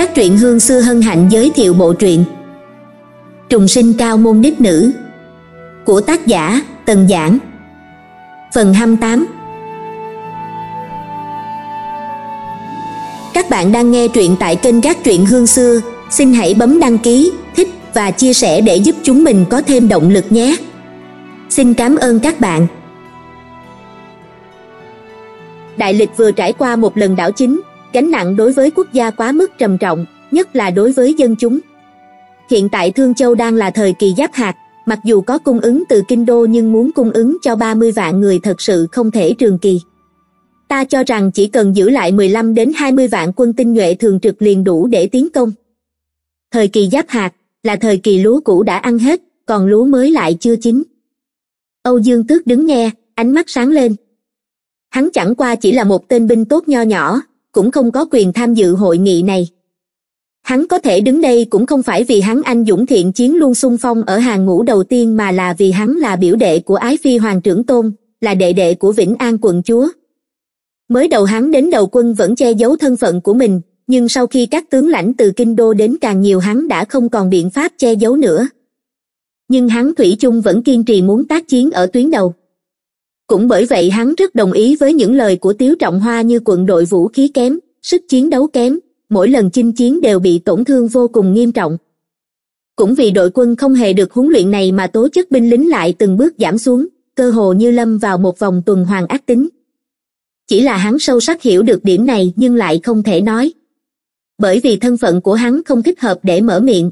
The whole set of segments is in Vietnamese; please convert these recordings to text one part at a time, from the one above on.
các truyện hương xưa hân hạnh giới thiệu bộ truyện Trùng sinh cao môn đích nữ của tác giả Tần Giảng Phần 28 Các bạn đang nghe truyện tại kênh các truyện hương xưa, xin hãy bấm đăng ký, thích và chia sẻ để giúp chúng mình có thêm động lực nhé. Xin cảm ơn các bạn. Đại lịch vừa trải qua một lần đảo chính, gánh nặng đối với quốc gia quá mức trầm trọng nhất là đối với dân chúng hiện tại thương châu đang là thời kỳ giáp hạt mặc dù có cung ứng từ kinh đô nhưng muốn cung ứng cho 30 vạn người thật sự không thể trường kỳ ta cho rằng chỉ cần giữ lại 15 đến 20 vạn quân tinh nhuệ thường trực liền đủ để tiến công thời kỳ giáp hạt là thời kỳ lúa cũ đã ăn hết còn lúa mới lại chưa chín âu dương tước đứng nghe ánh mắt sáng lên hắn chẳng qua chỉ là một tên binh tốt nho nhỏ cũng không có quyền tham dự hội nghị này hắn có thể đứng đây cũng không phải vì hắn anh dũng thiện chiến luôn xung phong ở hàng ngũ đầu tiên mà là vì hắn là biểu đệ của ái phi hoàng trưởng tôn là đệ đệ của vĩnh an quận chúa mới đầu hắn đến đầu quân vẫn che giấu thân phận của mình nhưng sau khi các tướng lãnh từ kinh đô đến càng nhiều hắn đã không còn biện pháp che giấu nữa nhưng hắn thủy chung vẫn kiên trì muốn tác chiến ở tuyến đầu cũng bởi vậy hắn rất đồng ý với những lời của tiếu trọng hoa như quận đội vũ khí kém sức chiến đấu kém mỗi lần chinh chiến đều bị tổn thương vô cùng nghiêm trọng cũng vì đội quân không hề được huấn luyện này mà tố chất binh lính lại từng bước giảm xuống cơ hồ như lâm vào một vòng tuần hoàn ác tính chỉ là hắn sâu sắc hiểu được điểm này nhưng lại không thể nói bởi vì thân phận của hắn không thích hợp để mở miệng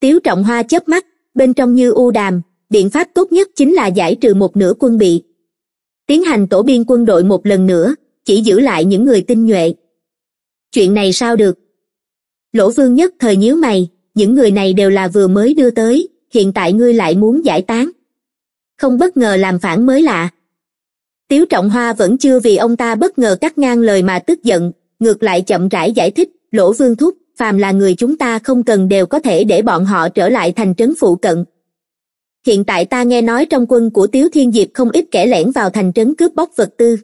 tiếu trọng hoa chớp mắt bên trong như u đàm biện pháp tốt nhất chính là giải trừ một nửa quân bị tiến hành tổ biên quân đội một lần nữa chỉ giữ lại những người tinh nhuệ chuyện này sao được lỗ vương nhất thời nhíu mày những người này đều là vừa mới đưa tới hiện tại ngươi lại muốn giải tán không bất ngờ làm phản mới lạ tiếu trọng hoa vẫn chưa vì ông ta bất ngờ cắt ngang lời mà tức giận ngược lại chậm rãi giải thích lỗ vương thúc phàm là người chúng ta không cần đều có thể để bọn họ trở lại thành trấn phụ cận hiện tại ta nghe nói trong quân của tiếu thiên diệp không ít kẻ lẻn vào thành trấn cướp bóc vật tư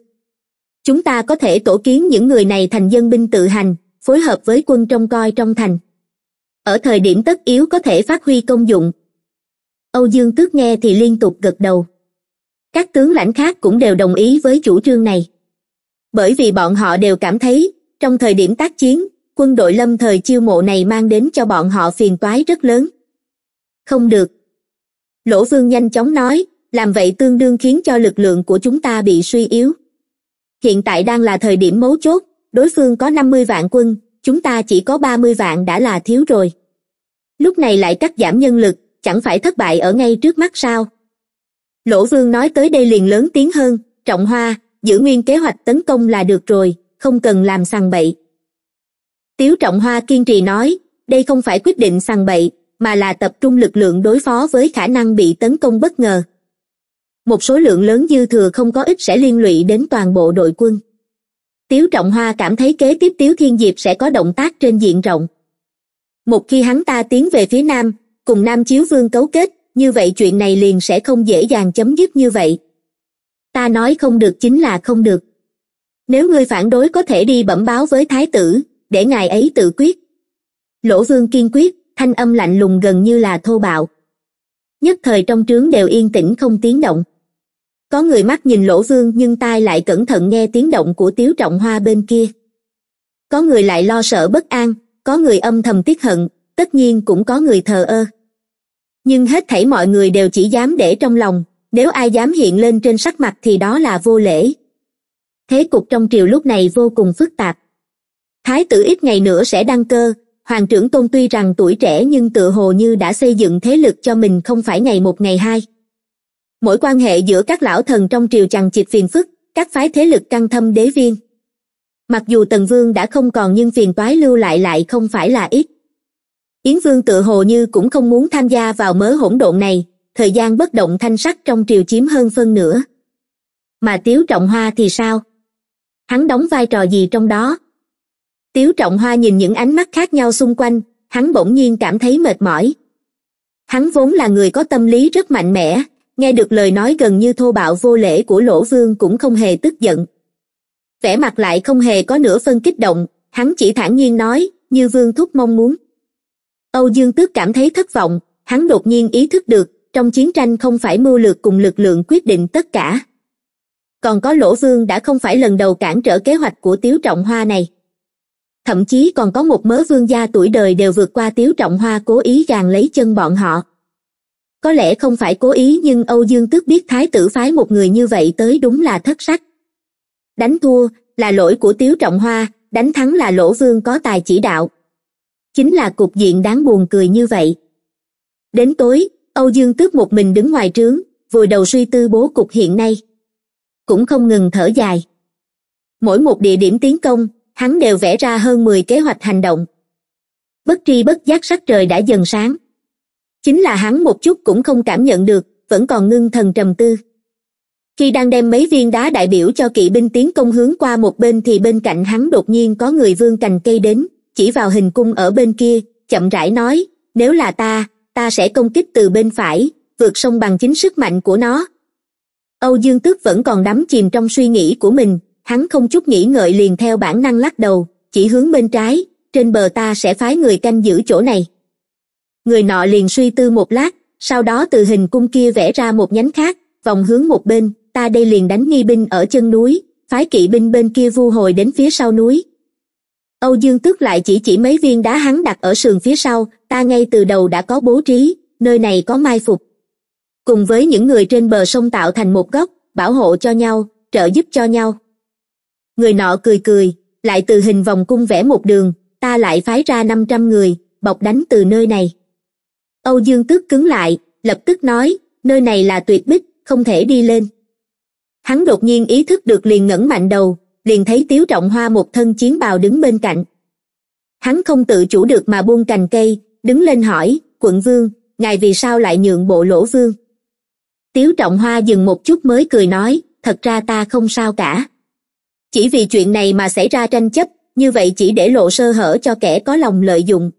chúng ta có thể tổ kiến những người này thành dân binh tự hành phối hợp với quân trông coi trong thành ở thời điểm tất yếu có thể phát huy công dụng âu dương tước nghe thì liên tục gật đầu các tướng lãnh khác cũng đều đồng ý với chủ trương này bởi vì bọn họ đều cảm thấy trong thời điểm tác chiến quân đội lâm thời chiêu mộ này mang đến cho bọn họ phiền toái rất lớn không được lỗ vương nhanh chóng nói làm vậy tương đương khiến cho lực lượng của chúng ta bị suy yếu hiện tại đang là thời điểm mấu chốt đối phương có năm mươi vạn quân chúng ta chỉ có ba mươi vạn đã là thiếu rồi lúc này lại cắt giảm nhân lực chẳng phải thất bại ở ngay trước mắt sao lỗ vương nói tới đây liền lớn tiếng hơn trọng hoa giữ nguyên kế hoạch tấn công là được rồi không cần làm sằng bậy tiếu trọng hoa kiên trì nói đây không phải quyết định sằng bậy mà là tập trung lực lượng đối phó với khả năng bị tấn công bất ngờ một số lượng lớn dư thừa không có ích sẽ liên lụy đến toàn bộ đội quân tiếu trọng hoa cảm thấy kế tiếp tiếu thiên diệp sẽ có động tác trên diện rộng một khi hắn ta tiến về phía nam cùng nam chiếu vương cấu kết như vậy chuyện này liền sẽ không dễ dàng chấm dứt như vậy ta nói không được chính là không được nếu ngươi phản đối có thể đi bẩm báo với thái tử để ngài ấy tự quyết lỗ vương kiên quyết thanh âm lạnh lùng gần như là thô bạo nhất thời trong trướng đều yên tĩnh không tiếng động có người mắt nhìn lỗ vương nhưng tai lại cẩn thận nghe tiếng động của tiếu trọng hoa bên kia có người lại lo sợ bất an có người âm thầm tiếc hận tất nhiên cũng có người thờ ơ nhưng hết thảy mọi người đều chỉ dám để trong lòng nếu ai dám hiện lên trên sắc mặt thì đó là vô lễ thế cục trong triều lúc này vô cùng phức tạp thái tử ít ngày nữa sẽ đăng cơ hoàng trưởng tôn tuy rằng tuổi trẻ nhưng tựa hồ như đã xây dựng thế lực cho mình không phải ngày một ngày hai mỗi quan hệ giữa các lão thần trong triều chằng chịt phiền phức các phái thế lực căng thâm đế viên mặc dù tần vương đã không còn nhưng phiền toái lưu lại lại không phải là ít yến vương tựa hồ như cũng không muốn tham gia vào mớ hỗn độn này thời gian bất động thanh sắc trong triều chiếm hơn phân nửa mà tiếu trọng hoa thì sao hắn đóng vai trò gì trong đó tiếu trọng hoa nhìn những ánh mắt khác nhau xung quanh hắn bỗng nhiên cảm thấy mệt mỏi hắn vốn là người có tâm lý rất mạnh mẽ nghe được lời nói gần như thô bạo vô lễ của lỗ vương cũng không hề tức giận vẻ mặt lại không hề có nửa phân kích động hắn chỉ thản nhiên nói như vương thúc mong muốn âu dương tước cảm thấy thất vọng hắn đột nhiên ý thức được trong chiến tranh không phải mưu lược cùng lực lượng quyết định tất cả còn có lỗ vương đã không phải lần đầu cản trở kế hoạch của tiếu trọng hoa này thậm chí còn có một mớ vương gia tuổi đời đều vượt qua tiếu trọng hoa cố ý gàn lấy chân bọn họ có lẽ không phải cố ý nhưng âu dương tước biết thái tử phái một người như vậy tới đúng là thất sắc đánh thua là lỗi của tiếu trọng hoa đánh thắng là lỗ vương có tài chỉ đạo chính là cục diện đáng buồn cười như vậy đến tối âu dương tước một mình đứng ngoài trướng vùi đầu suy tư bố cục hiện nay cũng không ngừng thở dài mỗi một địa điểm tiến công hắn đều vẽ ra hơn mười kế hoạch hành động bất tri bất giác sắc trời đã dần sáng chính là hắn một chút cũng không cảm nhận được vẫn còn ngưng thần trầm tư khi đang đem mấy viên đá đại biểu cho kỵ binh tiến công hướng qua một bên thì bên cạnh hắn đột nhiên có người vương cành cây đến chỉ vào hình cung ở bên kia chậm rãi nói nếu là ta ta sẽ công kích từ bên phải vượt sông bằng chính sức mạnh của nó âu dương tước vẫn còn đắm chìm trong suy nghĩ của mình hắn không chút nghĩ ngợi liền theo bản năng lắc đầu chỉ hướng bên trái trên bờ ta sẽ phái người canh giữ chỗ này người nọ liền suy tư một lát sau đó từ hình cung kia vẽ ra một nhánh khác vòng hướng một bên ta đây liền đánh nghi binh ở chân núi phái kỵ binh bên kia vu hồi đến phía sau núi âu dương tước lại chỉ chỉ mấy viên đá hắn đặt ở sườn phía sau ta ngay từ đầu đã có bố trí nơi này có mai phục cùng với những người trên bờ sông tạo thành một góc bảo hộ cho nhau trợ giúp cho nhau người nọ cười cười lại từ hình vòng cung vẽ một đường ta lại phái ra 500 người bọc đánh từ nơi này âu dương tước cứng lại lập tức nói nơi này là tuyệt bích không thể đi lên hắn đột nhiên ý thức được liền ngẩng mạnh đầu liền thấy tiếu trọng hoa một thân chiến bào đứng bên cạnh hắn không tự chủ được mà buông cành cây đứng lên hỏi quận vương ngài vì sao lại nhượng bộ lỗ vương tiếu trọng hoa dừng một chút mới cười nói thật ra ta không sao cả chỉ vì chuyện này mà xảy ra tranh chấp như vậy chỉ để lộ sơ hở cho kẻ có lòng lợi dụng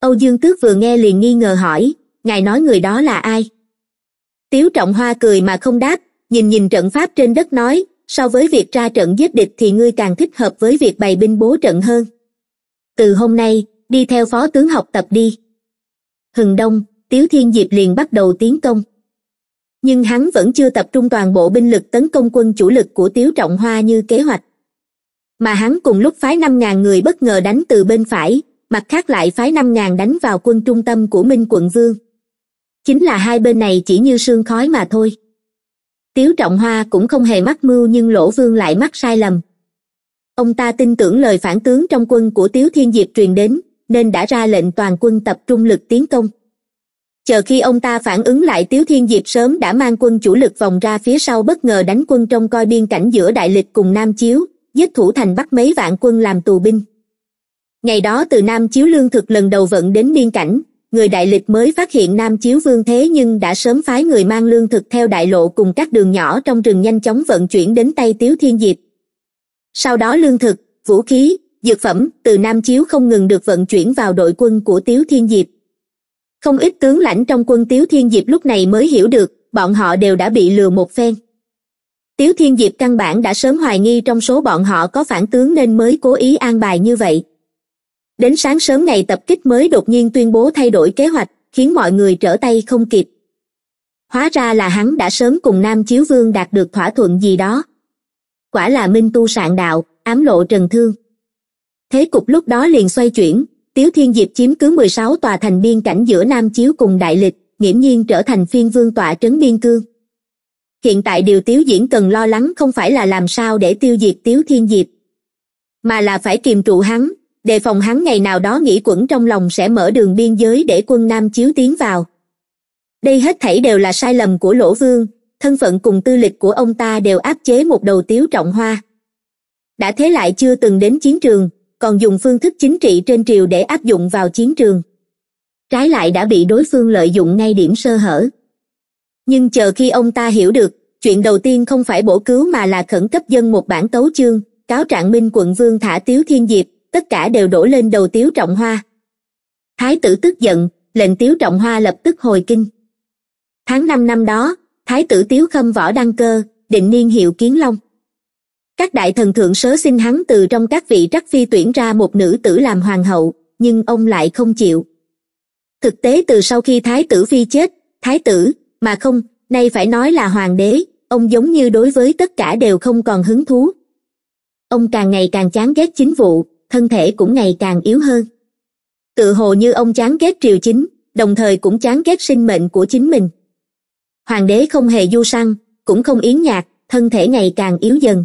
âu dương tước vừa nghe liền nghi ngờ hỏi ngài nói người đó là ai tiếu trọng hoa cười mà không đáp nhìn nhìn trận pháp trên đất nói so với việc ra trận giết địch thì ngươi càng thích hợp với việc bày binh bố trận hơn từ hôm nay đi theo phó tướng học tập đi hừng đông tiếu thiên diệp liền bắt đầu tiến công nhưng hắn vẫn chưa tập trung toàn bộ binh lực tấn công quân chủ lực của tiếu trọng hoa như kế hoạch mà hắn cùng lúc phái năm ngàn người bất ngờ đánh từ bên phải mặt khác lại phái năm ngàn đánh vào quân trung tâm của minh quận vương chính là hai bên này chỉ như sương khói mà thôi tiếu trọng hoa cũng không hề mắc mưu nhưng lỗ vương lại mắc sai lầm ông ta tin tưởng lời phản tướng trong quân của tiếu thiên diệp truyền đến nên đã ra lệnh toàn quân tập trung lực tiến công chờ khi ông ta phản ứng lại tiếu thiên diệp sớm đã mang quân chủ lực vòng ra phía sau bất ngờ đánh quân trong coi biên cảnh giữa đại lịch cùng nam chiếu giết thủ thành bắt mấy vạn quân làm tù binh ngày đó từ nam chiếu lương thực lần đầu vận đến biên cảnh người đại lịch mới phát hiện nam chiếu vương thế nhưng đã sớm phái người mang lương thực theo đại lộ cùng các đường nhỏ trong rừng nhanh chóng vận chuyển đến tay tiếu thiên diệp sau đó lương thực vũ khí dược phẩm từ nam chiếu không ngừng được vận chuyển vào đội quân của tiếu thiên diệp không ít tướng lãnh trong quân tiếu thiên diệp lúc này mới hiểu được bọn họ đều đã bị lừa một phen tiếu thiên diệp căn bản đã sớm hoài nghi trong số bọn họ có phản tướng nên mới cố ý an bài như vậy đến sáng sớm ngày tập kích mới đột nhiên tuyên bố thay đổi kế hoạch khiến mọi người trở tay không kịp hóa ra là hắn đã sớm cùng nam chiếu vương đạt được thỏa thuận gì đó quả là minh tu sạn đạo ám lộ trần thương thế cục lúc đó liền xoay chuyển tiếu thiên diệp chiếm cứ mười sáu tòa thành biên cảnh giữa nam chiếu cùng đại lịch nghiễm nhiên trở thành phiên vương tọa trấn biên cương hiện tại điều tiếu diễn cần lo lắng không phải là làm sao để tiêu diệt tiếu thiên diệp mà là phải kiềm trụ hắn đề phòng hắn ngày nào đó nghĩ quẩn trong lòng sẽ mở đường biên giới để quân nam chiếu tiến vào đây hết thảy đều là sai lầm của lỗ vương thân phận cùng tư lịch của ông ta đều áp chế một đầu tiếu trọng hoa đã thế lại chưa từng đến chiến trường còn dùng phương thức chính trị trên triều để áp dụng vào chiến trường trái lại đã bị đối phương lợi dụng ngay điểm sơ hở nhưng chờ khi ông ta hiểu được chuyện đầu tiên không phải bổ cứu mà là khẩn cấp dân một bản tấu chương cáo trạng minh quận vương thả tiếu thiên diệp tất cả đều đổ lên đầu tiếu trọng hoa thái tử tức giận lệnh tiếu trọng hoa lập tức hồi kinh tháng năm năm đó thái tử tiếu khâm võ đăng cơ định niên hiệu kiến long các đại thần thượng sớ xin hắn từ trong các vị trắc phi tuyển ra một nữ tử làm hoàng hậu nhưng ông lại không chịu thực tế từ sau khi thái tử phi chết thái tử mà không nay phải nói là hoàng đế ông giống như đối với tất cả đều không còn hứng thú ông càng ngày càng chán ghét chính vụ thân thể cũng ngày càng yếu hơn tự hồ như ông chán ghét triều chính đồng thời cũng chán ghét sinh mệnh của chính mình hoàng đế không hề du săn cũng không yến nhạc thân thể ngày càng yếu dần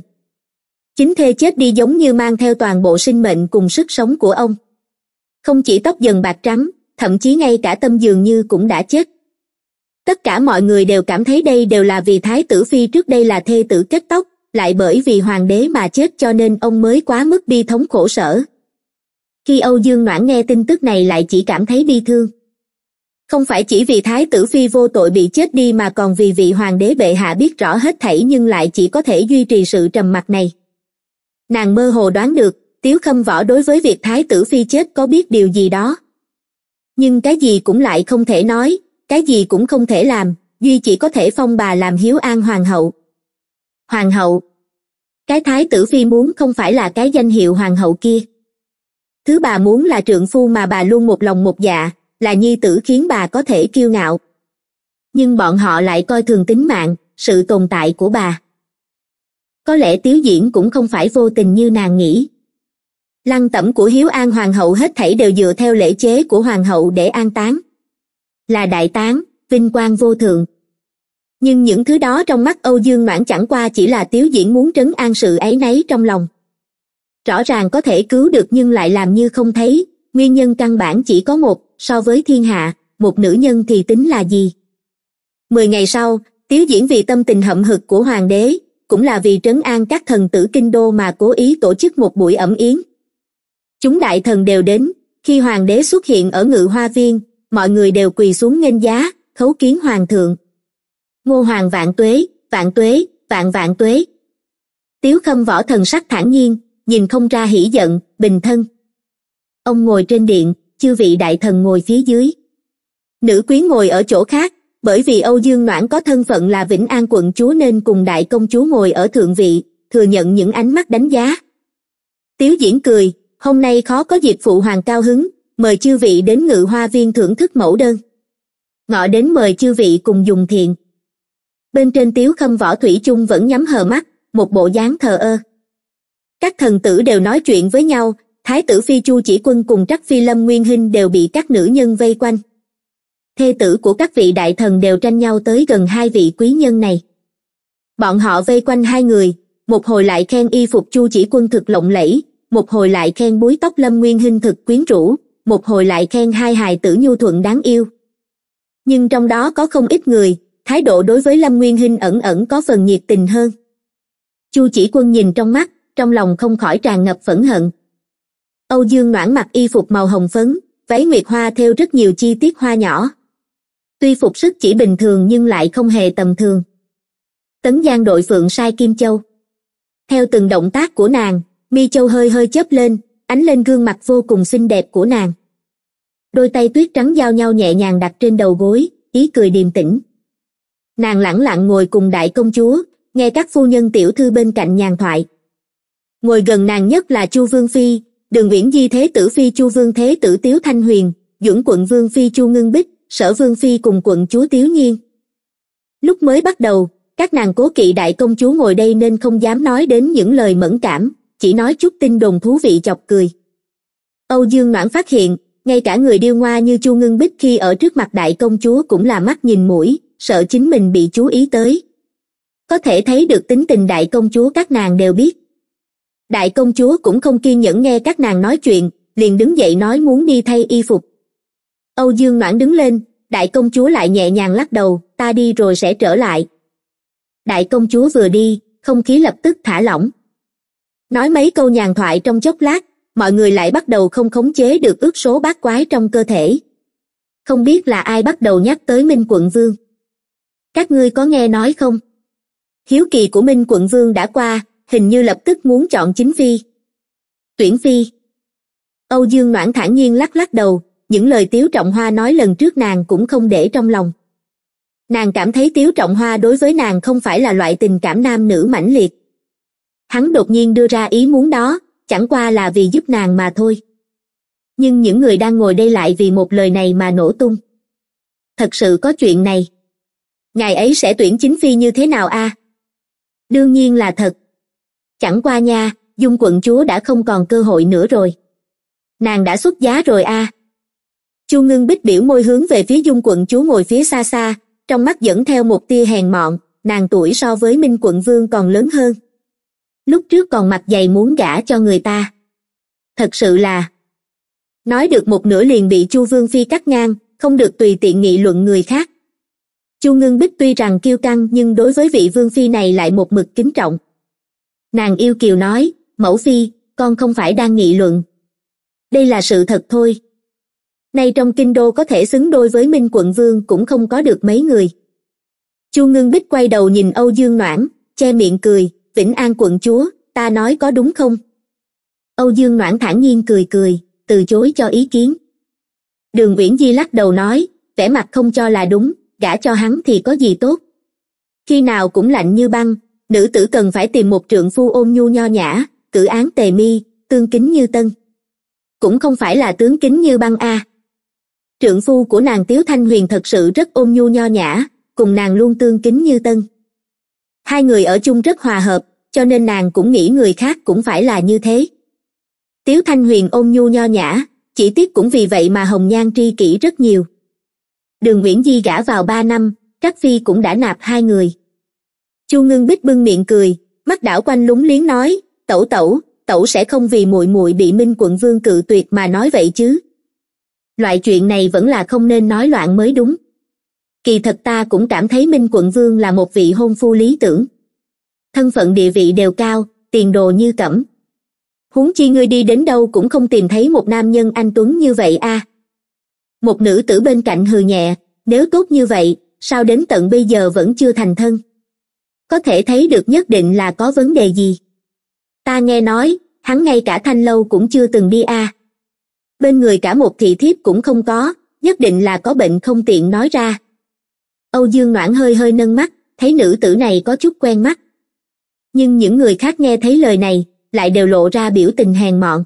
chính thê chết đi giống như mang theo toàn bộ sinh mệnh cùng sức sống của ông không chỉ tóc dần bạc trắng thậm chí ngay cả tâm dường như cũng đã chết tất cả mọi người đều cảm thấy đây đều là vì thái tử phi trước đây là thê tử kết tóc lại bởi vì hoàng đế mà chết cho nên ông mới quá mức bi thống khổ sở khi âu dương noãn nghe tin tức này lại chỉ cảm thấy bi thương không phải chỉ vì thái tử phi vô tội bị chết đi mà còn vì vị hoàng đế bệ hạ biết rõ hết thảy nhưng lại chỉ có thể duy trì sự trầm mặc này nàng mơ hồ đoán được tiếu khâm võ đối với việc thái tử phi chết có biết điều gì đó nhưng cái gì cũng lại không thể nói cái gì cũng không thể làm duy chỉ có thể phong bà làm hiếu an hoàng hậu hoàng hậu cái thái tử phi muốn không phải là cái danh hiệu hoàng hậu kia thứ bà muốn là trượng phu mà bà luôn một lòng một dạ là nhi tử khiến bà có thể kiêu ngạo nhưng bọn họ lại coi thường tính mạng sự tồn tại của bà có lẽ tiếu diễn cũng không phải vô tình như nàng nghĩ lăng tẩm của hiếu an hoàng hậu hết thảy đều dựa theo lễ chế của hoàng hậu để an táng là đại táng vinh quang vô thường nhưng những thứ đó trong mắt âu dương noãn chẳng qua chỉ là tiếu diễn muốn trấn an sự ấy nấy trong lòng rõ ràng có thể cứu được nhưng lại làm như không thấy nguyên nhân căn bản chỉ có một so với thiên hạ một nữ nhân thì tính là gì mười ngày sau tiếu diễn vì tâm tình hậm hực của hoàng đế cũng là vì trấn an các thần tử kinh đô mà cố ý tổ chức một buổi ẩm yến chúng đại thần đều đến khi hoàng đế xuất hiện ở ngự hoa viên mọi người đều quỳ xuống nghênh giá khấu kiến hoàng thượng ngô hoàng vạn tuế vạn tuế vạn vạn tuế tiếu khâm võ thần sắc thản nhiên nhìn không ra hỉ giận bình thân ông ngồi trên điện chư vị đại thần ngồi phía dưới nữ quý ngồi ở chỗ khác bởi vì âu dương noãn có thân phận là vĩnh an quận chúa nên cùng đại công chúa ngồi ở thượng vị thừa nhận những ánh mắt đánh giá tiếu diễn cười hôm nay khó có dịp phụ hoàng cao hứng mời chư vị đến ngự hoa viên thưởng thức mẫu đơn ngọ đến mời chư vị cùng dùng thiện bên trên tiếu khâm võ thủy chung vẫn nhắm hờ mắt một bộ dáng thờ ơ các thần tử đều nói chuyện với nhau thái tử phi chu chỉ quân cùng trắc phi lâm nguyên hinh đều bị các nữ nhân vây quanh thê tử của các vị đại thần đều tranh nhau tới gần hai vị quý nhân này bọn họ vây quanh hai người một hồi lại khen y phục chu chỉ quân thực lộng lẫy một hồi lại khen búi tóc lâm nguyên hinh thực quyến rũ một hồi lại khen hai hài tử nhu thuận đáng yêu nhưng trong đó có không ít người thái độ đối với lâm nguyên hinh ẩn ẩn có phần nhiệt tình hơn chu chỉ quân nhìn trong mắt trong lòng không khỏi tràn ngập phẫn hận âu dương noãn mặc y phục màu hồng phấn váy nguyệt hoa theo rất nhiều chi tiết hoa nhỏ tuy phục sức chỉ bình thường nhưng lại không hề tầm thường tấn giang đội phượng sai kim châu theo từng động tác của nàng mi châu hơi hơi chớp lên ánh lên gương mặt vô cùng xinh đẹp của nàng đôi tay tuyết trắng giao nhau nhẹ nhàng đặt trên đầu gối ý cười điềm tĩnh nàng lẳng lặng ngồi cùng đại công chúa nghe các phu nhân tiểu thư bên cạnh nhàn thoại ngồi gần nàng nhất là chu vương phi đường uyển di thế tử phi chu vương thế tử tiếu thanh huyền dưỡng quận vương phi chu ngưng bích sở vương phi cùng quận chúa tiếu nhiên lúc mới bắt đầu các nàng cố kỵ đại công chúa ngồi đây nên không dám nói đến những lời mẫn cảm chỉ nói chút tin đồn thú vị chọc cười âu dương noãn phát hiện ngay cả người điêu ngoa như chu ngưng bích khi ở trước mặt đại công chúa cũng là mắt nhìn mũi sợ chính mình bị chú ý tới có thể thấy được tính tình đại công chúa các nàng đều biết đại công chúa cũng không kiên nhẫn nghe các nàng nói chuyện liền đứng dậy nói muốn đi thay y phục âu dương noãn đứng lên đại công chúa lại nhẹ nhàng lắc đầu ta đi rồi sẽ trở lại đại công chúa vừa đi không khí lập tức thả lỏng nói mấy câu nhàn thoại trong chốc lát mọi người lại bắt đầu không khống chế được ước số bát quái trong cơ thể không biết là ai bắt đầu nhắc tới minh quận vương các ngươi có nghe nói không hiếu kỳ của minh quận vương đã qua hình như lập tức muốn chọn chính phi tuyển phi âu dương noãn thản nhiên lắc lắc đầu những lời tiếu trọng hoa nói lần trước nàng cũng không để trong lòng nàng cảm thấy tiếu trọng hoa đối với nàng không phải là loại tình cảm nam nữ mãnh liệt hắn đột nhiên đưa ra ý muốn đó chẳng qua là vì giúp nàng mà thôi nhưng những người đang ngồi đây lại vì một lời này mà nổ tung thật sự có chuyện này ngài ấy sẽ tuyển chính phi như thế nào a đương nhiên là thật chẳng qua nha dung quận chúa đã không còn cơ hội nữa rồi nàng đã xuất giá rồi a chu ngưng bích biểu môi hướng về phía dung quận chúa ngồi phía xa xa trong mắt dẫn theo một tia hèn mọn nàng tuổi so với minh quận vương còn lớn hơn lúc trước còn mặc giày muốn gả cho người ta thật sự là nói được một nửa liền bị chu vương phi cắt ngang không được tùy tiện nghị luận người khác chu ngưng bích tuy rằng kiêu căng nhưng đối với vị vương phi này lại một mực kính trọng nàng yêu kiều nói mẫu phi con không phải đang nghị luận đây là sự thật thôi nay trong kinh đô có thể xứng đôi với minh quận vương cũng không có được mấy người chu ngưng bích quay đầu nhìn âu dương noãn che miệng cười vĩnh an quận chúa ta nói có đúng không âu dương noãn thản nhiên cười cười từ chối cho ý kiến đường uyển di lắc đầu nói vẻ mặt không cho là đúng gả cho hắn thì có gì tốt khi nào cũng lạnh như băng nữ tử cần phải tìm một trượng phu ôn nhu nho nhã cử án tề mi tương kính như tân cũng không phải là tướng kính như băng a trượng phu của nàng tiếu thanh huyền thật sự rất ôn nhu nho nhã cùng nàng luôn tương kính như tân hai người ở chung rất hòa hợp cho nên nàng cũng nghĩ người khác cũng phải là như thế tiếu thanh huyền ôn nhu nho nhã chỉ tiếc cũng vì vậy mà hồng nhan tri kỷ rất nhiều đường nguyễn di gả vào ba năm các phi cũng đã nạp hai người chu ngưng bích bưng miệng cười mắt đảo quanh lúng liếng nói tẩu tẩu tẩu sẽ không vì muội muội bị minh quận vương cự tuyệt mà nói vậy chứ loại chuyện này vẫn là không nên nói loạn mới đúng kỳ thật ta cũng cảm thấy minh quận vương là một vị hôn phu lý tưởng thân phận địa vị đều cao tiền đồ như cẩm huống chi ngươi đi đến đâu cũng không tìm thấy một nam nhân anh tuấn như vậy a một nữ tử bên cạnh hừ nhẹ nếu tốt như vậy sao đến tận bây giờ vẫn chưa thành thân có thể thấy được nhất định là có vấn đề gì ta nghe nói hắn ngay cả thanh lâu cũng chưa từng đi a à bên người cả một thị thiếp cũng không có nhất định là có bệnh không tiện nói ra âu dương noãn hơi hơi nâng mắt thấy nữ tử này có chút quen mắt nhưng những người khác nghe thấy lời này lại đều lộ ra biểu tình hèn mọn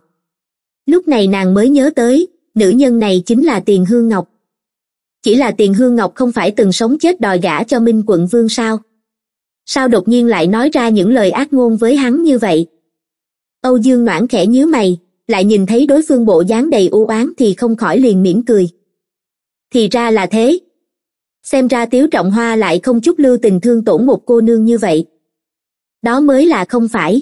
lúc này nàng mới nhớ tới nữ nhân này chính là tiền hương ngọc chỉ là tiền hương ngọc không phải từng sống chết đòi gả cho minh quận vương sao sao đột nhiên lại nói ra những lời ác ngôn với hắn như vậy âu dương noãn khẽ nhíu mày lại nhìn thấy đối phương bộ dáng đầy u oán thì không khỏi liền mỉm cười thì ra là thế xem ra tiếu trọng hoa lại không chút lưu tình thương tổn một cô nương như vậy đó mới là không phải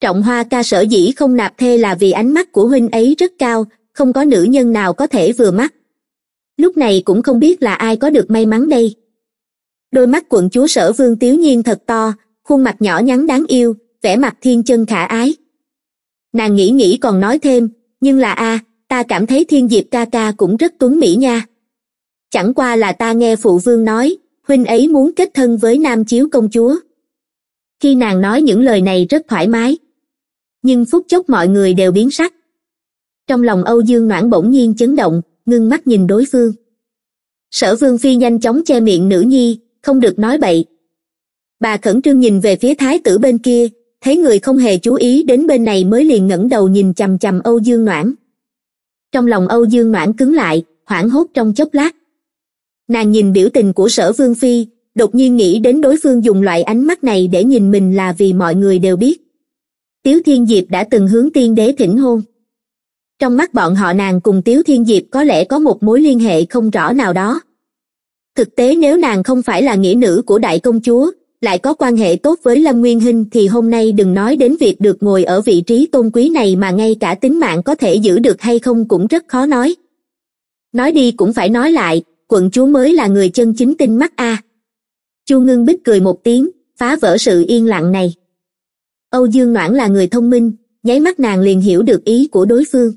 trọng hoa ca sở dĩ không nạp thê là vì ánh mắt của huynh ấy rất cao không có nữ nhân nào có thể vừa mắt lúc này cũng không biết là ai có được may mắn đây đôi mắt quận chúa sở vương tiếu nhiên thật to khuôn mặt nhỏ nhắn đáng yêu vẻ mặt thiên chân khả ái nàng nghĩ nghĩ còn nói thêm nhưng là a ta cảm thấy thiên diệp ca ca cũng rất tuấn mỹ nha chẳng qua là ta nghe phụ vương nói huynh ấy muốn kết thân với nam chiếu công chúa khi nàng nói những lời này rất thoải mái nhưng phút chốc mọi người đều biến sắc trong lòng âu dương noãn bỗng nhiên chấn động ngưng mắt nhìn đối phương sở vương phi nhanh chóng che miệng nữ nhi không được nói bậy bà khẩn trương nhìn về phía thái tử bên kia thấy người không hề chú ý đến bên này mới liền ngẩng đầu nhìn chằm chằm âu dương noãn trong lòng âu dương noãn cứng lại hoảng hốt trong chốc lát nàng nhìn biểu tình của sở vương phi đột nhiên nghĩ đến đối phương dùng loại ánh mắt này để nhìn mình là vì mọi người đều biết tiếu thiên diệp đã từng hướng tiên đế thỉnh hôn trong mắt bọn họ nàng cùng tiếu thiên diệp có lẽ có một mối liên hệ không rõ nào đó thực tế nếu nàng không phải là nghĩa nữ của đại công chúa lại có quan hệ tốt với lâm nguyên hinh thì hôm nay đừng nói đến việc được ngồi ở vị trí tôn quý này mà ngay cả tính mạng có thể giữ được hay không cũng rất khó nói nói đi cũng phải nói lại quận chúa mới là người chân chính tinh mắt a chu ngưng bích cười một tiếng phá vỡ sự yên lặng này âu dương noãn là người thông minh nháy mắt nàng liền hiểu được ý của đối phương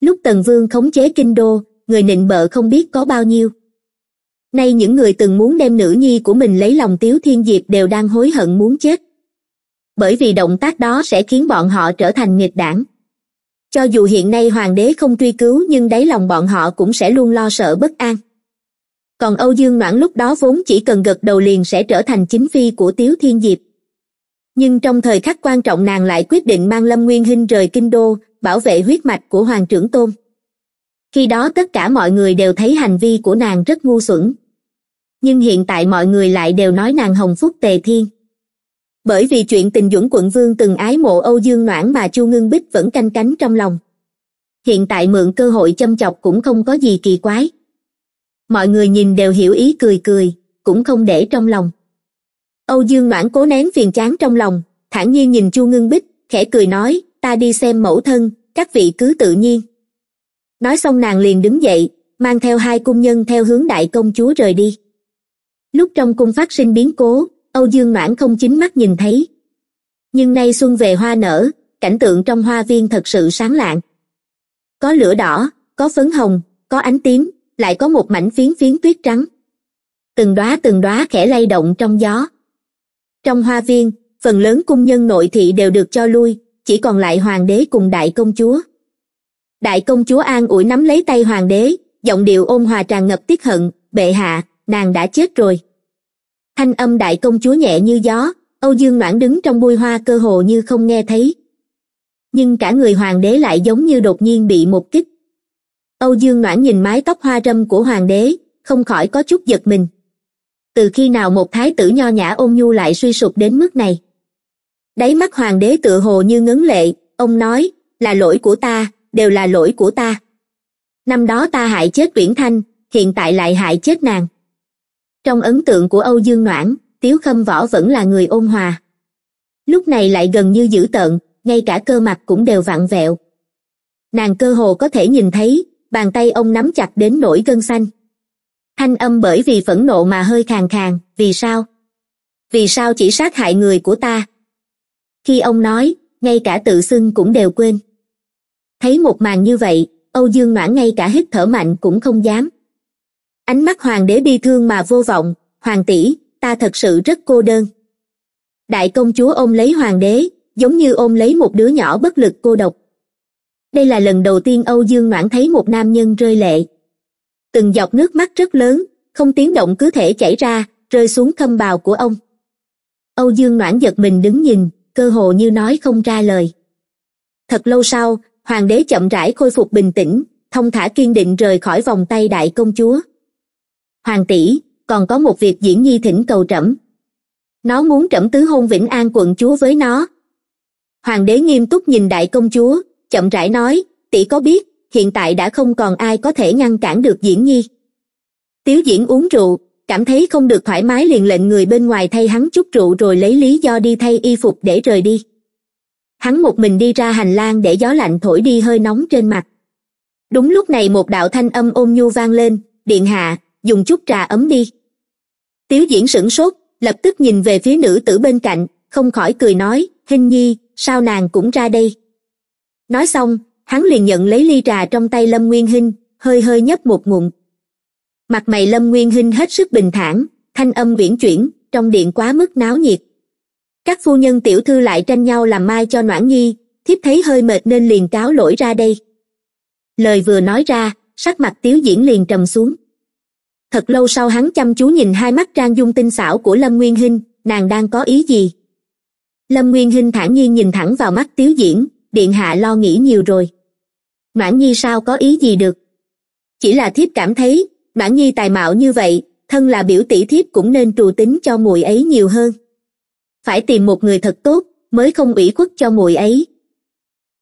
lúc tần vương khống chế kinh đô người nịnh bợ không biết có bao nhiêu nay những người từng muốn đem nữ nhi của mình lấy lòng tiếu thiên diệp đều đang hối hận muốn chết bởi vì động tác đó sẽ khiến bọn họ trở thành nghịch đảng cho dù hiện nay hoàng đế không truy cứu nhưng đáy lòng bọn họ cũng sẽ luôn lo sợ bất an còn âu dương noãn lúc đó vốn chỉ cần gật đầu liền sẽ trở thành chính phi của tiếu thiên diệp nhưng trong thời khắc quan trọng nàng lại quyết định mang lâm nguyên hinh rời kinh đô bảo vệ huyết mạch của hoàng trưởng tôn khi đó tất cả mọi người đều thấy hành vi của nàng rất ngu xuẩn nhưng hiện tại mọi người lại đều nói nàng hồng phúc tề thiên bởi vì chuyện tình dũng quận vương từng ái mộ âu dương noãn mà chu ngưng bích vẫn canh cánh trong lòng hiện tại mượn cơ hội châm chọc cũng không có gì kỳ quái mọi người nhìn đều hiểu ý cười cười cũng không để trong lòng âu dương noãn cố nén phiền chán trong lòng thản nhiên nhìn chu ngưng bích khẽ cười nói ta đi xem mẫu thân các vị cứ tự nhiên nói xong nàng liền đứng dậy mang theo hai cung nhân theo hướng đại công chúa rời đi lúc trong cung phát sinh biến cố âu dương noãn không chính mắt nhìn thấy nhưng nay xuân về hoa nở cảnh tượng trong hoa viên thật sự sáng lạng có lửa đỏ có phấn hồng có ánh tím lại có một mảnh phiến phiến tuyết trắng từng đóa từng đóa khẽ lay động trong gió trong hoa viên phần lớn cung nhân nội thị đều được cho lui chỉ còn lại hoàng đế cùng đại công chúa đại công chúa an ủi nắm lấy tay hoàng đế giọng điệu ôn hòa tràn ngập tiếc hận bệ hạ nàng đã chết rồi thanh âm đại công chúa nhẹ như gió âu dương noãn đứng trong bụi hoa cơ hồ như không nghe thấy nhưng cả người hoàng đế lại giống như đột nhiên bị một kích âu dương noãn nhìn mái tóc hoa râm của hoàng đế không khỏi có chút giật mình từ khi nào một thái tử nho nhã ôn nhu lại suy sụp đến mức này đáy mắt hoàng đế tựa hồ như ngấn lệ ông nói là lỗi của ta đều là lỗi của ta năm đó ta hại chết tuyển thanh hiện tại lại hại chết nàng trong ấn tượng của âu dương noãn tiếu khâm võ vẫn là người ôn hòa lúc này lại gần như dữ tợn ngay cả cơ mặt cũng đều vặn vẹo nàng cơ hồ có thể nhìn thấy bàn tay ông nắm chặt đến nổi gân xanh thanh âm bởi vì phẫn nộ mà hơi khàn khàn vì sao vì sao chỉ sát hại người của ta khi ông nói ngay cả tự xưng cũng đều quên thấy một màn như vậy âu dương noãn ngay cả hít thở mạnh cũng không dám ánh mắt hoàng đế bi thương mà vô vọng hoàng tỷ ta thật sự rất cô đơn đại công chúa ôm lấy hoàng đế giống như ôm lấy một đứa nhỏ bất lực cô độc đây là lần đầu tiên âu dương noãn thấy một nam nhân rơi lệ từng giọt nước mắt rất lớn không tiếng động cứ thể chảy ra rơi xuống khâm bào của ông âu dương noãn giật mình đứng nhìn cơ hồ như nói không ra lời thật lâu sau hoàng đế chậm rãi khôi phục bình tĩnh thông thả kiên định rời khỏi vòng tay đại công chúa hoàng tỷ còn có một việc diễn nhi thỉnh cầu trẫm nó muốn trẫm tứ hôn vĩnh an quận chúa với nó hoàng đế nghiêm túc nhìn đại công chúa chậm rãi nói tỷ có biết hiện tại đã không còn ai có thể ngăn cản được diễn nhi tiếu diễn uống rượu cảm thấy không được thoải mái liền lệnh người bên ngoài thay hắn chút rượu rồi lấy lý do đi thay y phục để rời đi hắn một mình đi ra hành lang để gió lạnh thổi đi hơi nóng trên mặt đúng lúc này một đạo thanh âm ôn nhu vang lên điện hạ dùng chút trà ấm đi tiếu diễn sửng sốt lập tức nhìn về phía nữ tử bên cạnh không khỏi cười nói hình nhi sao nàng cũng ra đây nói xong hắn liền nhận lấy ly trà trong tay lâm nguyên hinh hơi hơi nhấp một ngụm mặt mày lâm nguyên hinh hết sức bình thản thanh âm uyển chuyển trong điện quá mức náo nhiệt các phu nhân tiểu thư lại tranh nhau làm mai cho noãn nhi thiếp thấy hơi mệt nên liền cáo lỗi ra đây lời vừa nói ra sắc mặt tiếu diễn liền trầm xuống thật lâu sau hắn chăm chú nhìn hai mắt trang dung tinh xảo của lâm nguyên hinh nàng đang có ý gì lâm nguyên hinh thản nhiên nhìn thẳng vào mắt tiếu diễn điện hạ lo nghĩ nhiều rồi noãn nhi sao có ý gì được chỉ là thiếp cảm thấy noãn nhi tài mạo như vậy thân là biểu tỷ thiếp cũng nên trù tính cho mùi ấy nhiều hơn phải tìm một người thật tốt mới không ủy khuất cho muội ấy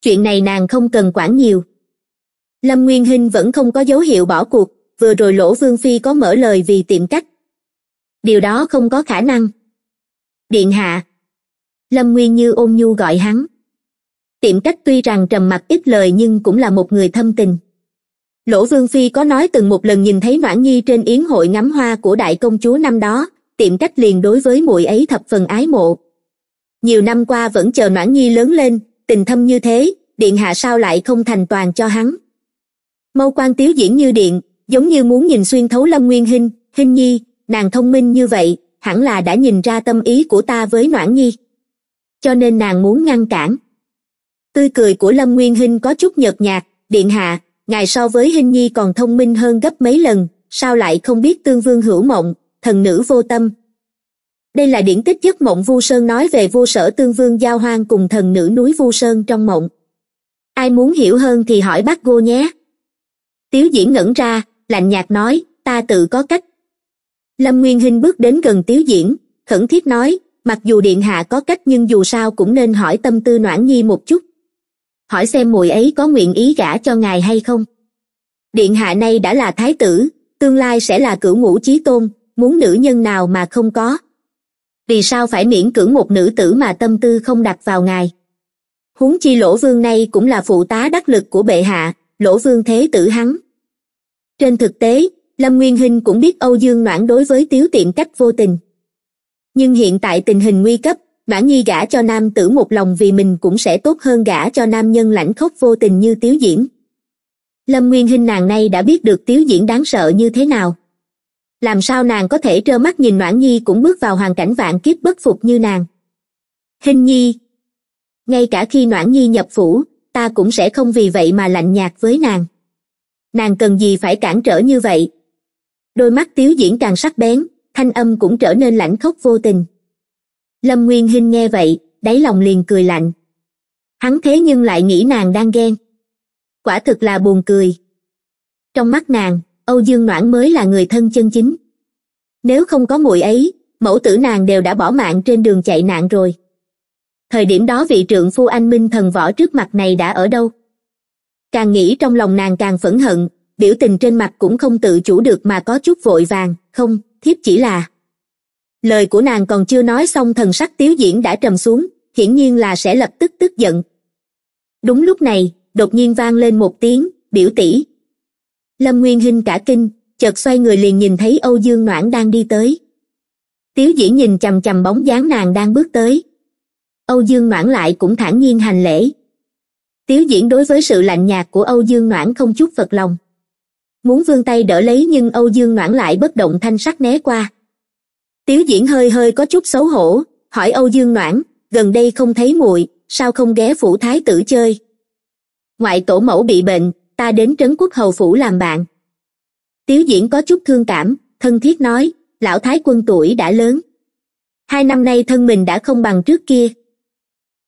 chuyện này nàng không cần quản nhiều lâm nguyên hinh vẫn không có dấu hiệu bỏ cuộc vừa rồi lỗ vương phi có mở lời vì tiệm cách điều đó không có khả năng điện hạ lâm nguyên như ôn nhu gọi hắn tiệm cách tuy rằng trầm mặc ít lời nhưng cũng là một người thâm tình lỗ vương phi có nói từng một lần nhìn thấy noãn nhi trên yến hội ngắm hoa của đại công chúa năm đó tiệm cách liền đối với muội ấy thập phần ái mộ nhiều năm qua vẫn chờ noãn nhi lớn lên tình thâm như thế điện hạ sao lại không thành toàn cho hắn mâu quan tiếu diễn như điện giống như muốn nhìn xuyên thấu lâm nguyên hinh hinh nhi nàng thông minh như vậy hẳn là đã nhìn ra tâm ý của ta với noãn nhi cho nên nàng muốn ngăn cản tươi cười của lâm nguyên hinh có chút nhợt nhạt điện hạ ngài so với hinh nhi còn thông minh hơn gấp mấy lần sao lại không biết tương vương hữu mộng thần nữ vô tâm đây là điển tích giấc mộng vu sơn nói về vua sở tương vương giao hoang cùng thần nữ núi vu sơn trong mộng ai muốn hiểu hơn thì hỏi bác gô nhé tiếu diễn ngẩn ra lạnh nhạt nói ta tự có cách lâm nguyên hinh bước đến gần tiếu diễn khẩn thiết nói mặc dù điện hạ có cách nhưng dù sao cũng nên hỏi tâm tư noãn nhi một chút hỏi xem mùi ấy có nguyện ý gả cho ngài hay không điện hạ nay đã là thái tử tương lai sẽ là cửu ngũ chí tôn muốn nữ nhân nào mà không có vì sao phải miễn cưỡng một nữ tử mà tâm tư không đặt vào ngài huống chi lỗ vương nay cũng là phụ tá đắc lực của bệ hạ lỗ vương thế tử hắn trên thực tế lâm nguyên hinh cũng biết âu dương noãn đối với tiếu tiệm cách vô tình nhưng hiện tại tình hình nguy cấp noãn nhi gả cho nam tử một lòng vì mình cũng sẽ tốt hơn gả cho nam nhân lãnh khốc vô tình như tiếu diễn lâm nguyên hinh nàng nay đã biết được tiếu diễn đáng sợ như thế nào làm sao nàng có thể trơ mắt nhìn noãn nhi cũng bước vào hoàn cảnh vạn kiếp bất phục như nàng hình nhi ngay cả khi noãn nhi nhập phủ ta cũng sẽ không vì vậy mà lạnh nhạt với nàng nàng cần gì phải cản trở như vậy đôi mắt tiếu diễn càng sắc bén thanh âm cũng trở nên lạnh khốc vô tình lâm nguyên hinh nghe vậy đáy lòng liền cười lạnh hắn thế nhưng lại nghĩ nàng đang ghen quả thực là buồn cười trong mắt nàng âu dương noãn mới là người thân chân chính nếu không có muội ấy mẫu tử nàng đều đã bỏ mạng trên đường chạy nạn rồi thời điểm đó vị trượng phu anh minh thần võ trước mặt này đã ở đâu càng nghĩ trong lòng nàng càng phẫn hận biểu tình trên mặt cũng không tự chủ được mà có chút vội vàng không thiếp chỉ là lời của nàng còn chưa nói xong thần sắc tiếu diễn đã trầm xuống hiển nhiên là sẽ lập tức tức giận đúng lúc này đột nhiên vang lên một tiếng biểu tỷ lâm nguyên hinh cả kinh chợt xoay người liền nhìn thấy âu dương noãn đang đi tới tiếu diễn nhìn chằm chằm bóng dáng nàng đang bước tới âu dương noãn lại cũng thản nhiên hành lễ tiếu diễn đối với sự lạnh nhạt của âu dương noãn không chút phật lòng muốn vươn tay đỡ lấy nhưng âu dương noãn lại bất động thanh sắc né qua tiếu diễn hơi hơi có chút xấu hổ hỏi âu dương noãn gần đây không thấy muội sao không ghé phủ thái tử chơi ngoại tổ mẫu bị bệnh ta đến trấn quốc hầu phủ làm bạn tiếu diễn có chút thương cảm thân thiết nói lão thái quân tuổi đã lớn hai năm nay thân mình đã không bằng trước kia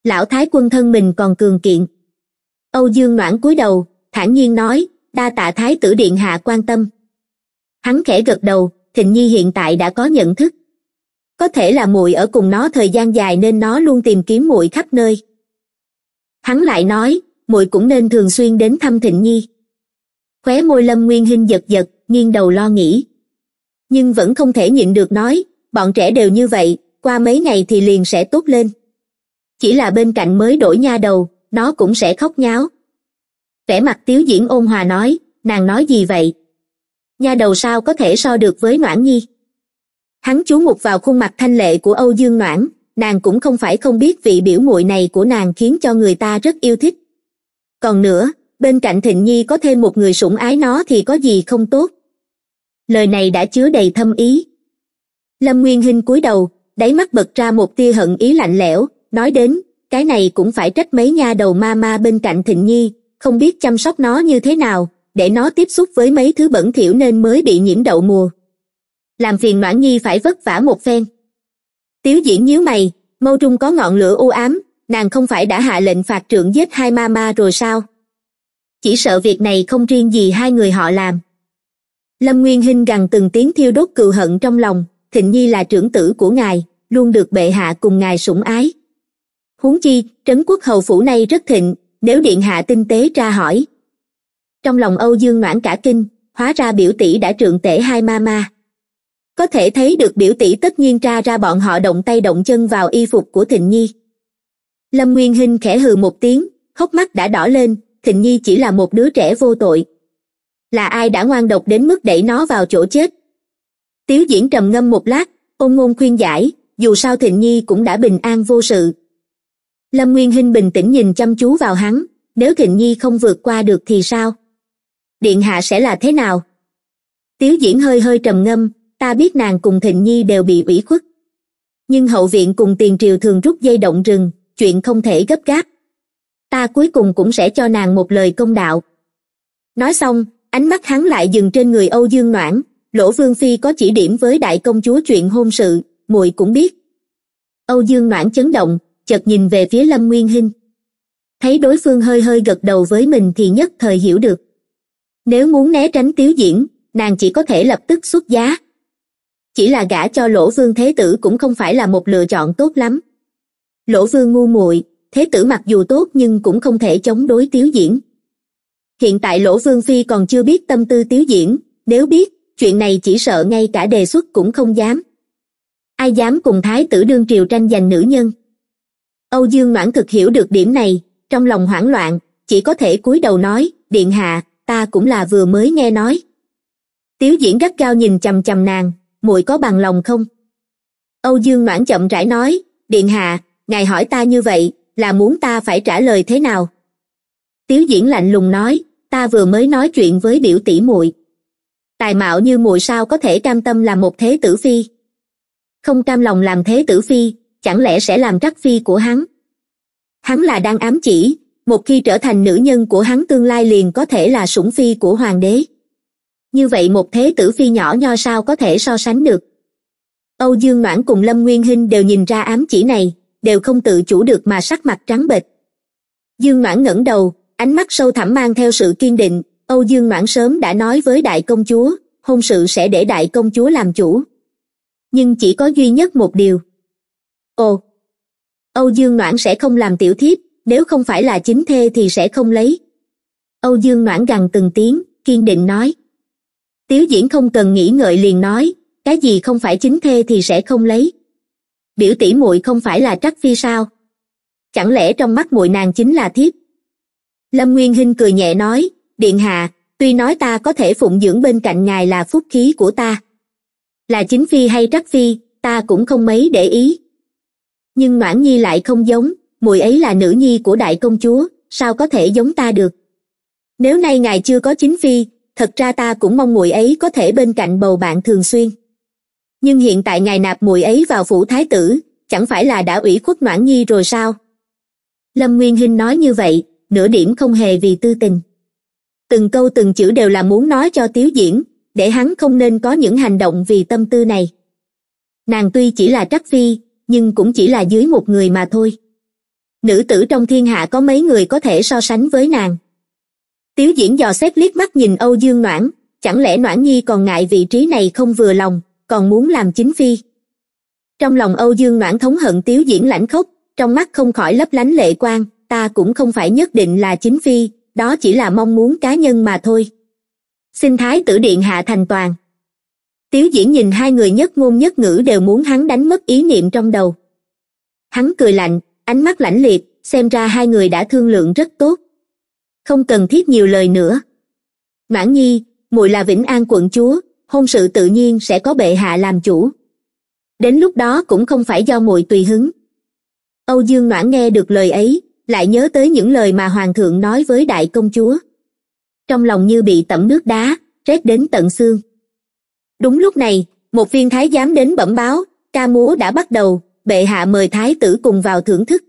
lão thái quân thân mình còn cường kiện âu dương noãn cúi đầu thản nhiên nói đa tạ thái tử điện hạ quan tâm hắn khẽ gật đầu thịnh nhi hiện tại đã có nhận thức có thể là muội ở cùng nó thời gian dài nên nó luôn tìm kiếm muội khắp nơi hắn lại nói muội cũng nên thường xuyên đến thăm thịnh nhi khóe môi lâm nguyên hinh giật giật nghiêng đầu lo nghĩ nhưng vẫn không thể nhịn được nói bọn trẻ đều như vậy qua mấy ngày thì liền sẽ tốt lên chỉ là bên cạnh mới đổi nha đầu nó cũng sẽ khóc nháo vẻ mặt tiếu diễn ôn hòa nói nàng nói gì vậy nha đầu sao có thể so được với noãn nhi hắn chú ngục vào khuôn mặt thanh lệ của âu dương noãn nàng cũng không phải không biết vị biểu muội này của nàng khiến cho người ta rất yêu thích còn nữa bên cạnh thịnh nhi có thêm một người sủng ái nó thì có gì không tốt lời này đã chứa đầy thâm ý lâm nguyên hinh cúi đầu đáy mắt bật ra một tia hận ý lạnh lẽo nói đến cái này cũng phải trách mấy nha đầu ma ma bên cạnh thịnh nhi không biết chăm sóc nó như thế nào để nó tiếp xúc với mấy thứ bẩn thỉu nên mới bị nhiễm đậu mùa làm phiền noãn nhi phải vất vả một phen tiếu diễn nhíu mày mâu trung có ngọn lửa u ám nàng không phải đã hạ lệnh phạt trưởng giết hai ma ma rồi sao chỉ sợ việc này không riêng gì hai người họ làm lâm nguyên hinh gằn từng tiếng thiêu đốt cừu hận trong lòng thịnh nhi là trưởng tử của ngài luôn được bệ hạ cùng ngài sủng ái huống chi trấn quốc hầu phủ này rất thịnh nếu điện hạ tinh tế tra hỏi trong lòng âu dương noãn cả kinh hóa ra biểu tỷ đã trượng tể hai ma ma có thể thấy được biểu tỷ tất nhiên tra ra bọn họ động tay động chân vào y phục của thịnh nhi lâm nguyên hinh khẽ hừ một tiếng hốc mắt đã đỏ lên thịnh nhi chỉ là một đứa trẻ vô tội là ai đã ngoan độc đến mức đẩy nó vào chỗ chết tiếu diễn trầm ngâm một lát ôn ngôn khuyên giải dù sao thịnh nhi cũng đã bình an vô sự lâm nguyên hinh bình tĩnh nhìn chăm chú vào hắn nếu thịnh nhi không vượt qua được thì sao điện hạ sẽ là thế nào tiếu diễn hơi hơi trầm ngâm ta biết nàng cùng thịnh nhi đều bị ủy khuất nhưng hậu viện cùng tiền triều thường rút dây động rừng chuyện không thể gấp gáp ta cuối cùng cũng sẽ cho nàng một lời công đạo nói xong ánh mắt hắn lại dừng trên người âu dương noãn lỗ vương phi có chỉ điểm với đại công chúa chuyện hôn sự muội cũng biết âu dương noãn chấn động chợt nhìn về phía lâm nguyên hinh thấy đối phương hơi hơi gật đầu với mình thì nhất thời hiểu được nếu muốn né tránh tiếu diễn nàng chỉ có thể lập tức xuất giá chỉ là gả cho lỗ vương thế tử cũng không phải là một lựa chọn tốt lắm lỗ vương ngu muội thế tử mặc dù tốt nhưng cũng không thể chống đối tiếu diễn hiện tại lỗ vương phi còn chưa biết tâm tư tiếu diễn nếu biết chuyện này chỉ sợ ngay cả đề xuất cũng không dám ai dám cùng thái tử đương triều tranh giành nữ nhân âu dương noãn thực hiểu được điểm này trong lòng hoảng loạn chỉ có thể cúi đầu nói điện hạ ta cũng là vừa mới nghe nói tiếu diễn gắt cao nhìn chằm chằm nàng muội có bằng lòng không âu dương noãn chậm rãi nói điện hạ ngài hỏi ta như vậy là muốn ta phải trả lời thế nào tiếu diễn lạnh lùng nói ta vừa mới nói chuyện với biểu tỷ muội tài mạo như muội sao có thể cam tâm làm một thế tử phi không cam lòng làm thế tử phi chẳng lẽ sẽ làm trắc phi của hắn hắn là đang ám chỉ một khi trở thành nữ nhân của hắn tương lai liền có thể là sủng phi của hoàng đế như vậy một thế tử phi nhỏ nho sao có thể so sánh được âu dương noãn cùng lâm nguyên hinh đều nhìn ra ám chỉ này đều không tự chủ được mà sắc mặt trắng bệch dương noãn ngẩng đầu ánh mắt sâu thẳm mang theo sự kiên định âu dương noãn sớm đã nói với đại công chúa hôn sự sẽ để đại công chúa làm chủ nhưng chỉ có duy nhất một điều ồ âu dương noãn sẽ không làm tiểu thiếp nếu không phải là chính thê thì sẽ không lấy âu dương noãn gằn từng tiếng kiên định nói tiếu diễn không cần nghĩ ngợi liền nói cái gì không phải chính thê thì sẽ không lấy biểu tỷ muội không phải là trắc phi sao chẳng lẽ trong mắt muội nàng chính là thiếp lâm nguyên hinh cười nhẹ nói điện hạ tuy nói ta có thể phụng dưỡng bên cạnh ngài là phúc khí của ta là chính phi hay trắc phi ta cũng không mấy để ý nhưng noãn nhi lại không giống muội ấy là nữ nhi của đại công chúa sao có thể giống ta được nếu nay ngài chưa có chính phi thật ra ta cũng mong muội ấy có thể bên cạnh bầu bạn thường xuyên nhưng hiện tại ngài nạp mùi ấy vào phủ thái tử chẳng phải là đã ủy khuất noãn nhi rồi sao lâm nguyên hinh nói như vậy nửa điểm không hề vì tư tình từng câu từng chữ đều là muốn nói cho tiếu diễn để hắn không nên có những hành động vì tâm tư này nàng tuy chỉ là trắc phi nhưng cũng chỉ là dưới một người mà thôi nữ tử trong thiên hạ có mấy người có thể so sánh với nàng tiếu diễn dò xét liếc mắt nhìn âu dương noãn chẳng lẽ noãn nhi còn ngại vị trí này không vừa lòng còn muốn làm chính phi trong lòng âu dương noãn thống hận tiếu diễn lãnh khốc trong mắt không khỏi lấp lánh lệ quang ta cũng không phải nhất định là chính phi đó chỉ là mong muốn cá nhân mà thôi xin thái tử điện hạ thành toàn tiếu diễn nhìn hai người nhất ngôn nhất ngữ đều muốn hắn đánh mất ý niệm trong đầu hắn cười lạnh ánh mắt lãnh liệt xem ra hai người đã thương lượng rất tốt không cần thiết nhiều lời nữa noãn nhi muội là vĩnh an quận chúa hôn sự tự nhiên sẽ có bệ hạ làm chủ đến lúc đó cũng không phải do muội tùy hứng âu dương noãn nghe được lời ấy lại nhớ tới những lời mà hoàng thượng nói với đại công chúa trong lòng như bị tẩm nước đá rét đến tận xương đúng lúc này một viên thái giám đến bẩm báo ca múa đã bắt đầu bệ hạ mời thái tử cùng vào thưởng thức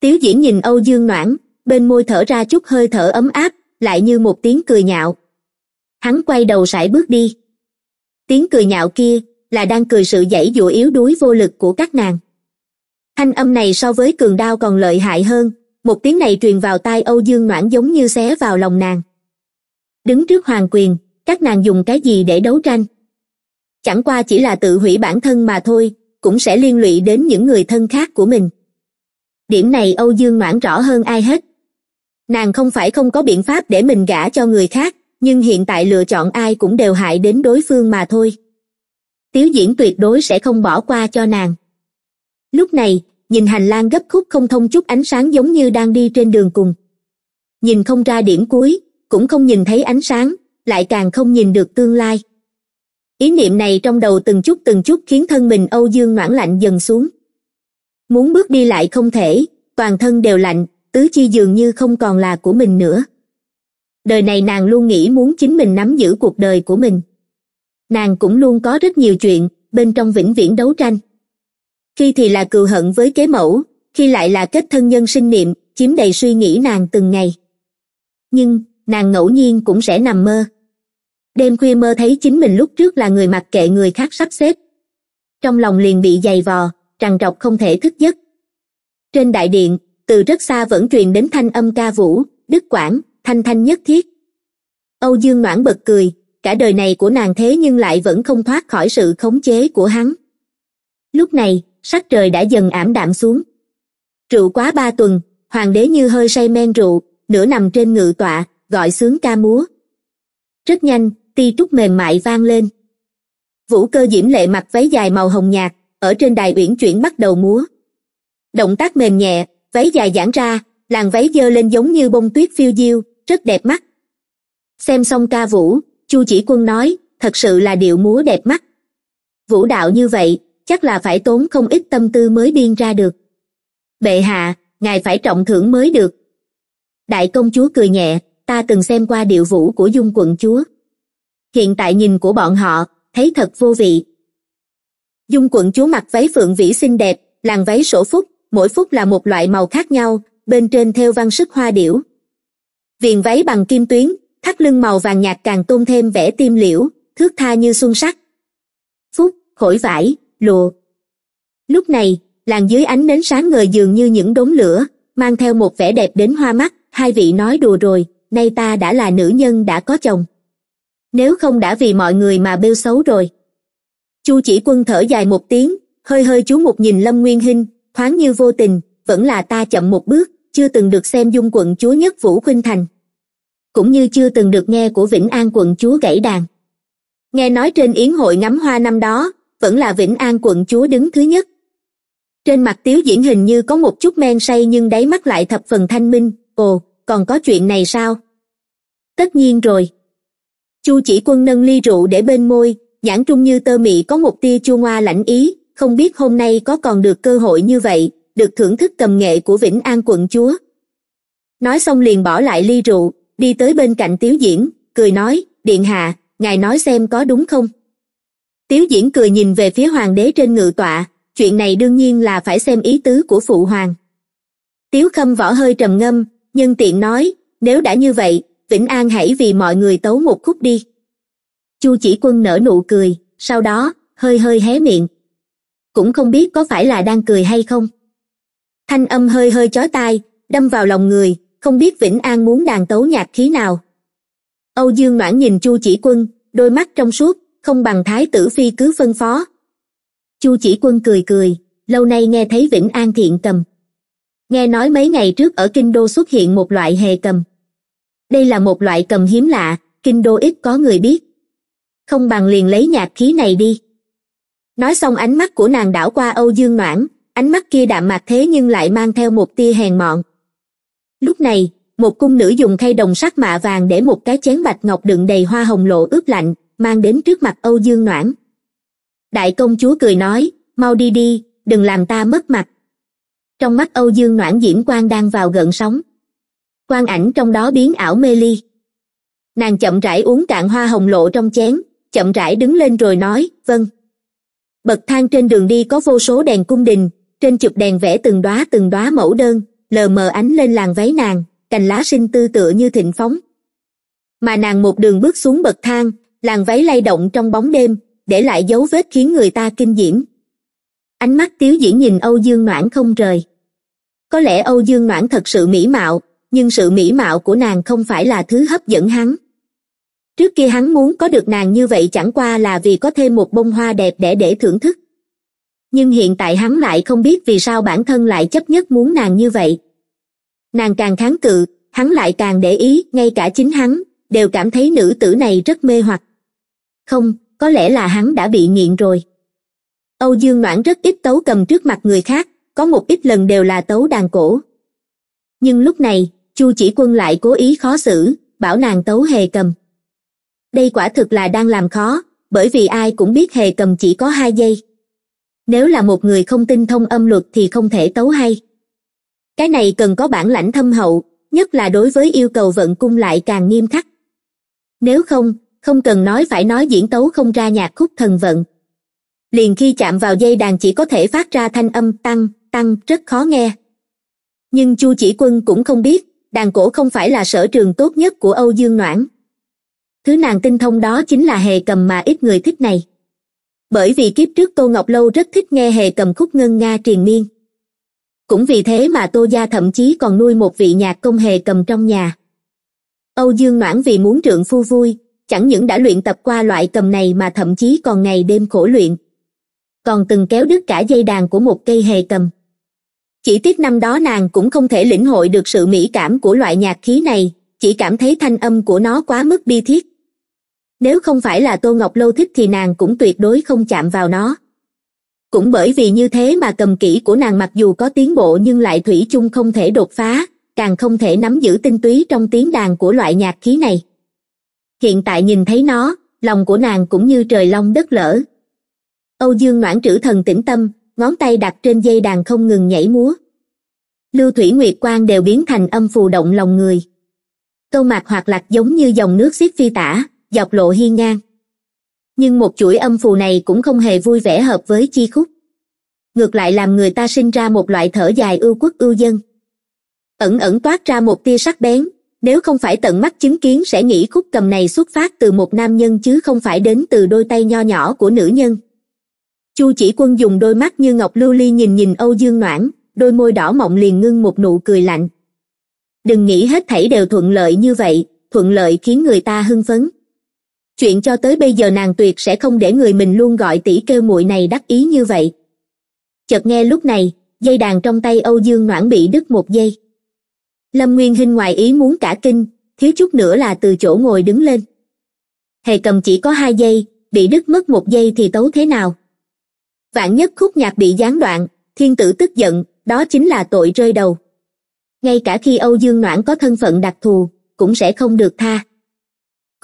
tiếu diễn nhìn âu dương noãn bên môi thở ra chút hơi thở ấm áp lại như một tiếng cười nhạo hắn quay đầu sải bước đi tiếng cười nhạo kia là đang cười sự dãy dụa yếu đuối vô lực của các nàng thanh âm này so với cường đao còn lợi hại hơn một tiếng này truyền vào tai âu dương noãn giống như xé vào lòng nàng đứng trước hoàng quyền các nàng dùng cái gì để đấu tranh chẳng qua chỉ là tự hủy bản thân mà thôi cũng sẽ liên lụy đến những người thân khác của mình điểm này âu dương noãn rõ hơn ai hết nàng không phải không có biện pháp để mình gả cho người khác nhưng hiện tại lựa chọn ai cũng đều hại đến đối phương mà thôi tiếu diễn tuyệt đối sẽ không bỏ qua cho nàng lúc này nhìn hành lang gấp khúc không thông chút ánh sáng giống như đang đi trên đường cùng nhìn không ra điểm cuối cũng không nhìn thấy ánh sáng lại càng không nhìn được tương lai ý niệm này trong đầu từng chút từng chút khiến thân mình âu dương ngoãn lạnh dần xuống muốn bước đi lại không thể toàn thân đều lạnh tứ chi dường như không còn là của mình nữa đời này nàng luôn nghĩ muốn chính mình nắm giữ cuộc đời của mình nàng cũng luôn có rất nhiều chuyện bên trong vĩnh viễn đấu tranh khi thì là cừu hận với kế mẫu khi lại là kết thân nhân sinh niệm chiếm đầy suy nghĩ nàng từng ngày nhưng nàng ngẫu nhiên cũng sẽ nằm mơ đêm khuya mơ thấy chính mình lúc trước là người mặc kệ người khác sắp xếp trong lòng liền bị dày vò trằn trọc không thể thức giấc trên đại điện từ rất xa vẫn truyền đến thanh âm ca vũ đức quảng thanh thanh nhất thiết âu dương noãn bật cười cả đời này của nàng thế nhưng lại vẫn không thoát khỏi sự khống chế của hắn lúc này sắc trời đã dần ảm đạm xuống rượu quá ba tuần hoàng đế như hơi say men rượu nửa nằm trên ngự tọa gọi sướng ca múa rất nhanh ti trúc mềm mại vang lên vũ cơ diễm lệ mặc váy dài màu hồng nhạt ở trên đài uyển chuyển bắt đầu múa động tác mềm nhẹ váy dài giãn ra làn váy dơ lên giống như bông tuyết phiêu diêu rất đẹp mắt xem xong ca vũ chu chỉ quân nói thật sự là điệu múa đẹp mắt vũ đạo như vậy chắc là phải tốn không ít tâm tư mới biên ra được bệ hạ ngài phải trọng thưởng mới được đại công chúa cười nhẹ ta từng xem qua điệu vũ của dung quận chúa hiện tại nhìn của bọn họ thấy thật vô vị dung quận chúa mặc váy phượng vĩ xinh đẹp làn váy sổ phúc mỗi phúc là một loại màu khác nhau bên trên theo văn sức hoa điểu viền váy bằng kim tuyến thắt lưng màu vàng nhạt càng tôn thêm vẻ tim liễu thước tha như xuân sắc phúc khỏi vải lụa lúc này làng dưới ánh nến sáng ngời dường như những đốm lửa mang theo một vẻ đẹp đến hoa mắt hai vị nói đùa rồi nay ta đã là nữ nhân đã có chồng nếu không đã vì mọi người mà bêu xấu rồi chu chỉ quân thở dài một tiếng hơi hơi chú một nhìn lâm nguyên hinh thoáng như vô tình vẫn là ta chậm một bước chưa từng được xem dung quận chúa nhất vũ khuynh thành cũng như chưa từng được nghe của vĩnh an quận chúa gãy đàn nghe nói trên yến hội ngắm hoa năm đó vẫn là vĩnh an quận chúa đứng thứ nhất trên mặt tiếu diễn hình như có một chút men say nhưng đáy mắt lại thập phần thanh minh ồ còn có chuyện này sao tất nhiên rồi chu chỉ quân nâng ly rượu để bên môi nhãn trung như tơ mị có một tia chua ngoa lãnh ý không biết hôm nay có còn được cơ hội như vậy được thưởng thức cầm nghệ của vĩnh an quận chúa nói xong liền bỏ lại ly rượu đi tới bên cạnh tiếu diễn cười nói điện hạ ngài nói xem có đúng không tiếu diễn cười nhìn về phía hoàng đế trên ngự tọa chuyện này đương nhiên là phải xem ý tứ của phụ hoàng tiếu khâm võ hơi trầm ngâm nhân tiện nói nếu đã như vậy vĩnh an hãy vì mọi người tấu một khúc đi chu chỉ quân nở nụ cười sau đó hơi hơi hé miệng cũng không biết có phải là đang cười hay không thanh âm hơi hơi chói tai đâm vào lòng người không biết vĩnh an muốn đàn tấu nhạc khí nào âu dương noãn nhìn chu chỉ quân đôi mắt trong suốt không bằng thái tử phi cứ phân phó chu chỉ quân cười cười lâu nay nghe thấy vĩnh an thiện cầm nghe nói mấy ngày trước ở kinh đô xuất hiện một loại hề cầm đây là một loại cầm hiếm lạ kinh đô ít có người biết không bằng liền lấy nhạc khí này đi nói xong ánh mắt của nàng đảo qua âu dương noãn ánh mắt kia đạm mạc thế nhưng lại mang theo một tia hèn mọn lúc này một cung nữ dùng khay đồng sắc mạ vàng để một cái chén bạch ngọc đựng đầy hoa hồng lộ ướp lạnh mang đến trước mặt âu dương noãn đại công chúa cười nói mau đi đi đừng làm ta mất mặt trong mắt âu dương noãn diễm quang đang vào gợn sóng quang ảnh trong đó biến ảo mê ly nàng chậm rãi uống cạn hoa hồng lộ trong chén chậm rãi đứng lên rồi nói vâng bậc thang trên đường đi có vô số đèn cung đình trên chụp đèn vẽ từng đóa từng đóa mẫu đơn lờ mờ ánh lên làn váy nàng cành lá sinh tư tựa như thịnh phóng mà nàng một đường bước xuống bậc thang làn váy lay động trong bóng đêm để lại dấu vết khiến người ta kinh diễm ánh mắt tiếu diễn nhìn âu dương noãn không rời có lẽ âu dương noãn thật sự mỹ mạo nhưng sự mỹ mạo của nàng không phải là thứ hấp dẫn hắn trước kia hắn muốn có được nàng như vậy chẳng qua là vì có thêm một bông hoa đẹp để, để thưởng thức nhưng hiện tại hắn lại không biết vì sao bản thân lại chấp nhất muốn nàng như vậy nàng càng kháng cự hắn lại càng để ý ngay cả chính hắn đều cảm thấy nữ tử này rất mê hoặc không có lẽ là hắn đã bị nghiện rồi âu dương noãn rất ít tấu cầm trước mặt người khác có một ít lần đều là tấu đàn cổ nhưng lúc này chu chỉ quân lại cố ý khó xử bảo nàng tấu hề cầm đây quả thực là đang làm khó bởi vì ai cũng biết hề cầm chỉ có hai giây nếu là một người không tin thông âm luật thì không thể tấu hay cái này cần có bản lãnh thâm hậu nhất là đối với yêu cầu vận cung lại càng nghiêm khắc nếu không không cần nói phải nói diễn tấu không ra nhạc khúc thần vận liền khi chạm vào dây đàn chỉ có thể phát ra thanh âm tăng tăng rất khó nghe nhưng chu chỉ quân cũng không biết đàn cổ không phải là sở trường tốt nhất của âu dương noãn thứ nàng tinh thông đó chính là hề cầm mà ít người thích này bởi vì kiếp trước tô ngọc lâu rất thích nghe hề cầm khúc ngân nga triền miên cũng vì thế mà tô gia thậm chí còn nuôi một vị nhạc công hề cầm trong nhà âu dương noãn vì muốn trượng phu vui chẳng những đã luyện tập qua loại cầm này mà thậm chí còn ngày đêm khổ luyện còn từng kéo đứt cả dây đàn của một cây hề cầm chỉ tiếc năm đó nàng cũng không thể lĩnh hội được sự mỹ cảm của loại nhạc khí này chỉ cảm thấy thanh âm của nó quá mức bi thiết nếu không phải là tô ngọc lâu thích thì nàng cũng tuyệt đối không chạm vào nó cũng bởi vì như thế mà cầm kỹ của nàng mặc dù có tiến bộ nhưng lại thủy chung không thể đột phá càng không thể nắm giữ tinh túy trong tiếng đàn của loại nhạc khí này hiện tại nhìn thấy nó lòng của nàng cũng như trời long đất lở âu dương noãn trữ thần tĩnh tâm ngón tay đặt trên dây đàn không ngừng nhảy múa lưu thủy nguyệt quang đều biến thành âm phù động lòng người câu mạc hoạt lạc giống như dòng nước xiết phi tả dọc lộ hiên ngang nhưng một chuỗi âm phù này cũng không hề vui vẻ hợp với chi khúc ngược lại làm người ta sinh ra một loại thở dài ưu quốc ưu dân ẩn ẩn toát ra một tia sắc bén nếu không phải tận mắt chứng kiến sẽ nghĩ khúc cầm này xuất phát từ một nam nhân chứ không phải đến từ đôi tay nho nhỏ của nữ nhân chu chỉ quân dùng đôi mắt như ngọc lưu ly nhìn nhìn âu dương noãn đôi môi đỏ mọng liền ngưng một nụ cười lạnh đừng nghĩ hết thảy đều thuận lợi như vậy thuận lợi khiến người ta hưng phấn chuyện cho tới bây giờ nàng tuyệt sẽ không để người mình luôn gọi tỷ kêu muội này đắc ý như vậy chợt nghe lúc này dây đàn trong tay âu dương noãn bị đứt một giây lâm nguyên hinh ngoài ý muốn cả kinh thiếu chút nữa là từ chỗ ngồi đứng lên hề cầm chỉ có hai giây bị đứt mất một giây thì tấu thế nào vạn nhất khúc nhạc bị gián đoạn thiên tử tức giận đó chính là tội rơi đầu ngay cả khi âu dương noãn có thân phận đặc thù cũng sẽ không được tha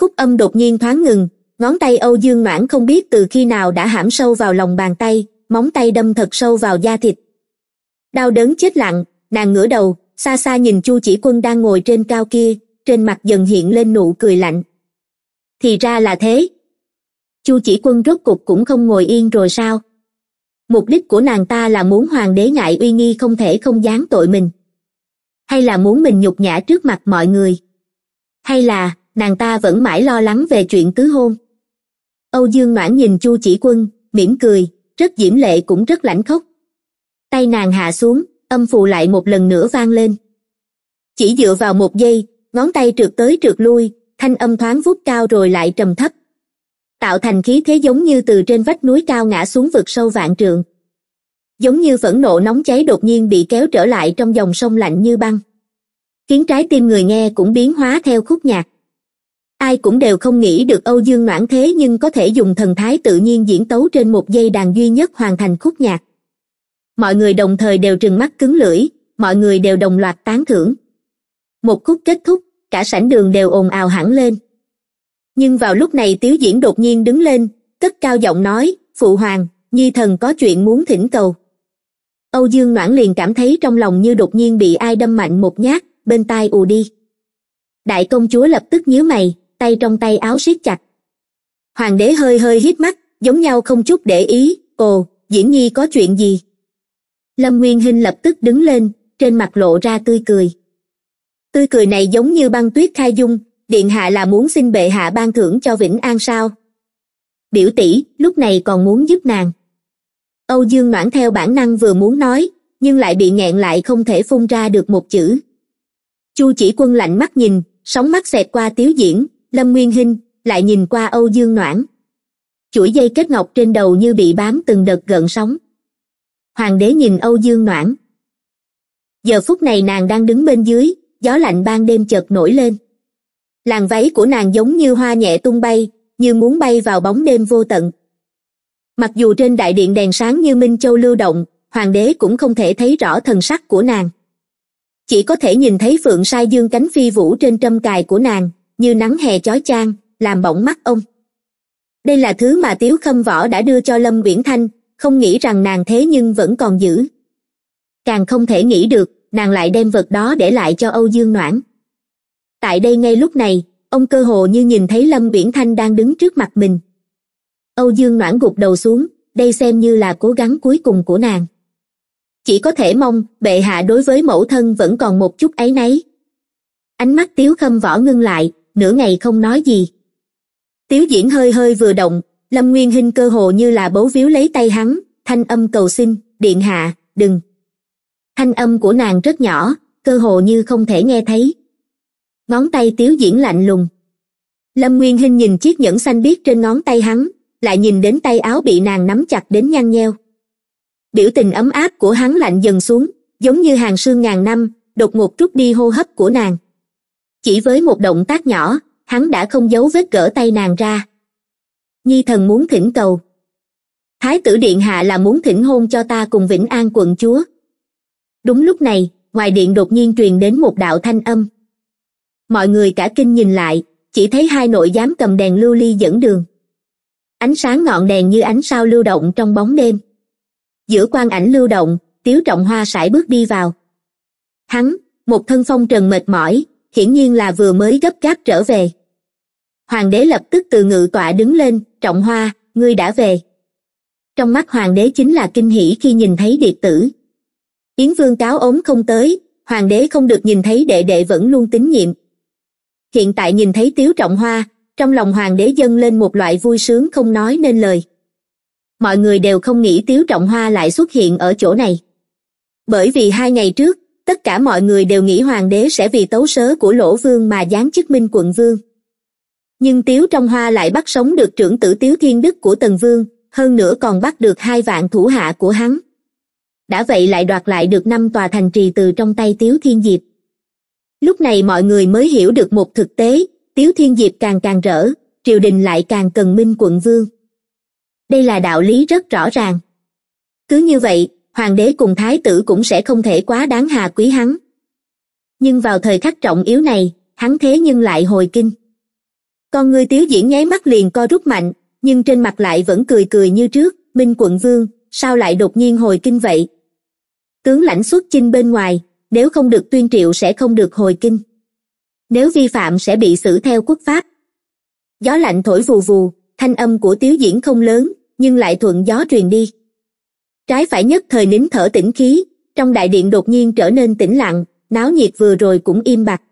khúc âm đột nhiên thoáng ngừng ngón tay âu dương Mãn không biết từ khi nào đã hãm sâu vào lòng bàn tay móng tay đâm thật sâu vào da thịt đau đớn chết lặng nàng ngửa đầu xa xa nhìn chu chỉ quân đang ngồi trên cao kia trên mặt dần hiện lên nụ cười lạnh thì ra là thế chu chỉ quân rốt cục cũng không ngồi yên rồi sao mục đích của nàng ta là muốn hoàng đế ngại uy nghi không thể không giáng tội mình hay là muốn mình nhục nhã trước mặt mọi người hay là nàng ta vẫn mãi lo lắng về chuyện tứ hôn âu dương noãn nhìn chu chỉ quân mỉm cười rất diễm lệ cũng rất lãnh khốc tay nàng hạ xuống âm phù lại một lần nữa vang lên chỉ dựa vào một giây ngón tay trượt tới trượt lui thanh âm thoáng vút cao rồi lại trầm thấp tạo thành khí thế giống như từ trên vách núi cao ngã xuống vực sâu vạn trượng giống như phẫn nộ nóng cháy đột nhiên bị kéo trở lại trong dòng sông lạnh như băng khiến trái tim người nghe cũng biến hóa theo khúc nhạc ai cũng đều không nghĩ được âu dương noãn thế nhưng có thể dùng thần thái tự nhiên diễn tấu trên một dây đàn duy nhất hoàn thành khúc nhạc mọi người đồng thời đều trừng mắt cứng lưỡi mọi người đều đồng loạt tán thưởng một khúc kết thúc cả sảnh đường đều ồn ào hẳn lên nhưng vào lúc này tiếu diễn đột nhiên đứng lên cất cao giọng nói phụ hoàng nhi thần có chuyện muốn thỉnh cầu âu dương noãn liền cảm thấy trong lòng như đột nhiên bị ai đâm mạnh một nhát bên tai ù đi đại công chúa lập tức nhíu mày tay trong tay áo siết chặt hoàng đế hơi hơi hít mắt giống nhau không chút để ý ồ diễn nhi có chuyện gì lâm nguyên hinh lập tức đứng lên trên mặt lộ ra tươi cười tươi cười này giống như băng tuyết khai dung điện hạ là muốn xin bệ hạ ban thưởng cho vĩnh an sao biểu tỷ lúc này còn muốn giúp nàng âu dương noãn theo bản năng vừa muốn nói nhưng lại bị nghẹn lại không thể phun ra được một chữ chu chỉ quân lạnh mắt nhìn sóng mắt xẹt qua tiếu diễn lâm nguyên hinh lại nhìn qua âu dương noãn chuỗi dây kết ngọc trên đầu như bị bám từng đợt gợn sóng hoàng đế nhìn âu dương noãn giờ phút này nàng đang đứng bên dưới gió lạnh ban đêm chợt nổi lên làn váy của nàng giống như hoa nhẹ tung bay như muốn bay vào bóng đêm vô tận mặc dù trên đại điện đèn sáng như minh châu lưu động hoàng đế cũng không thể thấy rõ thần sắc của nàng chỉ có thể nhìn thấy phượng sai dương cánh phi vũ trên trâm cài của nàng như nắng hè chói chang làm bỏng mắt ông đây là thứ mà tiếu khâm võ đã đưa cho lâm uyển thanh không nghĩ rằng nàng thế nhưng vẫn còn giữ càng không thể nghĩ được nàng lại đem vật đó để lại cho âu dương noãn tại đây ngay lúc này ông cơ hồ như nhìn thấy lâm uyển thanh đang đứng trước mặt mình âu dương noãn gục đầu xuống đây xem như là cố gắng cuối cùng của nàng chỉ có thể mong bệ hạ đối với mẫu thân vẫn còn một chút áy náy ánh mắt tiếu khâm võ ngưng lại nửa ngày không nói gì tiếu diễn hơi hơi vừa động lâm nguyên hinh cơ hồ như là bấu víu lấy tay hắn thanh âm cầu xin điện hạ đừng thanh âm của nàng rất nhỏ cơ hồ như không thể nghe thấy ngón tay tiếu diễn lạnh lùng lâm nguyên hinh nhìn chiếc nhẫn xanh biếc trên ngón tay hắn lại nhìn đến tay áo bị nàng nắm chặt đến nhăn nheo biểu tình ấm áp của hắn lạnh dần xuống giống như hàng sương ngàn năm đột ngột rút đi hô hấp của nàng chỉ với một động tác nhỏ hắn đã không giấu vết gỡ tay nàng ra nhi thần muốn thỉnh cầu thái tử điện hạ là muốn thỉnh hôn cho ta cùng vĩnh an quận chúa đúng lúc này ngoài điện đột nhiên truyền đến một đạo thanh âm mọi người cả kinh nhìn lại chỉ thấy hai nội giám cầm đèn lưu ly dẫn đường ánh sáng ngọn đèn như ánh sao lưu động trong bóng đêm giữa quan ảnh lưu động tiếu trọng hoa sải bước đi vào hắn một thân phong trần mệt mỏi hiển nhiên là vừa mới gấp gáp trở về hoàng đế lập tức từ ngự tọa đứng lên trọng hoa ngươi đã về trong mắt hoàng đế chính là kinh hỉ khi nhìn thấy điệt tử yến vương cáo ốm không tới hoàng đế không được nhìn thấy đệ đệ vẫn luôn tín nhiệm hiện tại nhìn thấy tiếu trọng hoa trong lòng hoàng đế dâng lên một loại vui sướng không nói nên lời mọi người đều không nghĩ tiếu trọng hoa lại xuất hiện ở chỗ này bởi vì hai ngày trước tất cả mọi người đều nghĩ hoàng đế sẽ vì tấu sớ của lỗ vương mà giáng chức minh quận vương nhưng tiếu trong hoa lại bắt sống được trưởng tử tiếu thiên đức của tần vương hơn nữa còn bắt được hai vạn thủ hạ của hắn đã vậy lại đoạt lại được năm tòa thành trì từ trong tay tiếu thiên diệp lúc này mọi người mới hiểu được một thực tế tiếu thiên diệp càng càng rỡ triều đình lại càng cần minh quận vương đây là đạo lý rất rõ ràng cứ như vậy hoàng đế cùng thái tử cũng sẽ không thể quá đáng hà quý hắn nhưng vào thời khắc trọng yếu này hắn thế nhưng lại hồi kinh con ngươi tiếu diễn nháy mắt liền co rút mạnh nhưng trên mặt lại vẫn cười cười như trước minh quận vương sao lại đột nhiên hồi kinh vậy tướng lãnh xuất chinh bên ngoài nếu không được tuyên triệu sẽ không được hồi kinh nếu vi phạm sẽ bị xử theo quốc pháp gió lạnh thổi vù vù thanh âm của tiếu diễn không lớn nhưng lại thuận gió truyền đi trái phải nhất thời nín thở tĩnh khí trong đại điện đột nhiên trở nên tĩnh lặng náo nhiệt vừa rồi cũng im bặt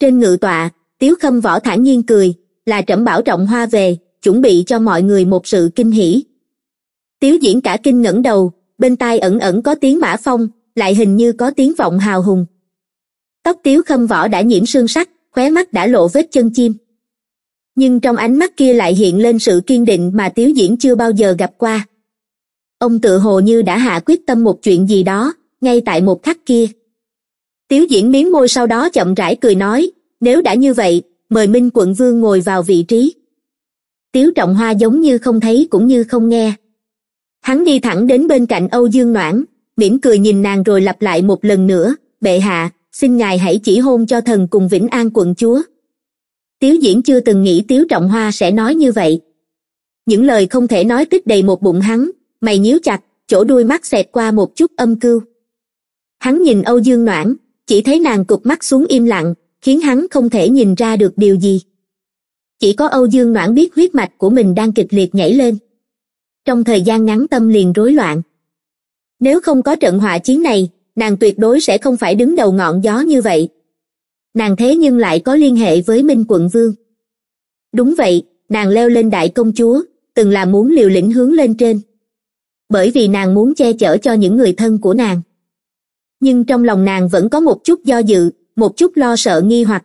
trên ngự tọa tiếu khâm võ thản nhiên cười là trẫm bảo trọng hoa về chuẩn bị cho mọi người một sự kinh hỉ tiếu diễn cả kinh ngẩng đầu bên tai ẩn ẩn có tiếng mã phong lại hình như có tiếng vọng hào hùng tóc tiếu khâm võ đã nhiễm sương sắc khóe mắt đã lộ vết chân chim nhưng trong ánh mắt kia lại hiện lên sự kiên định mà tiếu diễn chưa bao giờ gặp qua ông tự hồ như đã hạ quyết tâm một chuyện gì đó ngay tại một khắc kia tiếu diễn miếng môi sau đó chậm rãi cười nói nếu đã như vậy mời minh quận vương ngồi vào vị trí tiếu trọng hoa giống như không thấy cũng như không nghe hắn đi thẳng đến bên cạnh âu dương noãn mỉm cười nhìn nàng rồi lặp lại một lần nữa bệ hạ xin ngài hãy chỉ hôn cho thần cùng vĩnh an quận chúa tiếu diễn chưa từng nghĩ tiếu trọng hoa sẽ nói như vậy những lời không thể nói tích đầy một bụng hắn mày nhíu chặt chỗ đuôi mắt xẹt qua một chút âm cưu hắn nhìn âu dương noãn chỉ thấy nàng cụp mắt xuống im lặng khiến hắn không thể nhìn ra được điều gì chỉ có âu dương noãn biết huyết mạch của mình đang kịch liệt nhảy lên trong thời gian ngắn tâm liền rối loạn nếu không có trận họa chiến này nàng tuyệt đối sẽ không phải đứng đầu ngọn gió như vậy nàng thế nhưng lại có liên hệ với minh quận vương đúng vậy nàng leo lên đại công chúa từng là muốn liều lĩnh hướng lên trên bởi vì nàng muốn che chở cho những người thân của nàng nhưng trong lòng nàng vẫn có một chút do dự một chút lo sợ nghi hoặc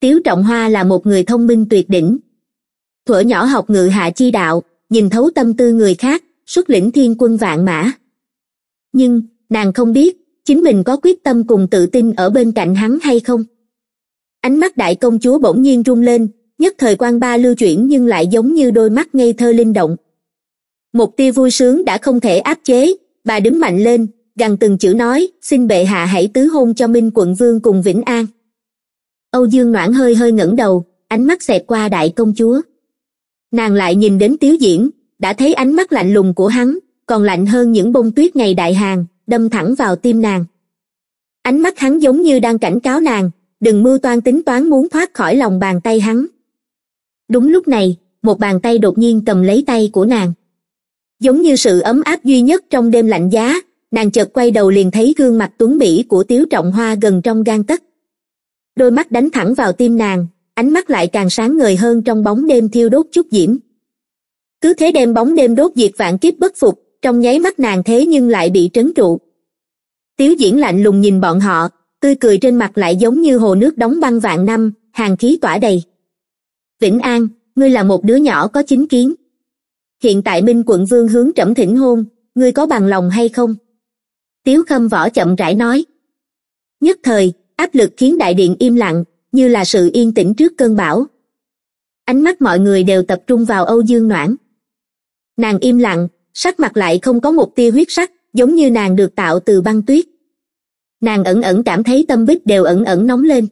tiếu trọng hoa là một người thông minh tuyệt đỉnh thuở nhỏ học ngự hạ chi đạo nhìn thấu tâm tư người khác xuất lĩnh thiên quân vạn mã nhưng nàng không biết chính mình có quyết tâm cùng tự tin ở bên cạnh hắn hay không ánh mắt đại công chúa bỗng nhiên rung lên nhất thời quan ba lưu chuyển nhưng lại giống như đôi mắt ngây thơ linh động một tia vui sướng đã không thể áp chế bà đứng mạnh lên gằn từng chữ nói xin bệ hạ hãy tứ hôn cho minh quận vương cùng vĩnh an âu dương noãn hơi hơi ngẩng đầu ánh mắt xẹt qua đại công chúa nàng lại nhìn đến tiếu diễn đã thấy ánh mắt lạnh lùng của hắn còn lạnh hơn những bông tuyết ngày đại hàn đâm thẳng vào tim nàng ánh mắt hắn giống như đang cảnh cáo nàng đừng mưu toan tính toán muốn thoát khỏi lòng bàn tay hắn đúng lúc này một bàn tay đột nhiên cầm lấy tay của nàng giống như sự ấm áp duy nhất trong đêm lạnh giá nàng chợt quay đầu liền thấy gương mặt tuấn mỹ của tiếu trọng hoa gần trong gan tất, đôi mắt đánh thẳng vào tim nàng ánh mắt lại càng sáng ngời hơn trong bóng đêm thiêu đốt chút diễm cứ thế đem bóng đêm đốt diệt vạn kiếp bất phục trong nháy mắt nàng thế nhưng lại bị trấn trụ tiếu diễn lạnh lùng nhìn bọn họ tươi cười trên mặt lại giống như hồ nước đóng băng vạn năm hàng khí tỏa đầy vĩnh an ngươi là một đứa nhỏ có chính kiến hiện tại minh quận vương hướng trẫm thỉnh hôn ngươi có bằng lòng hay không tiếu khâm võ chậm rãi nói nhất thời áp lực khiến đại điện im lặng như là sự yên tĩnh trước cơn bão ánh mắt mọi người đều tập trung vào âu dương noãn nàng im lặng sắc mặt lại không có một tia huyết sắc giống như nàng được tạo từ băng tuyết nàng ẩn ẩn cảm thấy tâm bích đều ẩn ẩn nóng lên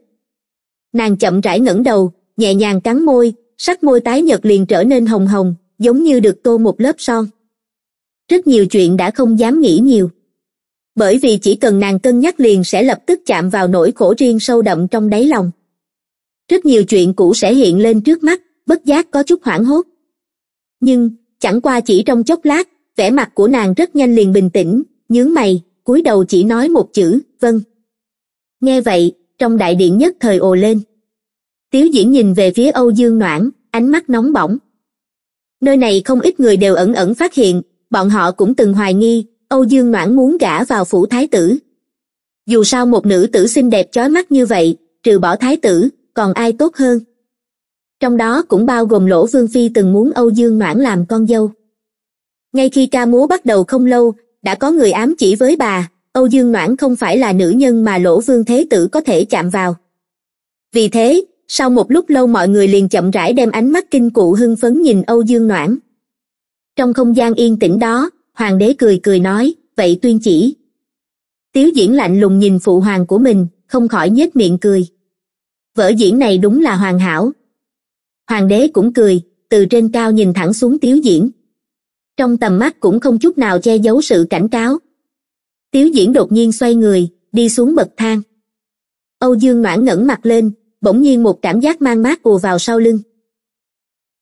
nàng chậm rãi ngẩng đầu nhẹ nhàng cắn môi sắc môi tái nhợt liền trở nên hồng hồng giống như được tô một lớp son rất nhiều chuyện đã không dám nghĩ nhiều bởi vì chỉ cần nàng cân nhắc liền sẽ lập tức chạm vào nỗi khổ riêng sâu đậm trong đáy lòng rất nhiều chuyện cũ sẽ hiện lên trước mắt bất giác có chút hoảng hốt nhưng chẳng qua chỉ trong chốc lát vẻ mặt của nàng rất nhanh liền bình tĩnh nhướng mày cúi đầu chỉ nói một chữ vâng nghe vậy trong đại điện nhất thời ồ lên tiếu diễn nhìn về phía âu dương noãn ánh mắt nóng bỏng nơi này không ít người đều ẩn ẩn phát hiện bọn họ cũng từng hoài nghi âu dương noãn muốn gả vào phủ thái tử dù sao một nữ tử xinh đẹp chói mắt như vậy trừ bỏ thái tử còn ai tốt hơn trong đó cũng bao gồm lỗ vương phi từng muốn âu dương noãn làm con dâu ngay khi ca múa bắt đầu không lâu đã có người ám chỉ với bà âu dương noãn không phải là nữ nhân mà lỗ vương thế tử có thể chạm vào vì thế sau một lúc lâu mọi người liền chậm rãi đem ánh mắt kinh cụ hưng phấn nhìn âu dương noãn trong không gian yên tĩnh đó hoàng đế cười cười nói vậy tuyên chỉ tiếu diễn lạnh lùng nhìn phụ hoàng của mình không khỏi nhếch miệng cười vở diễn này đúng là hoàn hảo hoàng đế cũng cười từ trên cao nhìn thẳng xuống tiếu diễn trong tầm mắt cũng không chút nào che giấu sự cảnh cáo tiếu diễn đột nhiên xoay người đi xuống bậc thang âu dương noãn ngẩng mặt lên bỗng nhiên một cảm giác mang mát ùa vào sau lưng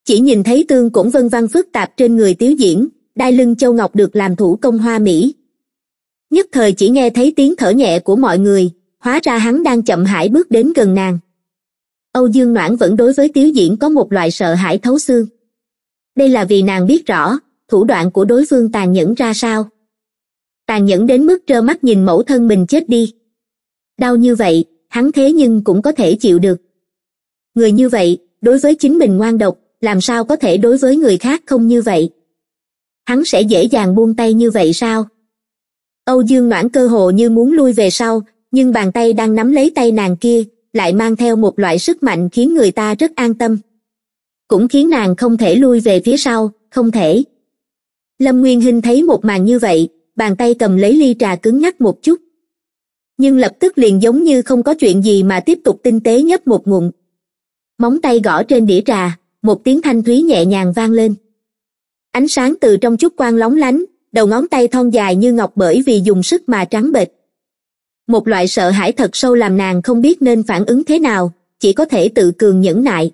chỉ nhìn thấy tương cũng vân văn phức tạp trên người tiếu diễn đai lưng châu ngọc được làm thủ công hoa mỹ nhất thời chỉ nghe thấy tiếng thở nhẹ của mọi người hóa ra hắn đang chậm hãi bước đến gần nàng âu dương noãn vẫn đối với tiếu diễn có một loại sợ hãi thấu xương đây là vì nàng biết rõ thủ đoạn của đối phương tàn nhẫn ra sao tàn nhẫn đến mức trơ mắt nhìn mẫu thân mình chết đi đau như vậy hắn thế nhưng cũng có thể chịu được người như vậy đối với chính mình ngoan độc làm sao có thể đối với người khác không như vậy hắn sẽ dễ dàng buông tay như vậy sao âu dương noãn cơ hồ như muốn lui về sau nhưng bàn tay đang nắm lấy tay nàng kia lại mang theo một loại sức mạnh khiến người ta rất an tâm cũng khiến nàng không thể lui về phía sau không thể lâm nguyên hinh thấy một màn như vậy bàn tay cầm lấy ly trà cứng ngắc một chút nhưng lập tức liền giống như không có chuyện gì mà tiếp tục tinh tế nhấp một ngụm móng tay gõ trên đĩa trà một tiếng thanh thúy nhẹ nhàng vang lên ánh sáng từ trong chút quang lóng lánh đầu ngón tay thon dài như ngọc bởi vì dùng sức mà trắng bệch một loại sợ hãi thật sâu làm nàng không biết nên phản ứng thế nào chỉ có thể tự cường nhẫn nại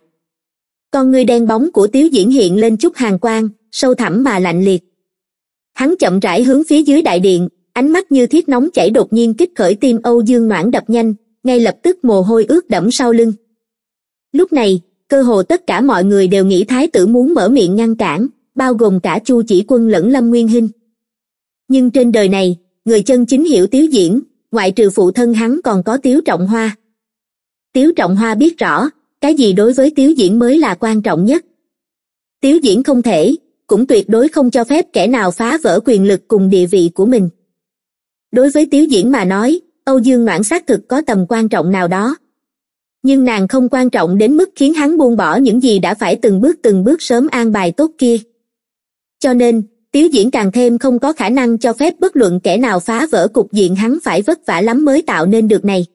con ngươi đen bóng của tiếu diễn hiện lên chút hàng quang sâu thẳm mà lạnh liệt hắn chậm rãi hướng phía dưới đại điện ánh mắt như thiết nóng chảy đột nhiên kích khởi tim âu dương noãn đập nhanh ngay lập tức mồ hôi ướt đẫm sau lưng lúc này cơ hồ tất cả mọi người đều nghĩ thái tử muốn mở miệng ngăn cản bao gồm cả chu chỉ quân lẫn lâm nguyên hinh nhưng trên đời này người chân chính hiểu tiếu diễn ngoại trừ phụ thân hắn còn có tiếu trọng hoa tiếu trọng hoa biết rõ cái gì đối với tiếu diễn mới là quan trọng nhất tiếu diễn không thể cũng tuyệt đối không cho phép kẻ nào phá vỡ quyền lực cùng địa vị của mình đối với tiếu diễn mà nói âu dương noãn xác thực có tầm quan trọng nào đó nhưng nàng không quan trọng đến mức khiến hắn buông bỏ những gì đã phải từng bước từng bước sớm an bài tốt kia cho nên tiếu diễn càng thêm không có khả năng cho phép bất luận kẻ nào phá vỡ cục diện hắn phải vất vả lắm mới tạo nên được này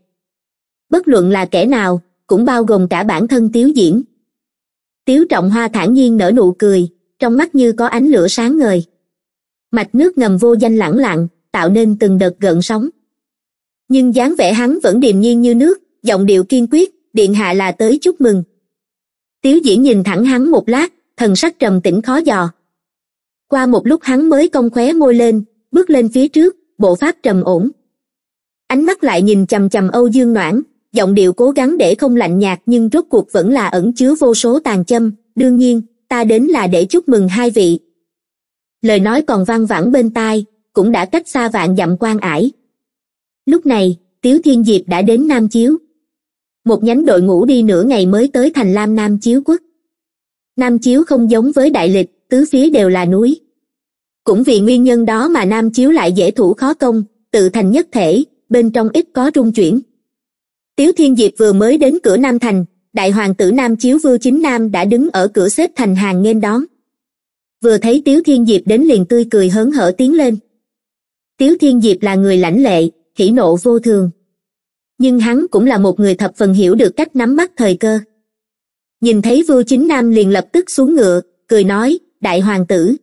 bất luận là kẻ nào cũng bao gồm cả bản thân tiếu diễn tiếu trọng hoa thản nhiên nở nụ cười trong mắt như có ánh lửa sáng ngời mạch nước ngầm vô danh lẳng lặng tạo nên từng đợt gợn sóng nhưng dáng vẻ hắn vẫn điềm nhiên như nước giọng điệu kiên quyết điện hạ là tới chúc mừng tiếu diễn nhìn thẳng hắn một lát thần sắc trầm tĩnh khó dò qua một lúc hắn mới cong khóe môi lên bước lên phía trước bộ pháp trầm ổn ánh mắt lại nhìn chằm chằm âu dương noãn giọng điệu cố gắng để không lạnh nhạt nhưng rốt cuộc vẫn là ẩn chứa vô số tàn châm đương nhiên ta đến là để chúc mừng hai vị lời nói còn vang vẳng bên tai cũng đã cách xa vạn dặm quan ải lúc này tiếu thiên diệp đã đến nam chiếu một nhánh đội ngũ đi nửa ngày mới tới thành lam nam chiếu quốc nam chiếu không giống với đại lịch tứ phía đều là núi cũng vì nguyên nhân đó mà nam chiếu lại dễ thủ khó công tự thành nhất thể bên trong ít có trung chuyển tiếu thiên diệp vừa mới đến cửa nam thành đại hoàng tử nam chiếu vưu chính nam đã đứng ở cửa xếp thành hàng nghênh đón vừa thấy tiếu thiên diệp đến liền tươi cười hớn hở tiến lên tiếu thiên diệp là người lãnh lệ hỉ nộ vô thường nhưng hắn cũng là một người thập phần hiểu được cách nắm bắt thời cơ nhìn thấy vua chính nam liền lập tức xuống ngựa cười nói đại hoàng tử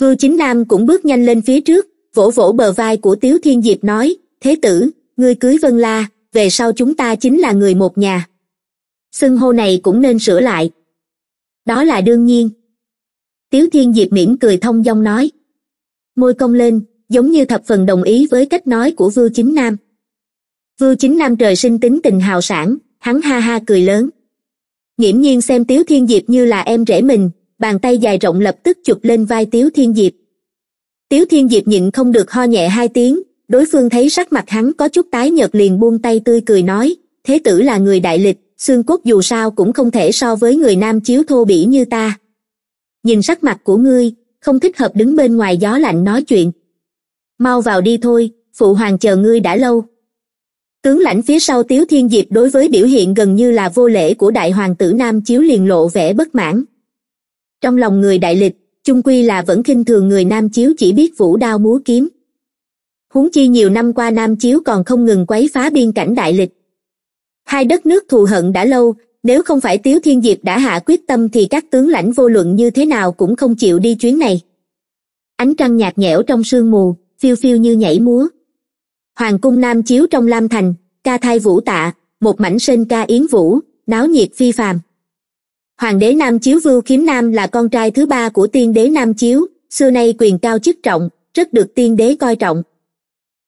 vua chính nam cũng bước nhanh lên phía trước vỗ vỗ bờ vai của tiếu thiên diệp nói thế tử ngươi cưới vân la về sau chúng ta chính là người một nhà xưng hô này cũng nên sửa lại đó là đương nhiên tiếu thiên diệp mỉm cười thông dong nói môi công lên giống như thập phần đồng ý với cách nói của vưu chính nam vưu chính nam trời sinh tính tình hào sản hắn ha ha cười lớn nghiễm nhiên xem tiếu thiên diệp như là em rể mình bàn tay dài rộng lập tức chụp lên vai tiếu thiên diệp tiếu thiên diệp nhịn không được ho nhẹ hai tiếng đối phương thấy sắc mặt hắn có chút tái nhợt liền buông tay tươi cười nói thế tử là người đại lịch xương cốt dù sao cũng không thể so với người nam chiếu thô bỉ như ta nhìn sắc mặt của ngươi không thích hợp đứng bên ngoài gió lạnh nói chuyện mau vào đi thôi phụ hoàng chờ ngươi đã lâu tướng lãnh phía sau tiếu thiên diệp đối với biểu hiện gần như là vô lễ của đại hoàng tử nam chiếu liền lộ vẻ bất mãn trong lòng người đại lịch chung quy là vẫn khinh thường người nam chiếu chỉ biết vũ đao múa kiếm huống chi nhiều năm qua nam chiếu còn không ngừng quấy phá biên cảnh đại lịch hai đất nước thù hận đã lâu nếu không phải tiếu thiên diệp đã hạ quyết tâm thì các tướng lãnh vô luận như thế nào cũng không chịu đi chuyến này ánh trăng nhạt nhẽo trong sương mù phiêu phiêu như nhảy múa hoàng cung nam chiếu trong lam thành ca thai vũ tạ một mảnh sên ca yến vũ náo nhiệt phi phàm hoàng đế nam chiếu vưu kiếm nam là con trai thứ ba của tiên đế nam chiếu xưa nay quyền cao chức trọng rất được tiên đế coi trọng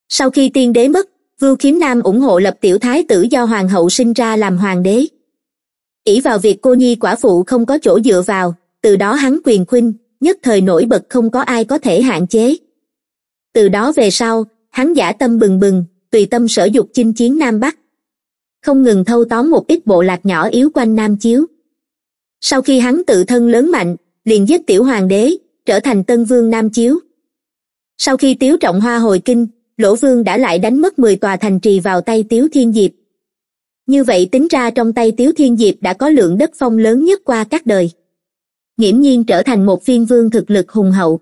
sau khi tiên đế mất vưu kiếm nam ủng hộ lập tiểu thái tử do hoàng hậu sinh ra làm hoàng đế ỷ vào việc cô nhi quả phụ không có chỗ dựa vào từ đó hắn quyền khuynh nhất thời nổi bật không có ai có thể hạn chế từ đó về sau hắn giả tâm bừng bừng tùy tâm sở dục chinh chiến nam bắc không ngừng thâu tóm một ít bộ lạc nhỏ yếu quanh nam chiếu sau khi hắn tự thân lớn mạnh liền giết tiểu hoàng đế trở thành tân vương nam chiếu sau khi tiếu trọng hoa hồi kinh lỗ vương đã lại đánh mất mười tòa thành trì vào tay tiếu thiên diệp như vậy tính ra trong tay tiếu thiên diệp đã có lượng đất phong lớn nhất qua các đời nghiễm nhiên trở thành một phiên vương thực lực hùng hậu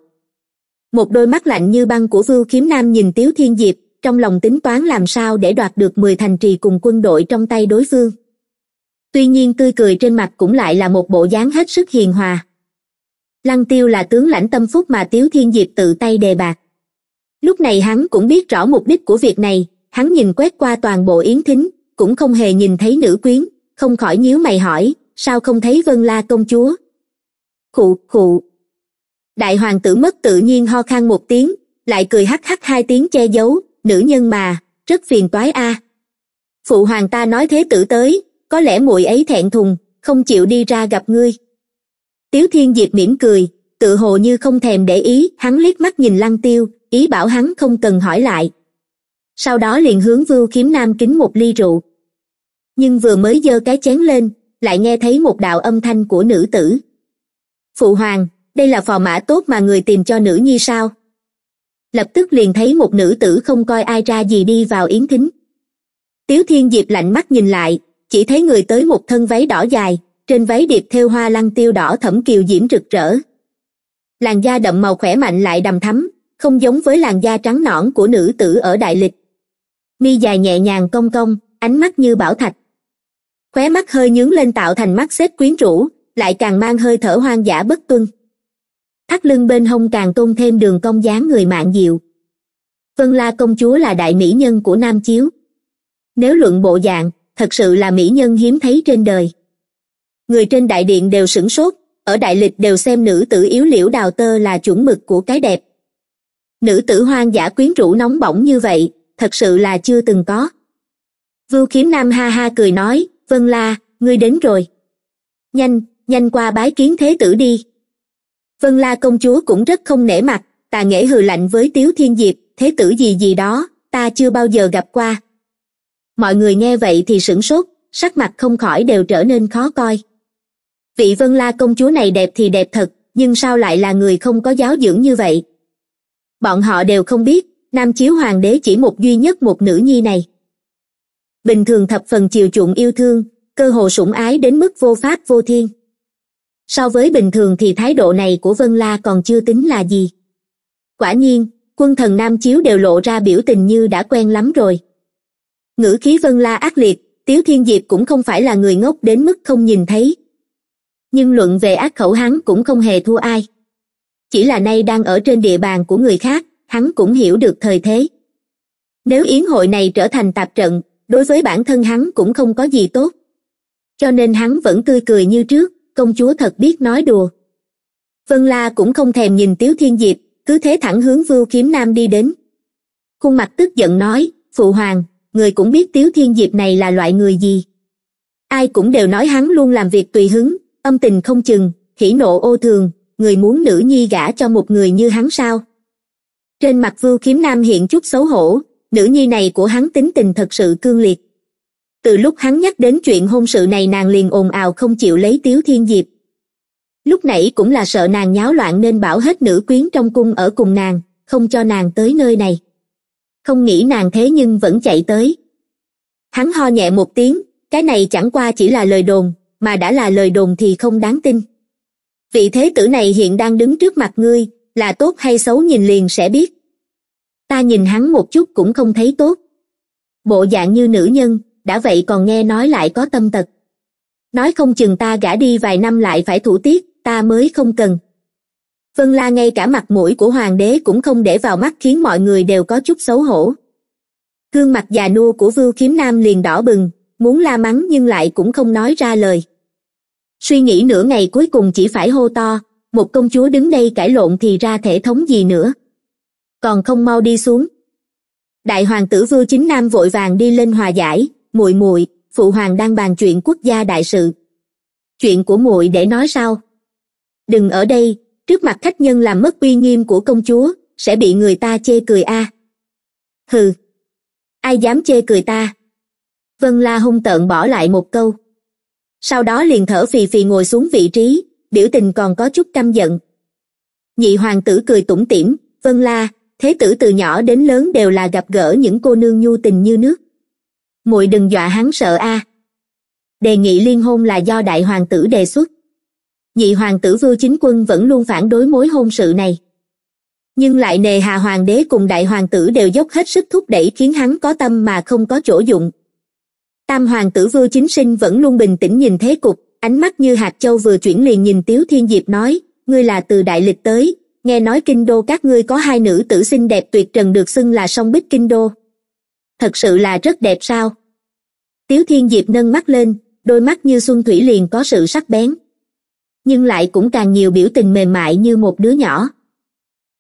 một đôi mắt lạnh như băng của vưu kiếm nam nhìn tiếu thiên diệp trong lòng tính toán làm sao để đoạt được mười thành trì cùng quân đội trong tay đối phương tuy nhiên tươi cười trên mặt cũng lại là một bộ dáng hết sức hiền hòa lăng tiêu là tướng lãnh tâm phúc mà tiếu thiên diệp tự tay đề bạc lúc này hắn cũng biết rõ mục đích của việc này hắn nhìn quét qua toàn bộ yến thính cũng không hề nhìn thấy nữ quyến không khỏi nhíu mày hỏi sao không thấy vân la công chúa khụ khụ đại hoàng tử mất tự nhiên ho khan một tiếng lại cười hắc hắc hai tiếng che giấu nữ nhân mà rất phiền toái a phụ hoàng ta nói thế tử tới có lẽ muội ấy thẹn thùng không chịu đi ra gặp ngươi tiếu thiên diệp mỉm cười tự hồ như không thèm để ý hắn liếc mắt nhìn lăng tiêu ý bảo hắn không cần hỏi lại sau đó liền hướng vưu kiếm nam kính một ly rượu nhưng vừa mới giơ cái chén lên lại nghe thấy một đạo âm thanh của nữ tử phụ hoàng đây là phò mã tốt mà người tìm cho nữ nhi sao lập tức liền thấy một nữ tử không coi ai ra gì đi vào yến thính tiếu thiên diệp lạnh mắt nhìn lại chỉ thấy người tới một thân váy đỏ dài trên váy điệp thêu hoa lăng tiêu đỏ thẫm kiều diễm rực rỡ làn da đậm màu khỏe mạnh lại đầm thắm không giống với làn da trắng nõn của nữ tử ở đại lịch mi dài nhẹ nhàng cong cong ánh mắt như bảo thạch khóe mắt hơi nhướng lên tạo thành mắt xếp quyến rũ lại càng mang hơi thở hoang dã bất tuân thắt lưng bên hông càng tôn thêm đường cong dáng người mạng diệu vân la công chúa là đại mỹ nhân của nam chiếu nếu luận bộ dạng thật sự là mỹ nhân hiếm thấy trên đời người trên đại điện đều sửng sốt ở đại lịch đều xem nữ tử yếu liễu đào tơ là chuẩn mực của cái đẹp nữ tử hoang dã quyến rũ nóng bỏng như vậy thật sự là chưa từng có vưu kiếm nam ha ha cười nói vân la ngươi đến rồi nhanh nhanh qua bái kiến thế tử đi vân la công chúa cũng rất không nể mặt tà nghệ hừ lạnh với tiếu thiên diệp thế tử gì gì đó ta chưa bao giờ gặp qua mọi người nghe vậy thì sửng sốt sắc mặt không khỏi đều trở nên khó coi vị vân la công chúa này đẹp thì đẹp thật nhưng sao lại là người không có giáo dưỡng như vậy bọn họ đều không biết nam chiếu hoàng đế chỉ một duy nhất một nữ nhi này bình thường thập phần chiều chuộng yêu thương cơ hồ sủng ái đến mức vô pháp vô thiên so với bình thường thì thái độ này của vân la còn chưa tính là gì quả nhiên quân thần nam chiếu đều lộ ra biểu tình như đã quen lắm rồi ngữ khí vân la ác liệt tiếu thiên diệp cũng không phải là người ngốc đến mức không nhìn thấy nhưng luận về ác khẩu hắn cũng không hề thua ai chỉ là nay đang ở trên địa bàn của người khác hắn cũng hiểu được thời thế nếu yến hội này trở thành tạp trận đối với bản thân hắn cũng không có gì tốt cho nên hắn vẫn tươi cười như trước công chúa thật biết nói đùa vân la cũng không thèm nhìn tiếu thiên diệp cứ thế thẳng hướng vưu kiếm nam đi đến khuôn mặt tức giận nói phụ hoàng người cũng biết tiếu thiên diệp này là loại người gì ai cũng đều nói hắn luôn làm việc tùy hứng âm tình không chừng hỉ nộ ô thường người muốn nữ nhi gả cho một người như hắn sao trên mặt vưu kiếm nam hiện chút xấu hổ nữ nhi này của hắn tính tình thật sự cương liệt từ lúc hắn nhắc đến chuyện hôn sự này nàng liền ồn ào không chịu lấy tiếu thiên diệp lúc nãy cũng là sợ nàng nháo loạn nên bảo hết nữ quyến trong cung ở cùng nàng không cho nàng tới nơi này không nghĩ nàng thế nhưng vẫn chạy tới hắn ho nhẹ một tiếng cái này chẳng qua chỉ là lời đồn mà đã là lời đồn thì không đáng tin vị thế tử này hiện đang đứng trước mặt ngươi là tốt hay xấu nhìn liền sẽ biết ta nhìn hắn một chút cũng không thấy tốt bộ dạng như nữ nhân đã vậy còn nghe nói lại có tâm tật nói không chừng ta gả đi vài năm lại phải thủ tiết ta mới không cần vân la ngay cả mặt mũi của hoàng đế cũng không để vào mắt khiến mọi người đều có chút xấu hổ gương mặt già nua của vưu kiếm nam liền đỏ bừng muốn la mắng nhưng lại cũng không nói ra lời suy nghĩ nửa ngày cuối cùng chỉ phải hô to một công chúa đứng đây cãi lộn thì ra thể thống gì nữa còn không mau đi xuống đại hoàng tử vưu chính nam vội vàng đi lên hòa giải muội muội phụ hoàng đang bàn chuyện quốc gia đại sự chuyện của muội để nói sao đừng ở đây trước mặt khách nhân làm mất uy nghiêm của công chúa sẽ bị người ta chê cười a à. hừ ai dám chê cười ta vân la hung tợn bỏ lại một câu sau đó liền thở phì phì ngồi xuống vị trí biểu tình còn có chút căm giận nhị hoàng tử cười tủm tỉm vân la thế tử từ nhỏ đến lớn đều là gặp gỡ những cô nương nhu tình như nước muội đừng dọa hắn sợ a đề nghị liên hôn là do đại hoàng tử đề xuất nhị hoàng tử vua chính quân vẫn luôn phản đối mối hôn sự này nhưng lại nề hà hoàng đế cùng đại hoàng tử đều dốc hết sức thúc đẩy khiến hắn có tâm mà không có chỗ dụng tam hoàng tử vua chính sinh vẫn luôn bình tĩnh nhìn thế cục ánh mắt như hạt châu vừa chuyển liền nhìn tiếu thiên diệp nói ngươi là từ đại lịch tới nghe nói kinh đô các ngươi có hai nữ tử xinh đẹp tuyệt trần được xưng là song bích kinh đô thật sự là rất đẹp sao tiếu thiên diệp nâng mắt lên đôi mắt như xuân thủy liền có sự sắc bén nhưng lại cũng càng nhiều biểu tình mềm mại như một đứa nhỏ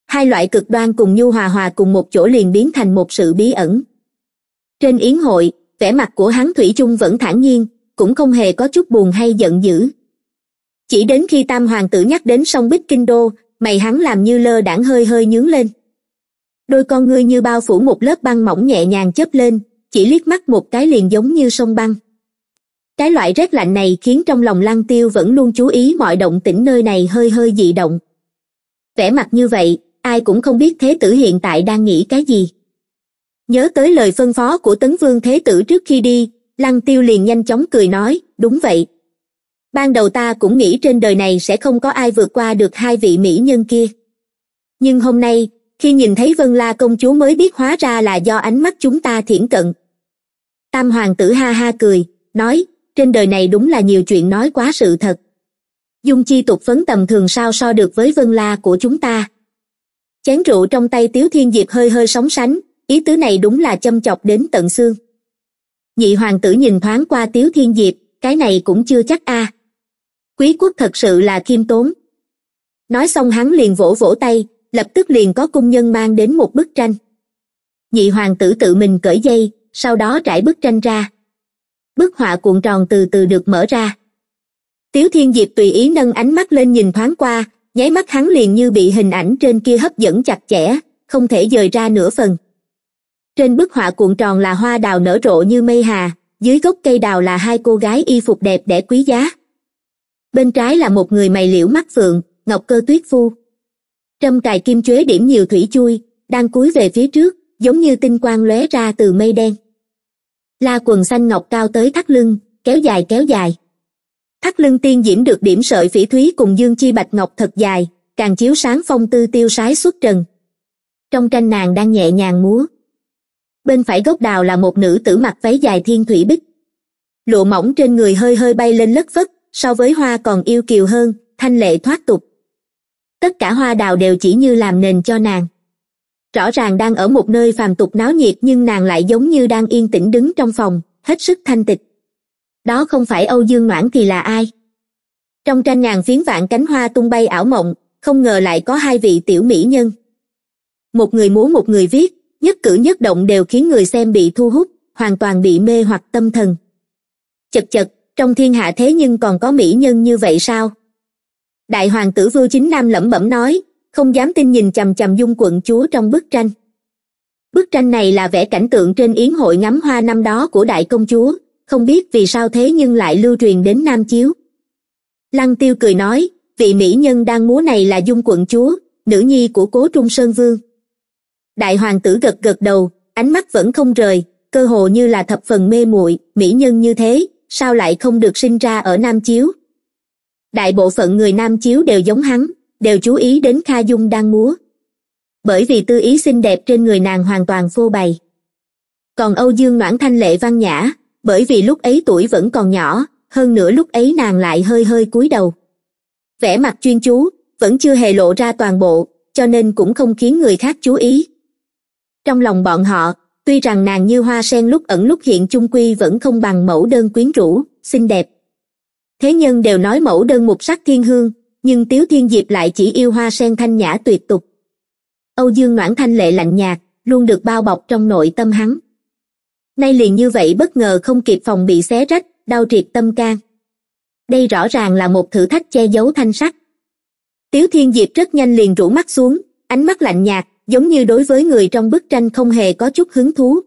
hai loại cực đoan cùng nhu hòa hòa cùng một chỗ liền biến thành một sự bí ẩn trên yến hội vẻ mặt của hắn thủy chung vẫn thản nhiên cũng không hề có chút buồn hay giận dữ chỉ đến khi tam hoàng tử nhắc đến sông bích kinh đô mày hắn làm như lơ đãng hơi hơi nhướng lên đôi con ngươi như bao phủ một lớp băng mỏng nhẹ nhàng chớp lên chỉ liếc mắt một cái liền giống như sông băng cái loại rét lạnh này khiến trong lòng lăng tiêu vẫn luôn chú ý mọi động tĩnh nơi này hơi hơi dị động vẻ mặt như vậy ai cũng không biết thế tử hiện tại đang nghĩ cái gì nhớ tới lời phân phó của tấn vương thế tử trước khi đi lăng tiêu liền nhanh chóng cười nói đúng vậy ban đầu ta cũng nghĩ trên đời này sẽ không có ai vượt qua được hai vị mỹ nhân kia nhưng hôm nay khi nhìn thấy vân la công chúa mới biết hóa ra là do ánh mắt chúng ta thiển cận tam hoàng tử ha ha cười nói trên đời này đúng là nhiều chuyện nói quá sự thật dung chi tục phấn tầm thường sao so được với vân la của chúng ta chén rượu trong tay tiếu thiên diệp hơi hơi sóng sánh ý tứ này đúng là châm chọc đến tận xương nhị hoàng tử nhìn thoáng qua tiếu thiên diệp cái này cũng chưa chắc a quý quốc thật sự là khiêm tốn nói xong hắn liền vỗ vỗ tay lập tức liền có cung nhân mang đến một bức tranh nhị hoàng tử tự mình cởi dây sau đó trải bức tranh ra bức họa cuộn tròn từ từ được mở ra tiếu thiên diệp tùy ý nâng ánh mắt lên nhìn thoáng qua nháy mắt hắn liền như bị hình ảnh trên kia hấp dẫn chặt chẽ không thể dời ra nửa phần trên bức họa cuộn tròn là hoa đào nở rộ như mây hà dưới gốc cây đào là hai cô gái y phục đẹp đẽ quý giá bên trái là một người mày liễu mắt phượng ngọc cơ tuyết phu trâm cài kim chuế điểm nhiều thủy chui đang cúi về phía trước giống như tinh quang lóe ra từ mây đen la quần xanh ngọc cao tới thắt lưng kéo dài kéo dài thắt lưng tiên diễm được điểm sợi phỉ thúy cùng dương chi bạch ngọc thật dài càng chiếu sáng phong tư tiêu sái xuất trần trong tranh nàng đang nhẹ nhàng múa bên phải gốc đào là một nữ tử mặc váy dài thiên thủy bích lụa mỏng trên người hơi hơi bay lên lất phất so với hoa còn yêu kiều hơn thanh lệ thoát tục tất cả hoa đào đều chỉ như làm nền cho nàng rõ ràng đang ở một nơi phàm tục náo nhiệt nhưng nàng lại giống như đang yên tĩnh đứng trong phòng hết sức thanh tịch đó không phải âu dương noãn thì là ai trong tranh ngàn phiến vạn cánh hoa tung bay ảo mộng không ngờ lại có hai vị tiểu mỹ nhân một người múa một người viết nhất cử nhất động đều khiến người xem bị thu hút hoàn toàn bị mê hoặc tâm thần chật chật trong thiên hạ thế nhưng còn có mỹ nhân như vậy sao đại hoàng tử vưu chính nam lẩm bẩm nói không dám tin nhìn chằm chằm dung quận chúa trong bức tranh bức tranh này là vẽ cảnh tượng trên yến hội ngắm hoa năm đó của đại công chúa không biết vì sao thế nhưng lại lưu truyền đến nam chiếu lăng tiêu cười nói vị mỹ nhân đang múa này là dung quận chúa nữ nhi của cố trung sơn vương đại hoàng tử gật gật đầu ánh mắt vẫn không rời cơ hồ như là thập phần mê muội mỹ nhân như thế sao lại không được sinh ra ở nam chiếu đại bộ phận người nam chiếu đều giống hắn đều chú ý đến kha dung đang múa bởi vì tư ý xinh đẹp trên người nàng hoàn toàn phô bày còn âu dương noãn thanh lệ văn nhã bởi vì lúc ấy tuổi vẫn còn nhỏ hơn nữa lúc ấy nàng lại hơi hơi cúi đầu vẻ mặt chuyên chú vẫn chưa hề lộ ra toàn bộ cho nên cũng không khiến người khác chú ý trong lòng bọn họ tuy rằng nàng như hoa sen lúc ẩn lúc hiện chung quy vẫn không bằng mẫu đơn quyến rũ xinh đẹp thế nhân đều nói mẫu đơn mục sắc thiên hương nhưng tiếu thiên diệp lại chỉ yêu hoa sen thanh nhã tuyệt tục âu dương noãn thanh lệ lạnh nhạt luôn được bao bọc trong nội tâm hắn nay liền như vậy bất ngờ không kịp phòng bị xé rách đau triệt tâm can đây rõ ràng là một thử thách che giấu thanh sắc tiếu thiên diệp rất nhanh liền rủ mắt xuống ánh mắt lạnh nhạt giống như đối với người trong bức tranh không hề có chút hứng thú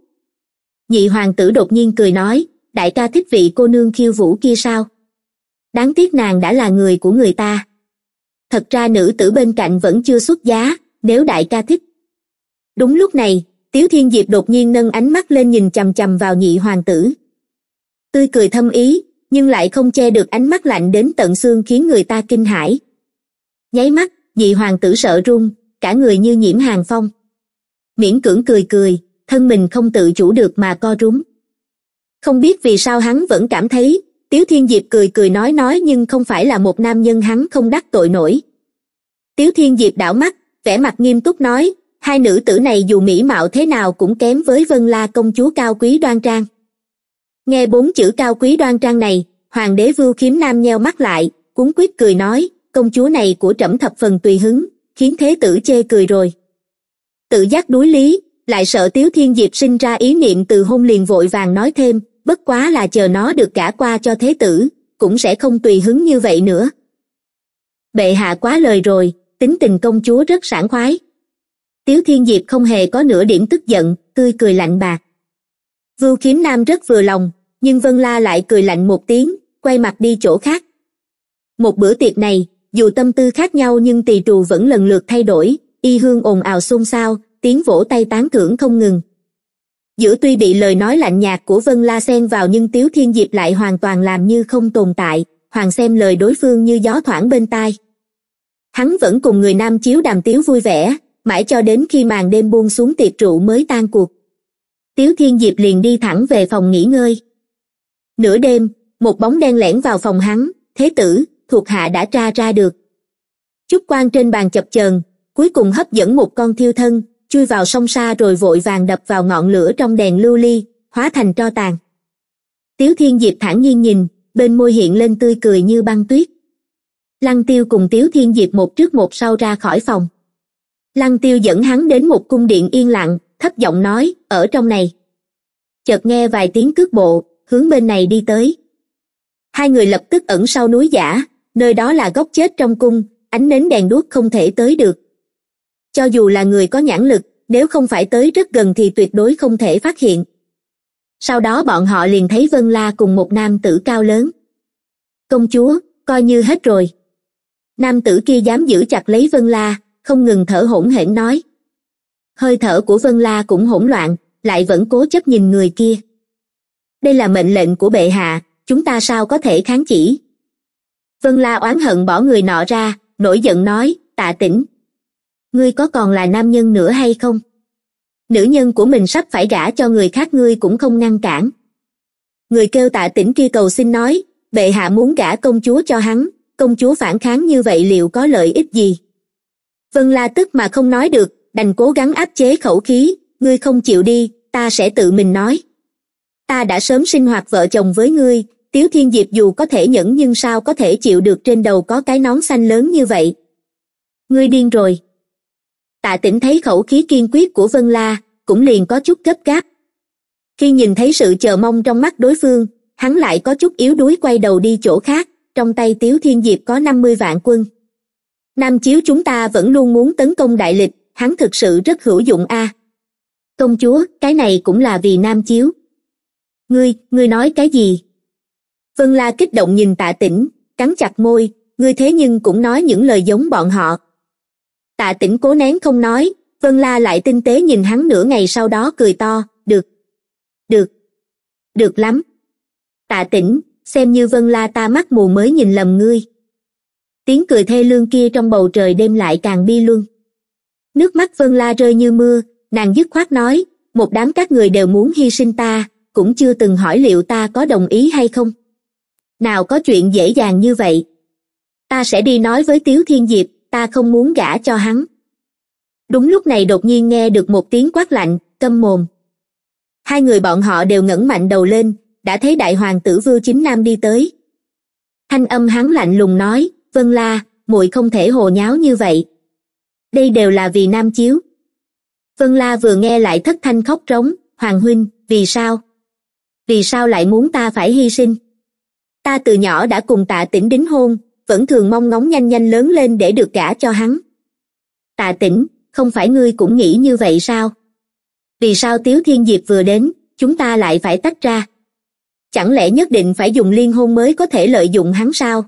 nhị hoàng tử đột nhiên cười nói đại ca thích vị cô nương khiêu vũ kia sao đáng tiếc nàng đã là người của người ta thật ra nữ tử bên cạnh vẫn chưa xuất giá nếu đại ca thích đúng lúc này tiếu thiên diệp đột nhiên nâng ánh mắt lên nhìn chằm chằm vào nhị hoàng tử tươi cười thâm ý nhưng lại không che được ánh mắt lạnh đến tận xương khiến người ta kinh hãi nháy mắt nhị hoàng tử sợ run cả người như nhiễm hàng phong miễn cưỡng cười cười thân mình không tự chủ được mà co rúm không biết vì sao hắn vẫn cảm thấy tiếu thiên diệp cười cười nói nói nhưng không phải là một nam nhân hắn không đắc tội nổi tiếu thiên diệp đảo mắt vẻ mặt nghiêm túc nói hai nữ tử này dù mỹ mạo thế nào cũng kém với vân la công chúa cao quý đoan trang nghe bốn chữ cao quý đoan trang này hoàng đế vưu khiếm nam nheo mắt lại cuốn quyết cười nói công chúa này của trẫm thập phần tùy hứng khiến thế tử chê cười rồi tự giác đối lý lại sợ tiếu thiên diệp sinh ra ý niệm từ hôn liền vội vàng nói thêm bất quá là chờ nó được gả qua cho thế tử cũng sẽ không tùy hứng như vậy nữa bệ hạ quá lời rồi tính tình công chúa rất sảng khoái tiếu thiên diệp không hề có nửa điểm tức giận tươi cười lạnh bạc vưu kiếm nam rất vừa lòng nhưng vân la lại cười lạnh một tiếng quay mặt đi chỗ khác một bữa tiệc này dù tâm tư khác nhau nhưng tỳ trù vẫn lần lượt thay đổi y hương ồn ào xôn xao tiếng vỗ tay tán thưởng không ngừng giữa tuy bị lời nói lạnh nhạt của vân la xen vào nhưng tiếu thiên diệp lại hoàn toàn làm như không tồn tại hoàng xem lời đối phương như gió thoảng bên tai hắn vẫn cùng người nam chiếu đàm tiếu vui vẻ mãi cho đến khi màn đêm buông xuống tiệc rượu mới tan cuộc tiếu thiên diệp liền đi thẳng về phòng nghỉ ngơi nửa đêm một bóng đen lẻn vào phòng hắn thế tử thuộc hạ đã tra ra được chúc quan trên bàn chập chờn cuối cùng hấp dẫn một con thiêu thân chui vào sông xa rồi vội vàng đập vào ngọn lửa trong đèn lưu ly hóa thành tro tàn tiếu thiên diệp thản nhiên nhìn bên môi hiện lên tươi cười như băng tuyết lăng tiêu cùng tiếu thiên diệp một trước một sau ra khỏi phòng lăng tiêu dẫn hắn đến một cung điện yên lặng thấp giọng nói ở trong này chợt nghe vài tiếng cước bộ hướng bên này đi tới hai người lập tức ẩn sau núi giả nơi đó là góc chết trong cung ánh nến đèn đuốc không thể tới được cho dù là người có nhãn lực nếu không phải tới rất gần thì tuyệt đối không thể phát hiện sau đó bọn họ liền thấy vân la cùng một nam tử cao lớn công chúa coi như hết rồi nam tử kia dám giữ chặt lấy vân la không ngừng thở hổn hển nói hơi thở của vân la cũng hỗn loạn lại vẫn cố chấp nhìn người kia đây là mệnh lệnh của bệ hạ chúng ta sao có thể kháng chỉ vân la oán hận bỏ người nọ ra nổi giận nói tạ tĩnh ngươi có còn là nam nhân nữa hay không nữ nhân của mình sắp phải gả cho người khác ngươi cũng không ngăn cản người kêu tạ tỉnh kia cầu xin nói bệ hạ muốn gả công chúa cho hắn công chúa phản kháng như vậy liệu có lợi ích gì vân la tức mà không nói được đành cố gắng áp chế khẩu khí ngươi không chịu đi ta sẽ tự mình nói ta đã sớm sinh hoạt vợ chồng với ngươi tiếu thiên diệp dù có thể nhẫn nhưng sao có thể chịu được trên đầu có cái nón xanh lớn như vậy ngươi điên rồi tạ tĩnh thấy khẩu khí kiên quyết của vân la cũng liền có chút gấp gáp khi nhìn thấy sự chờ mong trong mắt đối phương hắn lại có chút yếu đuối quay đầu đi chỗ khác trong tay tiếu thiên diệp có năm mươi vạn quân nam chiếu chúng ta vẫn luôn muốn tấn công đại lịch hắn thực sự rất hữu dụng a công chúa cái này cũng là vì nam chiếu ngươi ngươi nói cái gì vân la kích động nhìn tạ tĩnh cắn chặt môi ngươi thế nhưng cũng nói những lời giống bọn họ tạ tĩnh cố nén không nói vân la lại tinh tế nhìn hắn nửa ngày sau đó cười to được được được lắm tạ tĩnh xem như vân la ta mắt mù mới nhìn lầm ngươi tiếng cười thê lương kia trong bầu trời đêm lại càng bi luân nước mắt vân la rơi như mưa nàng dứt khoát nói một đám các người đều muốn hy sinh ta cũng chưa từng hỏi liệu ta có đồng ý hay không nào có chuyện dễ dàng như vậy ta sẽ đi nói với tiếu thiên diệp ta không muốn gả cho hắn đúng lúc này đột nhiên nghe được một tiếng quát lạnh câm mồm hai người bọn họ đều ngẩng mạnh đầu lên đã thấy đại hoàng tử vưu chính nam đi tới thanh âm hắn lạnh lùng nói vân la muội không thể hồ nháo như vậy đây đều là vì nam chiếu vân la vừa nghe lại thất thanh khóc trống hoàng huynh vì sao vì sao lại muốn ta phải hy sinh ta từ nhỏ đã cùng tạ tĩnh đính hôn vẫn thường mong ngóng nhanh nhanh lớn lên để được gả cho hắn Tạ tĩnh không phải ngươi cũng nghĩ như vậy sao vì sao tiếu thiên diệp vừa đến chúng ta lại phải tách ra chẳng lẽ nhất định phải dùng liên hôn mới có thể lợi dụng hắn sao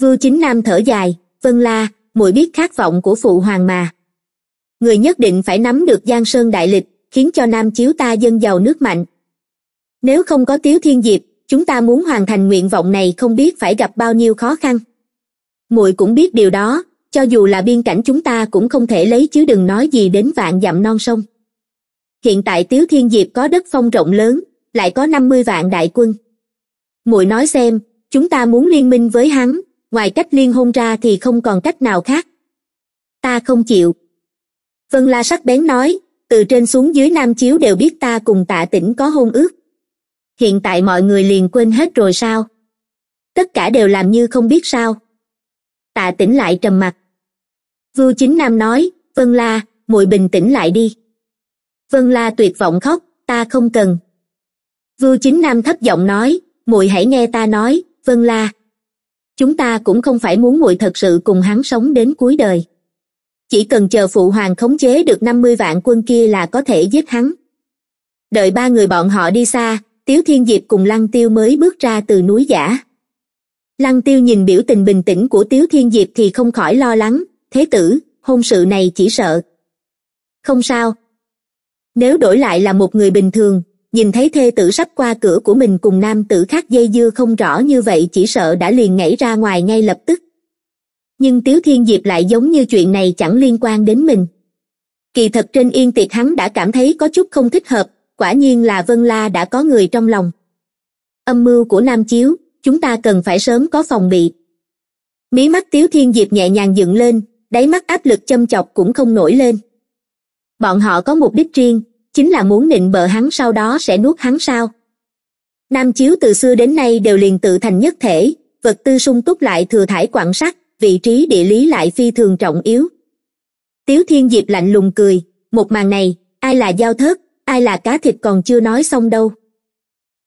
vưu chính nam thở dài vân la muội biết khát vọng của phụ hoàng mà người nhất định phải nắm được giang sơn đại lịch khiến cho nam chiếu ta dân giàu nước mạnh nếu không có tiếu thiên diệp chúng ta muốn hoàn thành nguyện vọng này không biết phải gặp bao nhiêu khó khăn muội cũng biết điều đó cho dù là biên cảnh chúng ta cũng không thể lấy chứ đừng nói gì đến vạn dặm non sông hiện tại tiếu thiên diệp có đất phong rộng lớn lại có năm mươi vạn đại quân muội nói xem chúng ta muốn liên minh với hắn ngoài cách liên hôn ra thì không còn cách nào khác ta không chịu vân la sắc bén nói từ trên xuống dưới nam chiếu đều biết ta cùng tạ tĩnh có hôn ước hiện tại mọi người liền quên hết rồi sao tất cả đều làm như không biết sao tạ tỉnh lại trầm mặc vua chính nam nói vân la muội bình tĩnh lại đi vân la tuyệt vọng khóc ta không cần vua chính nam thấp giọng nói muội hãy nghe ta nói vân la chúng ta cũng không phải muốn muội thật sự cùng hắn sống đến cuối đời chỉ cần chờ phụ hoàng khống chế được năm mươi vạn quân kia là có thể giết hắn đợi ba người bọn họ đi xa tiếu thiên diệp cùng lăng tiêu mới bước ra từ núi giả lăng tiêu nhìn biểu tình bình tĩnh của tiếu thiên diệp thì không khỏi lo lắng thế tử hôn sự này chỉ sợ không sao nếu đổi lại là một người bình thường nhìn thấy thê tử sắp qua cửa của mình cùng nam tử khác dây dưa không rõ như vậy chỉ sợ đã liền nhảy ra ngoài ngay lập tức nhưng tiếu thiên diệp lại giống như chuyện này chẳng liên quan đến mình kỳ thật trên yên tiệc hắn đã cảm thấy có chút không thích hợp quả nhiên là vân la đã có người trong lòng âm mưu của nam chiếu chúng ta cần phải sớm có phòng bị mí mắt tiếu thiên diệp nhẹ nhàng dựng lên đáy mắt áp lực châm chọc cũng không nổi lên bọn họ có mục đích riêng chính là muốn nịnh bợ hắn sau đó sẽ nuốt hắn sao nam chiếu từ xưa đến nay đều liền tự thành nhất thể vật tư sung túc lại thừa thải quặng sắt vị trí địa lý lại phi thường trọng yếu tiếu thiên diệp lạnh lùng cười một màn này ai là giao thớt ai là cá thịt còn chưa nói xong đâu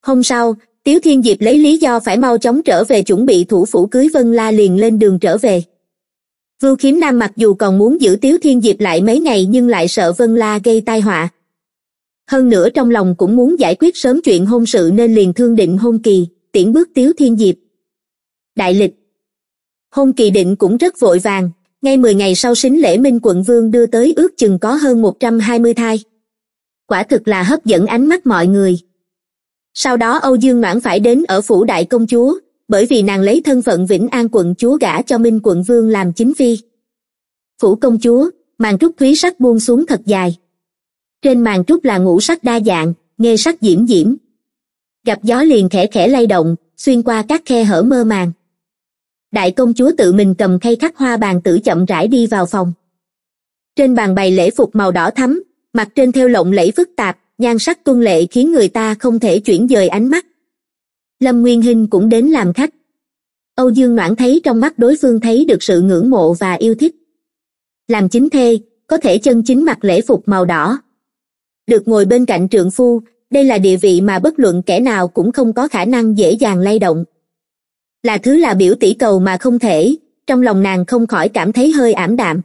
hôm sau tiếu thiên diệp lấy lý do phải mau chóng trở về chuẩn bị thủ phủ cưới vân la liền lên đường trở về vưu khiếm nam mặc dù còn muốn giữ tiếu thiên diệp lại mấy ngày nhưng lại sợ vân la gây tai họa hơn nữa trong lòng cũng muốn giải quyết sớm chuyện hôn sự nên liền thương định hôn kỳ tiễn bước tiếu thiên diệp đại lịch hôn kỳ định cũng rất vội vàng ngay mười ngày sau xính lễ minh quận vương đưa tới ước chừng có hơn một trăm hai mươi thai quả thực là hấp dẫn ánh mắt mọi người sau đó âu dương noãn phải đến ở phủ đại công chúa bởi vì nàng lấy thân phận vĩnh an quận chúa gả cho minh quận vương làm chính phi phủ công chúa màn trúc thúy sắc buông xuống thật dài trên màn trúc là ngũ sắc đa dạng nghe sắc diễm diễm gặp gió liền khẽ khẽ lay động xuyên qua các khe hở mơ màng đại công chúa tự mình cầm khay khắc hoa bàn tử chậm rãi đi vào phòng trên bàn bày lễ phục màu đỏ thắm mặt trên theo lộng lẫy phức tạp nhan sắc tuân lệ khiến người ta không thể chuyển dời ánh mắt lâm nguyên hinh cũng đến làm khách âu dương noãn thấy trong mắt đối phương thấy được sự ngưỡng mộ và yêu thích làm chính thê có thể chân chính mặc lễ phục màu đỏ được ngồi bên cạnh trượng phu đây là địa vị mà bất luận kẻ nào cũng không có khả năng dễ dàng lay động là thứ là biểu tỷ cầu mà không thể trong lòng nàng không khỏi cảm thấy hơi ảm đạm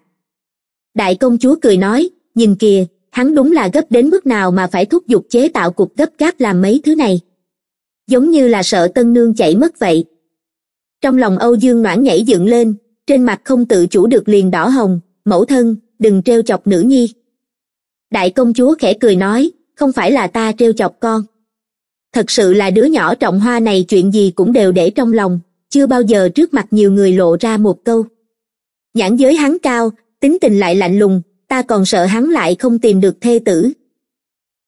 đại công chúa cười nói nhìn kìa hắn đúng là gấp đến mức nào mà phải thúc giục chế tạo cục gấp gáp làm mấy thứ này giống như là sợ tân nương chảy mất vậy trong lòng âu dương noãn nhảy dựng lên trên mặt không tự chủ được liền đỏ hồng mẫu thân đừng trêu chọc nữ nhi đại công chúa khẽ cười nói không phải là ta trêu chọc con thật sự là đứa nhỏ trọng hoa này chuyện gì cũng đều để trong lòng chưa bao giờ trước mặt nhiều người lộ ra một câu nhãn giới hắn cao tính tình lại lạnh lùng ta còn sợ hắn lại không tìm được thê tử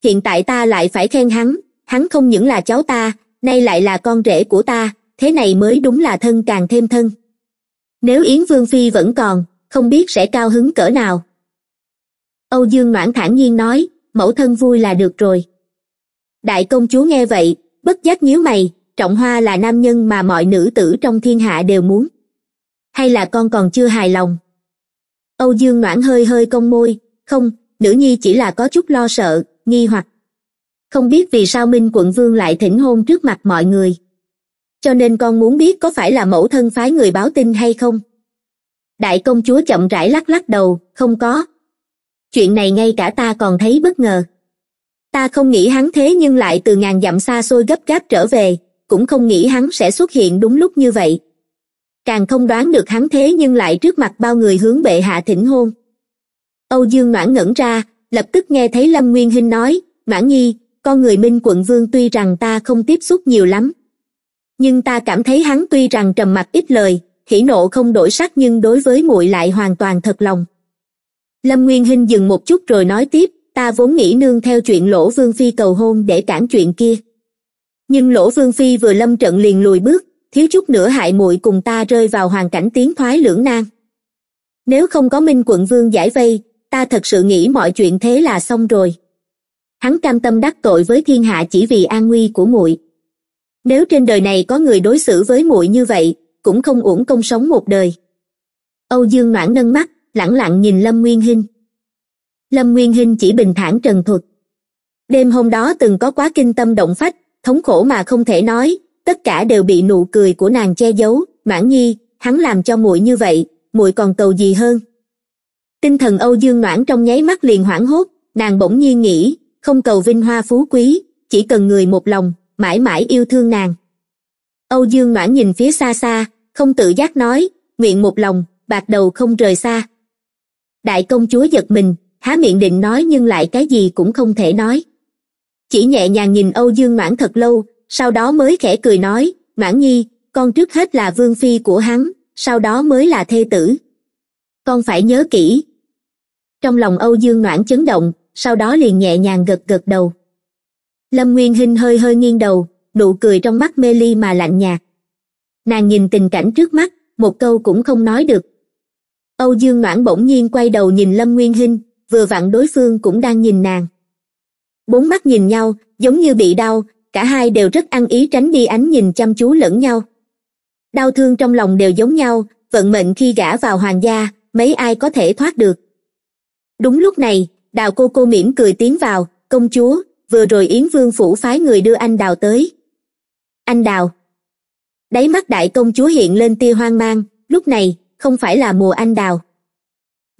hiện tại ta lại phải khen hắn hắn không những là cháu ta nay lại là con rể của ta thế này mới đúng là thân càng thêm thân nếu yến vương phi vẫn còn không biết sẽ cao hứng cỡ nào âu dương noãn thản nhiên nói mẫu thân vui là được rồi đại công chúa nghe vậy bất giác nhíu mày trọng hoa là nam nhân mà mọi nữ tử trong thiên hạ đều muốn hay là con còn chưa hài lòng âu dương noãn hơi hơi cong môi không nữ nhi chỉ là có chút lo sợ nghi hoặc không biết vì sao minh quận vương lại thỉnh hôn trước mặt mọi người cho nên con muốn biết có phải là mẫu thân phái người báo tin hay không đại công chúa chậm rãi lắc lắc đầu không có chuyện này ngay cả ta còn thấy bất ngờ ta không nghĩ hắn thế nhưng lại từ ngàn dặm xa xôi gấp gáp trở về cũng không nghĩ hắn sẽ xuất hiện đúng lúc như vậy càng không đoán được hắn thế nhưng lại trước mặt bao người hướng bệ hạ thỉnh hôn âu dương noãn ngẩn ra lập tức nghe thấy lâm nguyên hinh nói noãn nhi con người minh quận vương tuy rằng ta không tiếp xúc nhiều lắm nhưng ta cảm thấy hắn tuy rằng trầm mặc ít lời hỉ nộ không đổi sắc nhưng đối với muội lại hoàn toàn thật lòng lâm nguyên hinh dừng một chút rồi nói tiếp ta vốn nghĩ nương theo chuyện lỗ vương phi cầu hôn để cản chuyện kia nhưng lỗ vương phi vừa lâm trận liền lùi bước thiếu chút nữa hại muội cùng ta rơi vào hoàn cảnh tiến thoái lưỡng nan nếu không có minh quận vương giải vây ta thật sự nghĩ mọi chuyện thế là xong rồi hắn cam tâm đắc tội với thiên hạ chỉ vì an nguy của muội nếu trên đời này có người đối xử với muội như vậy cũng không uổng công sống một đời âu dương noãn nâng mắt lẳng lặng nhìn lâm nguyên hinh lâm nguyên hinh chỉ bình thản trần thuật đêm hôm đó từng có quá kinh tâm động phách thống khổ mà không thể nói tất cả đều bị nụ cười của nàng che giấu mãn nhi hắn làm cho muội như vậy muội còn cầu gì hơn tinh thần âu dương noãn trong nháy mắt liền hoảng hốt nàng bỗng nhiên nghĩ không cầu vinh hoa phú quý chỉ cần người một lòng mãi mãi yêu thương nàng âu dương noãn nhìn phía xa xa không tự giác nói nguyện một lòng bạc đầu không rời xa đại công chúa giật mình há miệng định nói nhưng lại cái gì cũng không thể nói chỉ nhẹ nhàng nhìn âu dương noãn thật lâu sau đó mới khẽ cười nói mãn nhi con trước hết là vương phi của hắn sau đó mới là thê tử con phải nhớ kỹ trong lòng âu dương noãn chấn động sau đó liền nhẹ nhàng gật gật đầu lâm nguyên hinh hơi hơi nghiêng đầu nụ cười trong mắt mê ly mà lạnh nhạt nàng nhìn tình cảnh trước mắt một câu cũng không nói được âu dương noãn bỗng nhiên quay đầu nhìn lâm nguyên hinh vừa vặn đối phương cũng đang nhìn nàng bốn mắt nhìn nhau giống như bị đau cả hai đều rất ăn ý tránh đi ánh nhìn chăm chú lẫn nhau đau thương trong lòng đều giống nhau vận mệnh khi gả vào hoàng gia mấy ai có thể thoát được đúng lúc này đào cô cô mỉm cười tiến vào công chúa vừa rồi yến vương phủ phái người đưa anh đào tới anh đào đáy mắt đại công chúa hiện lên tia hoang mang lúc này không phải là mùa anh đào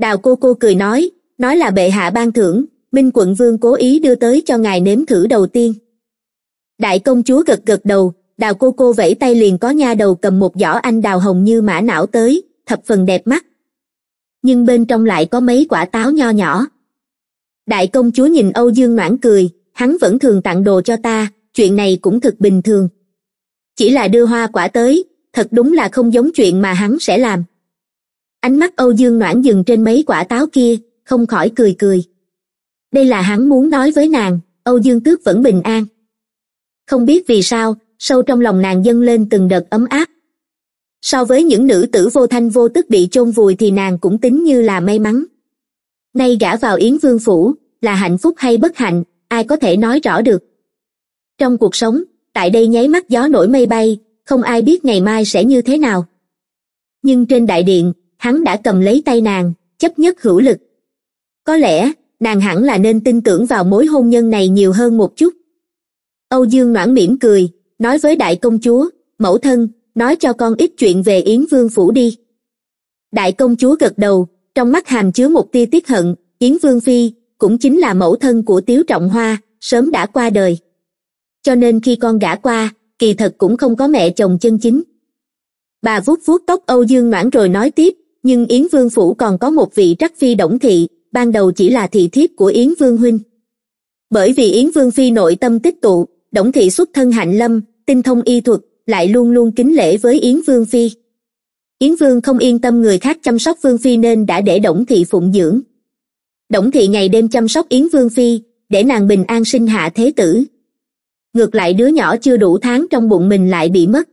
đào cô cô cười nói nói là bệ hạ ban thưởng minh quận vương cố ý đưa tới cho ngài nếm thử đầu tiên đại công chúa gật gật đầu đào cô cô vẫy tay liền có nha đầu cầm một giỏ anh đào hồng như mã não tới thập phần đẹp mắt nhưng bên trong lại có mấy quả táo nho nhỏ đại công chúa nhìn âu dương noãn cười hắn vẫn thường tặng đồ cho ta chuyện này cũng thực bình thường chỉ là đưa hoa quả tới thật đúng là không giống chuyện mà hắn sẽ làm ánh mắt âu dương noãn dừng trên mấy quả táo kia không khỏi cười cười đây là hắn muốn nói với nàng âu dương tước vẫn bình an không biết vì sao sâu trong lòng nàng dâng lên từng đợt ấm áp so với những nữ tử vô thanh vô tức bị chôn vùi thì nàng cũng tính như là may mắn nay gả vào yến vương phủ là hạnh phúc hay bất hạnh ai có thể nói rõ được trong cuộc sống tại đây nháy mắt gió nổi mây bay không ai biết ngày mai sẽ như thế nào nhưng trên đại điện hắn đã cầm lấy tay nàng chấp nhất hữu lực có lẽ nàng hẳn là nên tin tưởng vào mối hôn nhân này nhiều hơn một chút âu dương noãn mỉm cười nói với đại công chúa mẫu thân nói cho con ít chuyện về yến vương phủ đi đại công chúa gật đầu trong mắt hàm chứa một tia tiết hận yến vương phi cũng chính là mẫu thân của tiếu trọng hoa sớm đã qua đời cho nên khi con gả qua kỳ thật cũng không có mẹ chồng chân chính bà vuốt vuốt tóc âu dương noãn rồi nói tiếp nhưng yến vương phủ còn có một vị trắc phi đổng thị ban đầu chỉ là thị thiếp của yến vương huynh bởi vì yến vương phi nội tâm tích tụ đổng thị xuất thân hạnh lâm tinh thông y thuật lại luôn luôn kính lễ với yến vương phi yến vương không yên tâm người khác chăm sóc vương phi nên đã để đổng thị phụng dưỡng đổng thị ngày đêm chăm sóc yến vương phi để nàng bình an sinh hạ thế tử ngược lại đứa nhỏ chưa đủ tháng trong bụng mình lại bị mất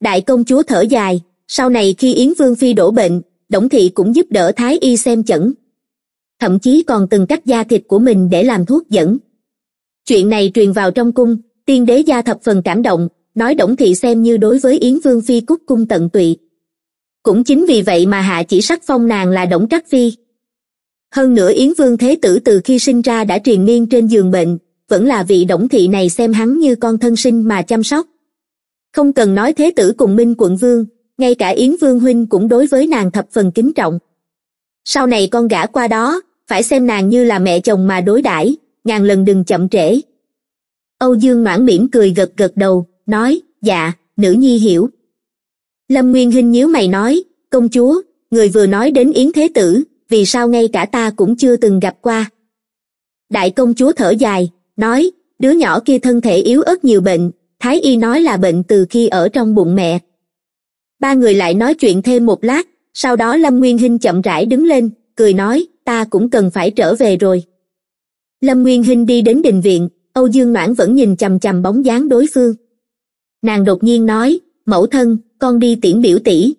đại công chúa thở dài sau này khi yến vương phi đổ bệnh đổng thị cũng giúp đỡ thái y xem chẩn thậm chí còn từng cắt da thịt của mình để làm thuốc dẫn chuyện này truyền vào trong cung tiên đế gia thập phần cảm động nói đổng thị xem như đối với yến vương phi cúc cung tận tụy cũng chính vì vậy mà hạ chỉ sắc phong nàng là đổng trắc phi hơn nữa yến vương thế tử từ khi sinh ra đã truyền miên trên giường bệnh vẫn là vị đổng thị này xem hắn như con thân sinh mà chăm sóc không cần nói thế tử cùng minh quận vương ngay cả yến vương huynh cũng đối với nàng thập phần kính trọng sau này con gả qua đó phải xem nàng như là mẹ chồng mà đối đãi ngàn lần đừng chậm trễ âu dương noãn mỉm cười gật gật đầu nói dạ nữ nhi hiểu lâm nguyên hinh nhíu mày nói công chúa người vừa nói đến yến thế tử vì sao ngay cả ta cũng chưa từng gặp qua đại công chúa thở dài nói đứa nhỏ kia thân thể yếu ớt nhiều bệnh thái y nói là bệnh từ khi ở trong bụng mẹ ba người lại nói chuyện thêm một lát sau đó lâm nguyên hinh chậm rãi đứng lên cười nói ta cũng cần phải trở về rồi lâm nguyên hinh đi đến đình viện âu dương noãn vẫn nhìn chằm chằm bóng dáng đối phương nàng đột nhiên nói mẫu thân con đi tiễn biểu tỷ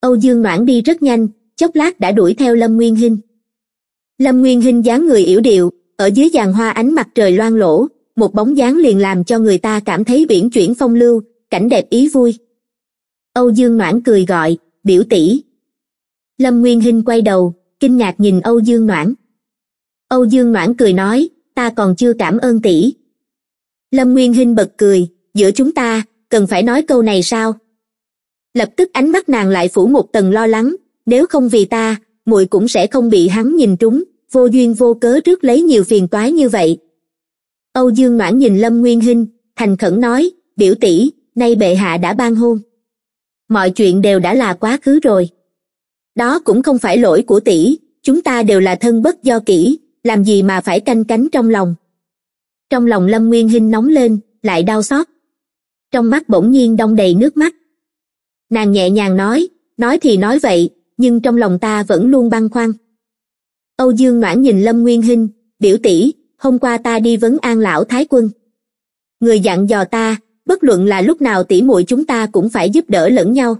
âu dương noãn đi rất nhanh chốc lát đã đuổi theo lâm nguyên hinh lâm nguyên hinh dáng người yểu điệu ở dưới giàn hoa ánh mặt trời loang lỗ một bóng dáng liền làm cho người ta cảm thấy biển chuyển phong lưu cảnh đẹp ý vui âu dương noãn cười gọi biểu tỷ lâm nguyên hinh quay đầu kinh ngạc nhìn âu dương noãn âu dương noãn cười nói ta còn chưa cảm ơn tỷ lâm nguyên hinh bật cười giữa chúng ta cần phải nói câu này sao lập tức ánh mắt nàng lại phủ một tầng lo lắng nếu không vì ta muội cũng sẽ không bị hắn nhìn trúng vô duyên vô cớ trước lấy nhiều phiền toái như vậy âu dương noãn nhìn lâm nguyên hinh thành khẩn nói biểu tỷ nay bệ hạ đã ban hôn mọi chuyện đều đã là quá khứ rồi đó cũng không phải lỗi của tỷ chúng ta đều là thân bất do kỹ làm gì mà phải canh cánh trong lòng trong lòng lâm nguyên hinh nóng lên lại đau xót trong mắt bỗng nhiên đông đầy nước mắt nàng nhẹ nhàng nói nói thì nói vậy nhưng trong lòng ta vẫn luôn băn khoăn âu dương noãn nhìn lâm nguyên hinh biểu tỷ hôm qua ta đi vấn an lão thái quân người dặn dò ta bất luận là lúc nào tỷ muội chúng ta cũng phải giúp đỡ lẫn nhau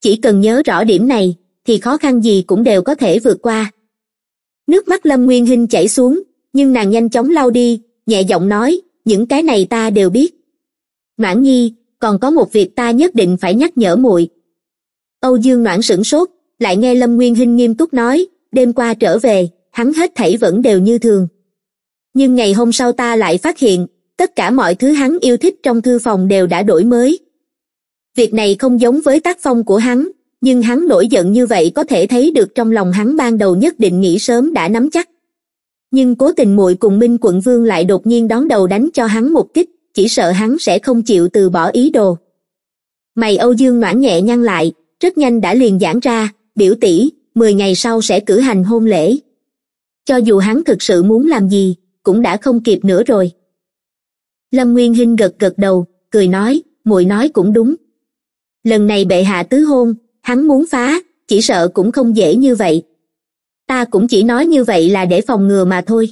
chỉ cần nhớ rõ điểm này thì khó khăn gì cũng đều có thể vượt qua nước mắt lâm nguyên hinh chảy xuống nhưng nàng nhanh chóng lau đi nhẹ giọng nói những cái này ta đều biết mãn nhi còn có một việc ta nhất định phải nhắc nhở muội âu dương noãn sửng sốt lại nghe lâm nguyên hinh nghiêm túc nói đêm qua trở về hắn hết thảy vẫn đều như thường nhưng ngày hôm sau ta lại phát hiện tất cả mọi thứ hắn yêu thích trong thư phòng đều đã đổi mới việc này không giống với tác phong của hắn nhưng hắn nổi giận như vậy có thể thấy được trong lòng hắn ban đầu nhất định nghĩ sớm đã nắm chắc nhưng cố tình muội cùng minh quận vương lại đột nhiên đón đầu đánh cho hắn một kích chỉ sợ hắn sẽ không chịu từ bỏ ý đồ mày âu dương noãn nhẹ nhăn lại rất nhanh đã liền giãn ra biểu tỷ mười ngày sau sẽ cử hành hôn lễ cho dù hắn thực sự muốn làm gì cũng đã không kịp nữa rồi lâm nguyên hinh gật gật đầu cười nói muội nói cũng đúng lần này bệ hạ tứ hôn hắn muốn phá chỉ sợ cũng không dễ như vậy ta cũng chỉ nói như vậy là để phòng ngừa mà thôi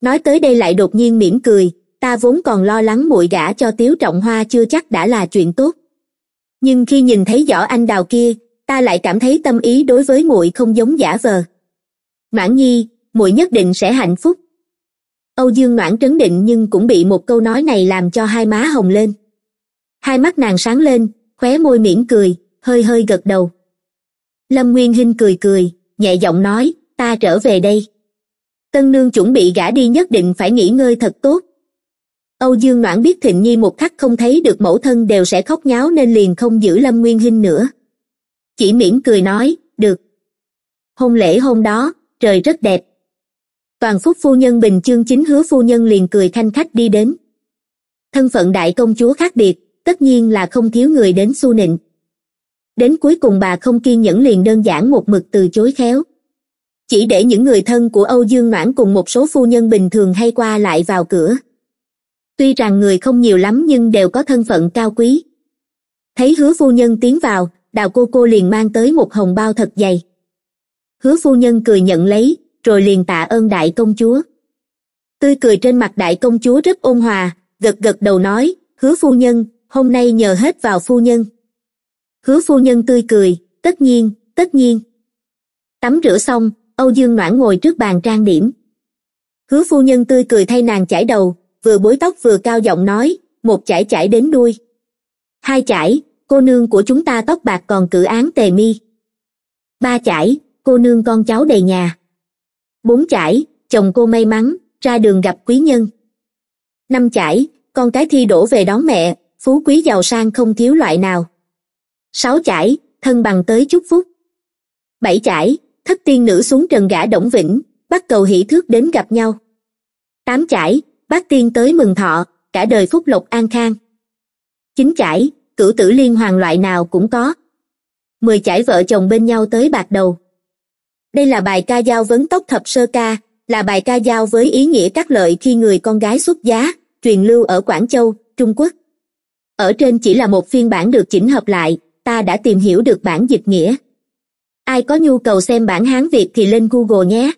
nói tới đây lại đột nhiên mỉm cười ta vốn còn lo lắng muội gả cho tiếu trọng hoa chưa chắc đã là chuyện tốt nhưng khi nhìn thấy võ anh đào kia ta lại cảm thấy tâm ý đối với muội không giống giả vờ mãn nhi muội nhất định sẽ hạnh phúc âu dương noãn trấn định nhưng cũng bị một câu nói này làm cho hai má hồng lên hai mắt nàng sáng lên khóe môi mỉm cười hơi hơi gật đầu lâm nguyên hinh cười cười nhẹ giọng nói ta trở về đây tân nương chuẩn bị gả đi nhất định phải nghỉ ngơi thật tốt âu dương noãn biết thịnh nhi một khắc không thấy được mẫu thân đều sẽ khóc nháo nên liền không giữ lâm nguyên hinh nữa chỉ miễn cười nói được hôn lễ hôm đó trời rất đẹp toàn phúc phu nhân bình chương chính hứa phu nhân liền cười thanh khách đi đến thân phận đại công chúa khác biệt tất nhiên là không thiếu người đến xu nịnh đến cuối cùng bà không kiên nhẫn liền đơn giản một mực từ chối khéo chỉ để những người thân của âu dương noãn cùng một số phu nhân bình thường hay qua lại vào cửa tuy rằng người không nhiều lắm nhưng đều có thân phận cao quý thấy hứa phu nhân tiến vào đào cô cô liền mang tới một hồng bao thật dày hứa phu nhân cười nhận lấy rồi liền tạ ơn đại công chúa tươi cười trên mặt đại công chúa rất ôn hòa gật gật đầu nói hứa phu nhân hôm nay nhờ hết vào phu nhân hứa phu nhân tươi cười tất nhiên tất nhiên tắm rửa xong âu dương noãn ngồi trước bàn trang điểm hứa phu nhân tươi cười thay nàng chải đầu vừa bối tóc vừa cao giọng nói một chải chải đến đuôi hai chải cô nương của chúng ta tóc bạc còn cử án tề mi ba chải cô nương con cháu đầy nhà bốn chải chồng cô may mắn ra đường gặp quý nhân năm chải con cái thi đổ về đón mẹ phú quý giàu sang không thiếu loại nào sáu chải thân bằng tới chúc phúc bảy chải thất tiên nữ xuống trần gã đổng vĩnh bắt cầu hỷ thước đến gặp nhau tám chải bát tiên tới mừng thọ cả đời phúc lộc an khang chín chải cửu tử liên hoàng loại nào cũng có mười chải vợ chồng bên nhau tới bạc đầu đây là bài ca giao vấn tóc thập sơ ca là bài ca giao với ý nghĩa các lợi khi người con gái xuất giá truyền lưu ở quảng châu trung quốc ở trên chỉ là một phiên bản được chỉnh hợp lại ta đã tìm hiểu được bản dịch nghĩa ai có nhu cầu xem bản hán việt thì lên google nhé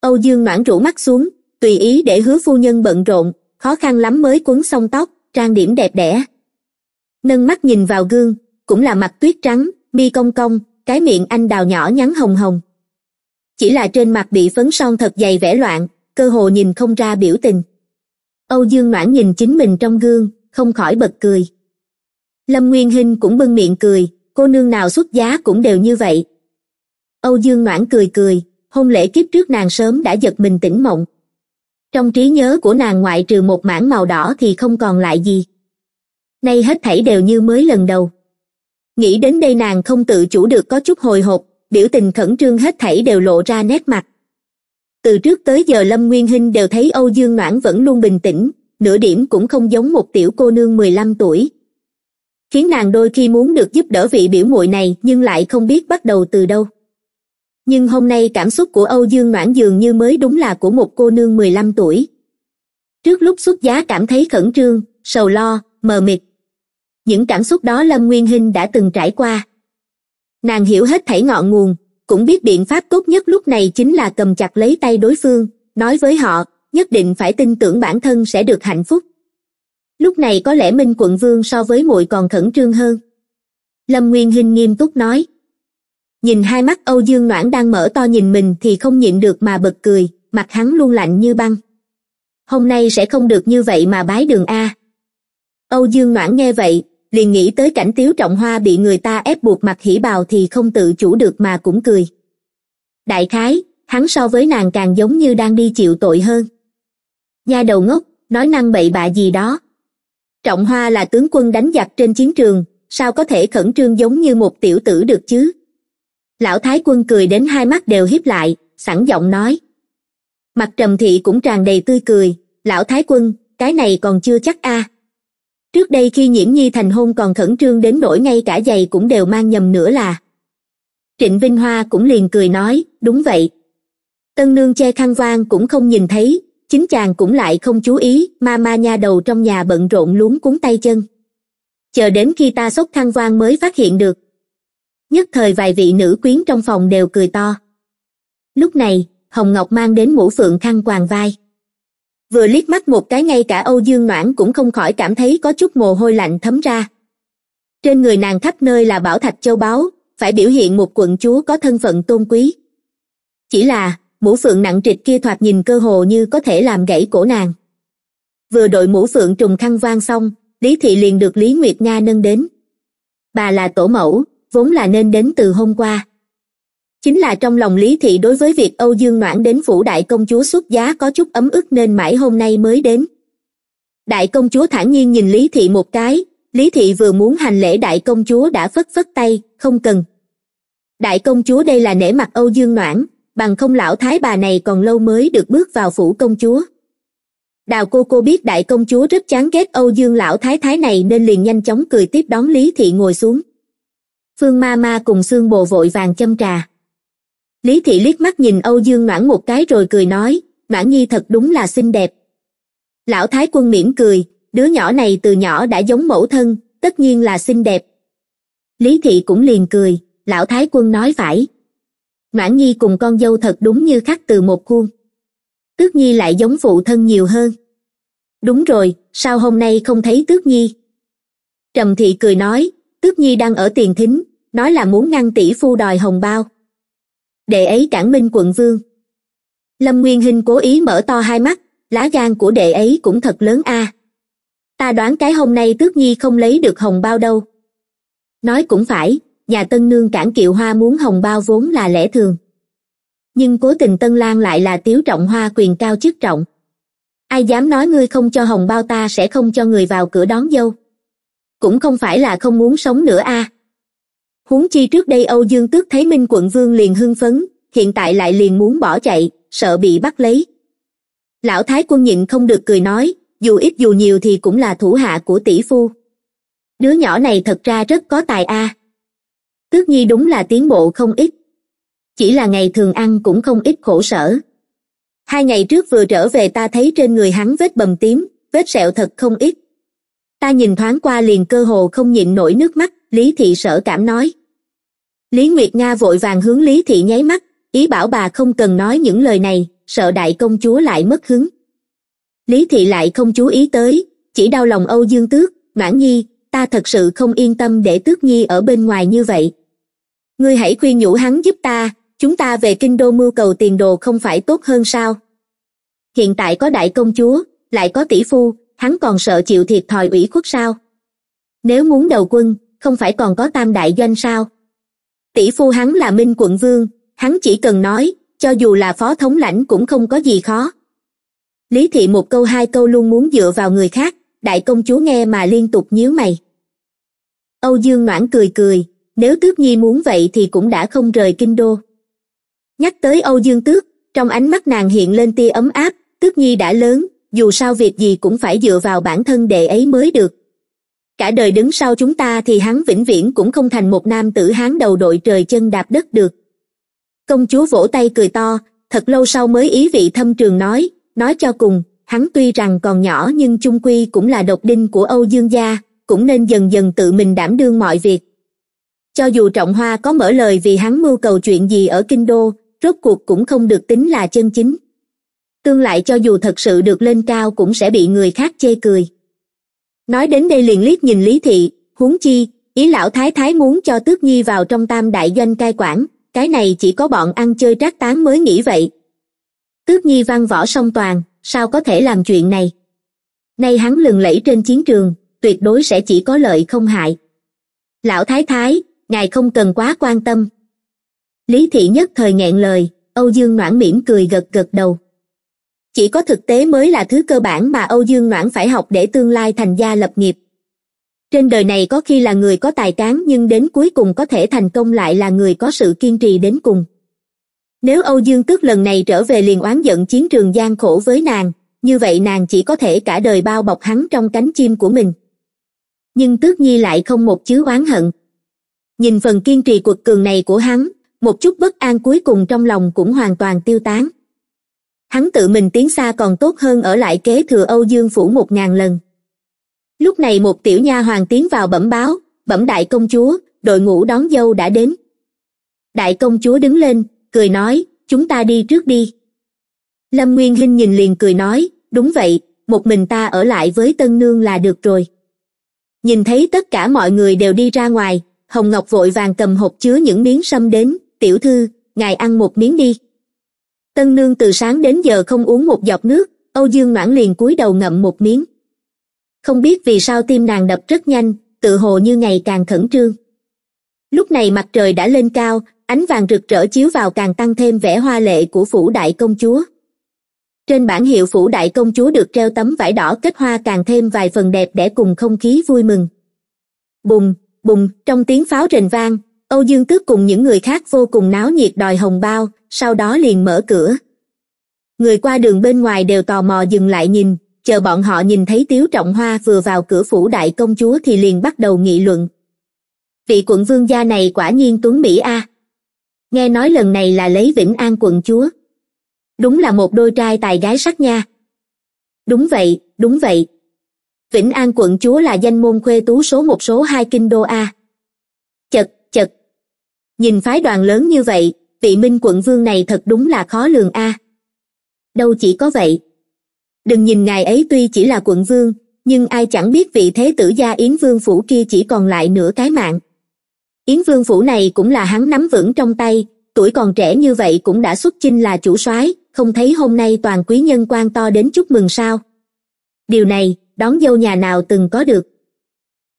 âu dương noãn rủ mắt xuống tùy ý để hứa phu nhân bận rộn khó khăn lắm mới quấn xong tóc trang điểm đẹp đẽ nâng mắt nhìn vào gương cũng là mặt tuyết trắng mi cong cong cái miệng anh đào nhỏ nhắn hồng hồng chỉ là trên mặt bị phấn son thật dày vẽ loạn cơ hồ nhìn không ra biểu tình âu dương noãn nhìn chính mình trong gương không khỏi bật cười lâm nguyên hinh cũng bưng miệng cười cô nương nào xuất giá cũng đều như vậy âu dương noãn cười cười hôn lễ kiếp trước nàng sớm đã giật mình tỉnh mộng trong trí nhớ của nàng ngoại trừ một mảng màu đỏ thì không còn lại gì nay hết thảy đều như mới lần đầu nghĩ đến đây nàng không tự chủ được có chút hồi hộp biểu tình khẩn trương hết thảy đều lộ ra nét mặt từ trước tới giờ lâm nguyên hinh đều thấy âu dương noãn vẫn luôn bình tĩnh nửa điểm cũng không giống một tiểu cô nương mười lăm tuổi khiến nàng đôi khi muốn được giúp đỡ vị biểu muội này nhưng lại không biết bắt đầu từ đâu nhưng hôm nay cảm xúc của âu dương noãn dường như mới đúng là của một cô nương mười lăm tuổi trước lúc xuất giá cảm thấy khẩn trương sầu lo mờ mịt những cảm xúc đó lâm nguyên hinh đã từng trải qua nàng hiểu hết thảy ngọn nguồn cũng biết biện pháp tốt nhất lúc này chính là cầm chặt lấy tay đối phương nói với họ nhất định phải tin tưởng bản thân sẽ được hạnh phúc lúc này có lẽ minh quận vương so với muội còn khẩn trương hơn lâm nguyên hinh nghiêm túc nói nhìn hai mắt âu dương noãn đang mở to nhìn mình thì không nhịn được mà bật cười mặt hắn luôn lạnh như băng hôm nay sẽ không được như vậy mà bái đường a âu dương noãn nghe vậy liền nghĩ tới cảnh tiếu trọng hoa bị người ta ép buộc mặc hỉ bào thì không tự chủ được mà cũng cười đại khái hắn so với nàng càng giống như đang đi chịu tội hơn nha đầu ngốc nói năng bậy bạ gì đó trọng hoa là tướng quân đánh giặc trên chiến trường sao có thể khẩn trương giống như một tiểu tử được chứ lão thái quân cười đến hai mắt đều hiếp lại sẵn giọng nói mặt trầm thị cũng tràn đầy tươi cười lão thái quân cái này còn chưa chắc a trước đây khi nhiễm nhi thành hôn còn khẩn trương đến nỗi ngay cả giày cũng đều mang nhầm nữa là trịnh vinh hoa cũng liền cười nói đúng vậy tân nương che khăn vang cũng không nhìn thấy chính chàng cũng lại không chú ý ma ma nha đầu trong nhà bận rộn luống cuốn tay chân chờ đến khi ta xốc thăng vang mới phát hiện được nhất thời vài vị nữ quyến trong phòng đều cười to lúc này hồng ngọc mang đến mũ phượng khăn quàng vai vừa liếc mắt một cái ngay cả âu dương noãn cũng không khỏi cảm thấy có chút mồ hôi lạnh thấm ra trên người nàng khắp nơi là bảo thạch châu báu phải biểu hiện một quận chúa có thân phận tôn quý chỉ là mũ phượng nặng trịch kia thoạt nhìn cơ hồ như có thể làm gãy cổ nàng vừa đội mũ phượng trùng khăn vang xong lý thị liền được lý nguyệt nga nâng đến bà là tổ mẫu vốn là nên đến từ hôm qua chính là trong lòng lý thị đối với việc âu dương noãn đến phủ đại công chúa xuất giá có chút ấm ức nên mãi hôm nay mới đến đại công chúa thản nhiên nhìn lý thị một cái lý thị vừa muốn hành lễ đại công chúa đã phất phất tay không cần đại công chúa đây là nể mặt âu dương noãn bằng không lão thái bà này còn lâu mới được bước vào phủ công chúa đào cô cô biết đại công chúa rất chán ghét âu dương lão thái thái này nên liền nhanh chóng cười tiếp đón lý thị ngồi xuống phương ma ma cùng xương bồ vội vàng châm trà lý thị liếc mắt nhìn âu dương noãn một cái rồi cười nói noãn nhi thật đúng là xinh đẹp lão thái quân mỉm cười đứa nhỏ này từ nhỏ đã giống mẫu thân tất nhiên là xinh đẹp lý thị cũng liền cười lão thái quân nói phải noãn nhi cùng con dâu thật đúng như khắc từ một khuôn tước nhi lại giống phụ thân nhiều hơn đúng rồi sao hôm nay không thấy tước nhi trầm thị cười nói tước nhi đang ở tiền thính nói là muốn ngăn tỷ phu đòi hồng bao đệ ấy cản minh quận vương lâm nguyên hinh cố ý mở to hai mắt lá gan của đệ ấy cũng thật lớn a à. ta đoán cái hôm nay tước nhi không lấy được hồng bao đâu nói cũng phải nhà tân nương cản kiệu hoa muốn hồng bao vốn là lẽ thường nhưng cố tình tân lan lại là tiếu trọng hoa quyền cao chức trọng ai dám nói ngươi không cho hồng bao ta sẽ không cho người vào cửa đón dâu cũng không phải là không muốn sống nữa a huống chi trước đây âu dương tước thấy minh quận vương liền hưng phấn hiện tại lại liền muốn bỏ chạy sợ bị bắt lấy lão thái quân nhịn không được cười nói dù ít dù nhiều thì cũng là thủ hạ của tỷ phu đứa nhỏ này thật ra rất có tài a tước nhi đúng là tiến bộ không ít chỉ là ngày thường ăn cũng không ít khổ sở hai ngày trước vừa trở về ta thấy trên người hắn vết bầm tím vết sẹo thật không ít ta nhìn thoáng qua liền cơ hồ không nhịn nổi nước mắt lý thị sở cảm nói lý nguyệt nga vội vàng hướng lý thị nháy mắt ý bảo bà không cần nói những lời này sợ đại công chúa lại mất hứng lý thị lại không chú ý tới chỉ đau lòng âu dương tước noãn nhi ta thật sự không yên tâm để tước nhi ở bên ngoài như vậy ngươi hãy khuyên nhủ hắn giúp ta chúng ta về kinh đô mưu cầu tiền đồ không phải tốt hơn sao hiện tại có đại công chúa lại có tỷ phu hắn còn sợ chịu thiệt thòi ủy khuất sao nếu muốn đầu quân không phải còn có tam đại doanh sao tỷ phu hắn là minh quận vương hắn chỉ cần nói cho dù là phó thống lãnh cũng không có gì khó lý thị một câu hai câu luôn muốn dựa vào người khác đại công chúa nghe mà liên tục nhíu mày âu dương noãn cười cười nếu tước nhi muốn vậy thì cũng đã không rời kinh đô nhắc tới âu dương tước trong ánh mắt nàng hiện lên tia ấm áp tước nhi đã lớn dù sao việc gì cũng phải dựa vào bản thân đệ ấy mới được cả đời đứng sau chúng ta thì hắn vĩnh viễn cũng không thành một nam tử hán đầu đội trời chân đạp đất được công chúa vỗ tay cười to thật lâu sau mới ý vị thâm trường nói nói cho cùng hắn tuy rằng còn nhỏ nhưng chung quy cũng là độc đinh của âu dương gia cũng nên dần dần tự mình đảm đương mọi việc cho dù trọng hoa có mở lời vì hắn mưu cầu chuyện gì ở kinh đô rốt cuộc cũng không được tính là chân chính tương lại cho dù thật sự được lên cao cũng sẽ bị người khác chê cười nói đến đây liền liếc nhìn lý thị huống chi ý lão thái thái muốn cho tước nhi vào trong tam đại doanh cai quản cái này chỉ có bọn ăn chơi trác tán mới nghĩ vậy tước nhi văn võ song toàn sao có thể làm chuyện này nay hắn lừng lẫy trên chiến trường tuyệt đối sẽ chỉ có lợi không hại lão thái thái ngài không cần quá quan tâm lý thị nhất thời nghẹn lời âu dương noãn mỉm cười gật gật đầu chỉ có thực tế mới là thứ cơ bản mà âu dương noãn phải học để tương lai thành gia lập nghiệp trên đời này có khi là người có tài cán nhưng đến cuối cùng có thể thành công lại là người có sự kiên trì đến cùng nếu âu dương tước lần này trở về liền oán giận chiến trường gian khổ với nàng như vậy nàng chỉ có thể cả đời bao bọc hắn trong cánh chim của mình nhưng tước nhi lại không một chứ oán hận nhìn phần kiên trì quật cường này của hắn một chút bất an cuối cùng trong lòng cũng hoàn toàn tiêu tán hắn tự mình tiến xa còn tốt hơn ở lại kế thừa âu dương phủ một ngàn lần lúc này một tiểu nha hoàng tiến vào bẩm báo bẩm đại công chúa đội ngũ đón dâu đã đến đại công chúa đứng lên cười nói chúng ta đi trước đi lâm nguyên hinh nhìn liền cười nói đúng vậy một mình ta ở lại với tân nương là được rồi nhìn thấy tất cả mọi người đều đi ra ngoài hồng ngọc vội vàng cầm hộp chứa những miếng sâm đến tiểu thư ngài ăn một miếng đi tân nương từ sáng đến giờ không uống một giọt nước âu dương noãn liền cúi đầu ngậm một miếng không biết vì sao tim nàng đập rất nhanh tự hồ như ngày càng khẩn trương lúc này mặt trời đã lên cao ánh vàng rực rỡ chiếu vào càng tăng thêm vẻ hoa lệ của phủ đại công chúa trên bản hiệu phủ đại công chúa được treo tấm vải đỏ kết hoa càng thêm vài phần đẹp để cùng không khí vui mừng bùng bùng trong tiếng pháo rền vang âu dương tước cùng những người khác vô cùng náo nhiệt đòi hồng bao sau đó liền mở cửa người qua đường bên ngoài đều tò mò dừng lại nhìn chờ bọn họ nhìn thấy tiếu trọng hoa vừa vào cửa phủ đại công chúa thì liền bắt đầu nghị luận vị quận vương gia này quả nhiên tuấn mỹ a nghe nói lần này là lấy vĩnh an quận chúa đúng là một đôi trai tài gái sắc nha đúng vậy đúng vậy vĩnh an quận chúa là danh môn khuê tú số một số hai kinh đô a chật chật nhìn phái đoàn lớn như vậy vị minh quận vương này thật đúng là khó lường a đâu chỉ có vậy đừng nhìn ngài ấy tuy chỉ là quận vương nhưng ai chẳng biết vị thế tử gia yến vương phủ kia chỉ còn lại nửa cái mạng yến vương phủ này cũng là hắn nắm vững trong tay tuổi còn trẻ như vậy cũng đã xuất chinh là chủ soái không thấy hôm nay toàn quý nhân quan to đến chúc mừng sao điều này đón dâu nhà nào từng có được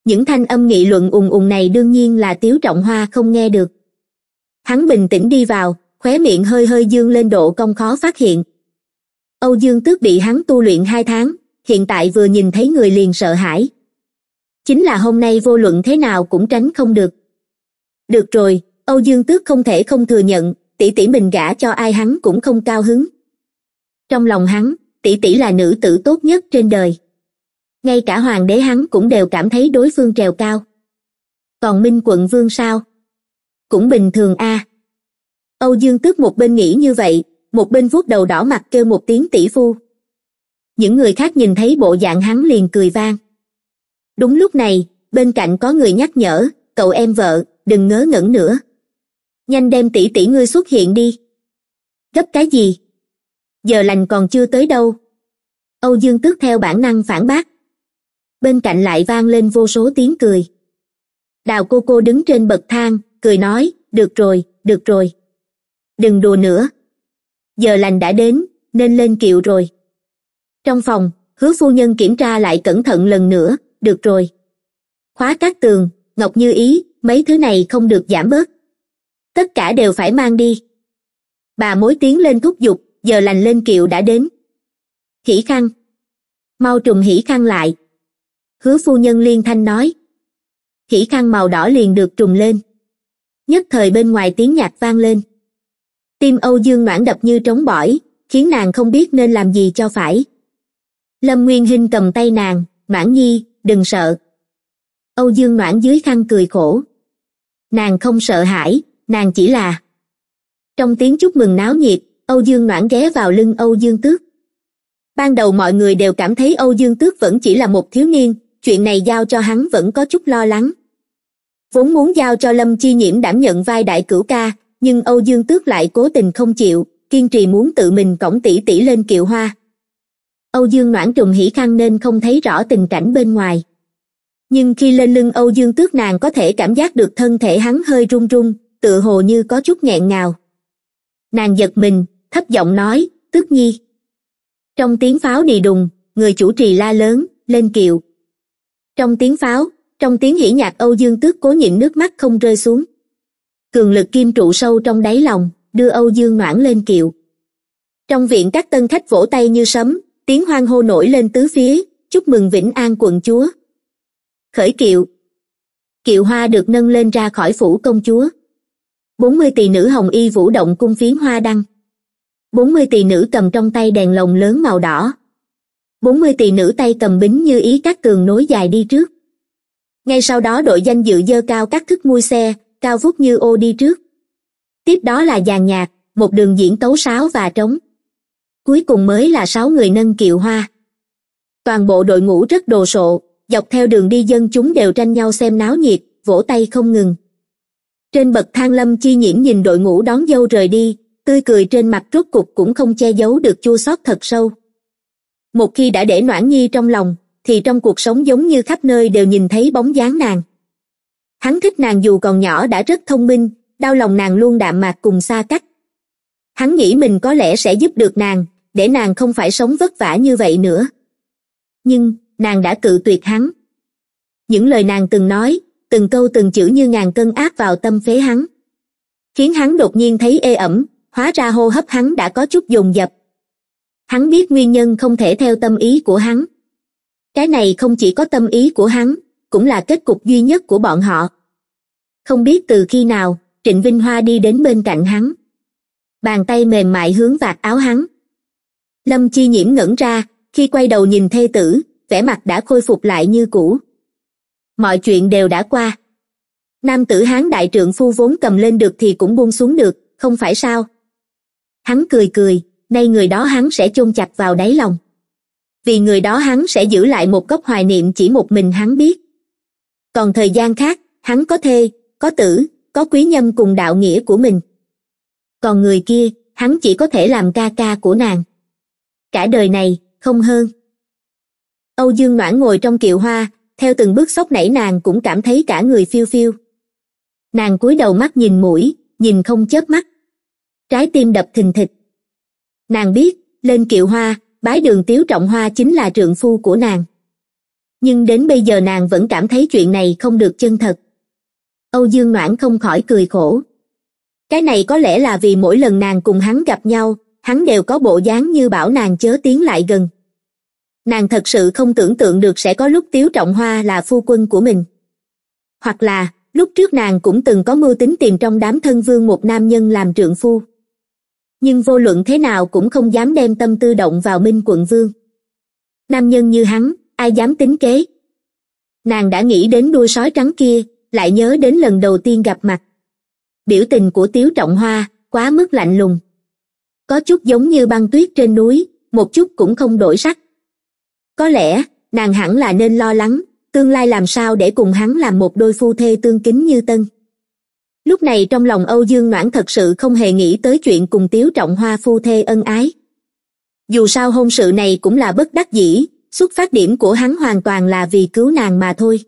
những thanh âm nghị luận ùng ùng này đương nhiên là tiếu trọng hoa không nghe được hắn bình tĩnh đi vào khóe miệng hơi hơi dương lên độ công khó phát hiện âu dương tước bị hắn tu luyện hai tháng hiện tại vừa nhìn thấy người liền sợ hãi chính là hôm nay vô luận thế nào cũng tránh không được được rồi âu dương tước không thể không thừa nhận tỷ tỷ mình gả cho ai hắn cũng không cao hứng trong lòng hắn tỷ tỷ là nữ tử tốt nhất trên đời ngay cả hoàng đế hắn cũng đều cảm thấy đối phương trèo cao còn minh quận vương sao cũng bình thường a âu dương tước một bên nghĩ như vậy một bên vuốt đầu đỏ mặt kêu một tiếng tỷ phu những người khác nhìn thấy bộ dạng hắn liền cười vang đúng lúc này bên cạnh có người nhắc nhở cậu em vợ đừng ngớ ngẩn nữa nhanh đem tỷ tỷ ngươi xuất hiện đi gấp cái gì giờ lành còn chưa tới đâu âu dương tước theo bản năng phản bác bên cạnh lại vang lên vô số tiếng cười đào cô cô đứng trên bậc thang cười nói được rồi được rồi đừng đùa nữa giờ lành đã đến nên lên kiệu rồi trong phòng hứa phu nhân kiểm tra lại cẩn thận lần nữa được rồi khóa các tường ngọc như ý mấy thứ này không được giảm bớt tất cả đều phải mang đi bà mối tiếng lên thúc giục giờ lành lên kiệu đã đến hỉ khăn mau trùng hỉ khăn lại hứa phu nhân liên thanh nói khỉ khăn màu đỏ liền được trùng lên nhất thời bên ngoài tiếng nhạc vang lên tim âu dương noãn đập như trống bỏi khiến nàng không biết nên làm gì cho phải lâm nguyên hinh cầm tay nàng Mãn nhi đừng sợ âu dương noãn dưới khăn cười khổ nàng không sợ hãi nàng chỉ là trong tiếng chúc mừng náo nhiệt âu dương noãn ghé vào lưng âu dương tước ban đầu mọi người đều cảm thấy âu dương tước vẫn chỉ là một thiếu niên chuyện này giao cho hắn vẫn có chút lo lắng vốn muốn giao cho lâm chi nhiễm đảm nhận vai đại cửu ca nhưng âu dương tước lại cố tình không chịu kiên trì muốn tự mình cổng tỷ tỷ lên kiệu hoa âu dương noãn trùng hỉ khăn nên không thấy rõ tình cảnh bên ngoài nhưng khi lên lưng âu dương tước nàng có thể cảm giác được thân thể hắn hơi run run tựa hồ như có chút nghẹn ngào nàng giật mình thấp giọng nói tước nhi trong tiếng pháo đì đùng người chủ trì la lớn lên kiệu trong tiếng pháo trong tiếng hỉ nhạc âu dương tước cố nhịn nước mắt không rơi xuống cường lực kim trụ sâu trong đáy lòng đưa âu dương noãn lên kiệu trong viện các tân khách vỗ tay như sấm tiếng hoan hô nổi lên tứ phía chúc mừng vĩnh an quận chúa khởi kiệu kiệu hoa được nâng lên ra khỏi phủ công chúa bốn mươi tỳ nữ hồng y vũ động cung phiến hoa đăng bốn mươi tỳ nữ cầm trong tay đèn lồng lớn màu đỏ bốn mươi tỳ nữ tay cầm bính như ý các tường nối dài đi trước ngay sau đó đội danh dự dơ cao các thức mui xe cao vút như ô đi trước tiếp đó là dàn nhạc một đường diễn tấu sáo và trống cuối cùng mới là sáu người nâng kiệu hoa toàn bộ đội ngũ rất đồ sộ dọc theo đường đi dân chúng đều tranh nhau xem náo nhiệt vỗ tay không ngừng trên bậc thang lâm chi nhiễm nhìn đội ngũ đón dâu rời đi tươi cười trên mặt rốt cục cũng không che giấu được chua xót thật sâu một khi đã để noãn nhi trong lòng thì trong cuộc sống giống như khắp nơi đều nhìn thấy bóng dáng nàng hắn thích nàng dù còn nhỏ đã rất thông minh đau lòng nàng luôn đạm mạc cùng xa cách hắn nghĩ mình có lẽ sẽ giúp được nàng để nàng không phải sống vất vả như vậy nữa nhưng nàng đã cự tuyệt hắn những lời nàng từng nói từng câu từng chữ như ngàn cân áp vào tâm phế hắn khiến hắn đột nhiên thấy ê ẩm hóa ra hô hấp hắn đã có chút dồn dập hắn biết nguyên nhân không thể theo tâm ý của hắn cái này không chỉ có tâm ý của hắn cũng là kết cục duy nhất của bọn họ không biết từ khi nào trịnh vinh hoa đi đến bên cạnh hắn bàn tay mềm mại hướng vạt áo hắn lâm chi nhiễm ngẩn ra khi quay đầu nhìn thê tử vẻ mặt đã khôi phục lại như cũ mọi chuyện đều đã qua nam tử hán đại trượng phu vốn cầm lên được thì cũng buông xuống được không phải sao hắn cười cười nay người đó hắn sẽ chôn chặt vào đáy lòng vì người đó hắn sẽ giữ lại một cốc hoài niệm chỉ một mình hắn biết còn thời gian khác hắn có thê có tử có quý nhân cùng đạo nghĩa của mình còn người kia hắn chỉ có thể làm ca ca của nàng cả đời này không hơn âu dương noãn ngồi trong kiệu hoa theo từng bước sốc nảy nàng cũng cảm thấy cả người phiêu phiêu nàng cúi đầu mắt nhìn mũi nhìn không chớp mắt trái tim đập thình thịch nàng biết lên kiệu hoa bái đường tiếu trọng hoa chính là trượng phu của nàng nhưng đến bây giờ nàng vẫn cảm thấy chuyện này không được chân thật âu dương noãn không khỏi cười khổ cái này có lẽ là vì mỗi lần nàng cùng hắn gặp nhau hắn đều có bộ dáng như bảo nàng chớ tiến lại gần nàng thật sự không tưởng tượng được sẽ có lúc tiếu trọng hoa là phu quân của mình hoặc là lúc trước nàng cũng từng có mưu tính tìm trong đám thân vương một nam nhân làm trượng phu nhưng vô luận thế nào cũng không dám đem tâm tư động vào minh quận vương nam nhân như hắn ai dám tính kế nàng đã nghĩ đến đuôi sói trắng kia lại nhớ đến lần đầu tiên gặp mặt biểu tình của tiếu trọng hoa quá mức lạnh lùng có chút giống như băng tuyết trên núi một chút cũng không đổi sắc có lẽ nàng hẳn là nên lo lắng tương lai làm sao để cùng hắn làm một đôi phu thê tương kính như tân lúc này trong lòng âu dương noãn thật sự không hề nghĩ tới chuyện cùng tiếu trọng hoa phu thê ân ái dù sao hôn sự này cũng là bất đắc dĩ xuất phát điểm của hắn hoàn toàn là vì cứu nàng mà thôi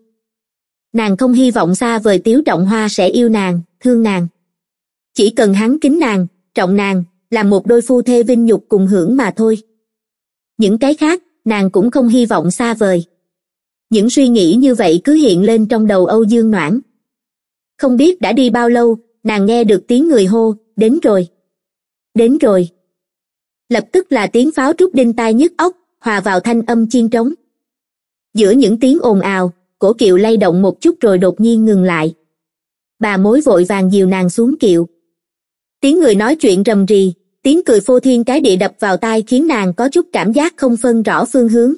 nàng không hy vọng xa vời tiếu trọng hoa sẽ yêu nàng thương nàng chỉ cần hắn kính nàng trọng nàng làm một đôi phu thê vinh nhục cùng hưởng mà thôi những cái khác nàng cũng không hy vọng xa vời những suy nghĩ như vậy cứ hiện lên trong đầu âu dương noãn không biết đã đi bao lâu nàng nghe được tiếng người hô đến rồi đến rồi lập tức là tiếng pháo trúc đinh tai nhức óc hòa vào thanh âm chiên trống giữa những tiếng ồn ào cổ kiệu lay động một chút rồi đột nhiên ngừng lại bà mối vội vàng dìu nàng xuống kiệu tiếng người nói chuyện rầm rì tiếng cười phô thiên cái địa đập vào tai khiến nàng có chút cảm giác không phân rõ phương hướng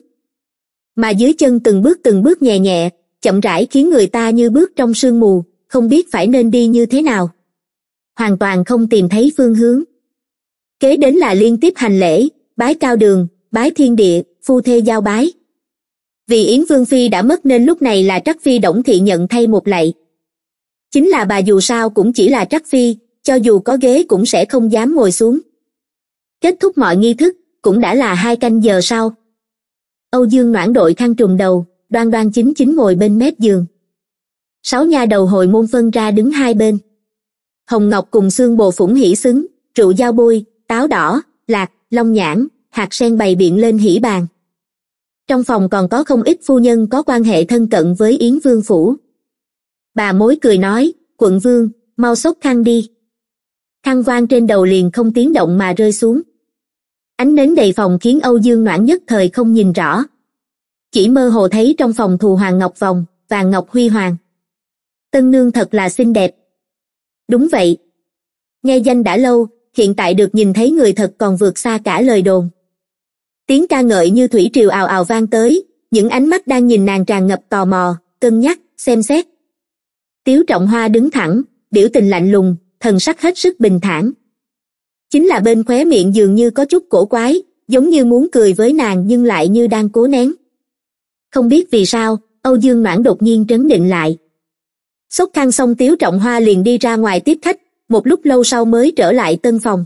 mà dưới chân từng bước từng bước nhẹ nhẹ chậm rãi khiến người ta như bước trong sương mù không biết phải nên đi như thế nào hoàn toàn không tìm thấy phương hướng kế đến là liên tiếp hành lễ bái cao đường bái thiên địa phu thê giao bái vì yến vương phi đã mất nên lúc này là trắc phi đổng thị nhận thay một lạy chính là bà dù sao cũng chỉ là trắc phi cho dù có ghế cũng sẽ không dám ngồi xuống kết thúc mọi nghi thức cũng đã là hai canh giờ sau âu dương noãn đội khăn trùng đầu đoan đoan chính chính ngồi bên mép giường sáu nha đầu hồi môn phân ra đứng hai bên hồng ngọc cùng xương bồ phủng hỉ xứng rượu dao bôi táo đỏ lạc long nhãn hạt sen bày biện lên hỉ bàn trong phòng còn có không ít phu nhân có quan hệ thân cận với yến vương phủ bà mối cười nói quận vương mau xốc khăn đi khăn vang trên đầu liền không tiếng động mà rơi xuống ánh nến đầy phòng khiến âu dương noãn nhất thời không nhìn rõ chỉ mơ hồ thấy trong phòng thù hoàng ngọc vòng vàng ngọc huy hoàng tân nương thật là xinh đẹp đúng vậy nghe danh đã lâu hiện tại được nhìn thấy người thật còn vượt xa cả lời đồn tiếng ca ngợi như thủy triều ào ào vang tới những ánh mắt đang nhìn nàng tràn ngập tò mò cân nhắc xem xét tiếu trọng hoa đứng thẳng biểu tình lạnh lùng thần sắc hết sức bình thản chính là bên khóe miệng dường như có chút cổ quái giống như muốn cười với nàng nhưng lại như đang cố nén không biết vì sao âu dương noãn đột nhiên trấn định lại xúc khăn xong tiếu trọng hoa liền đi ra ngoài tiếp khách một lúc lâu sau mới trở lại tân phòng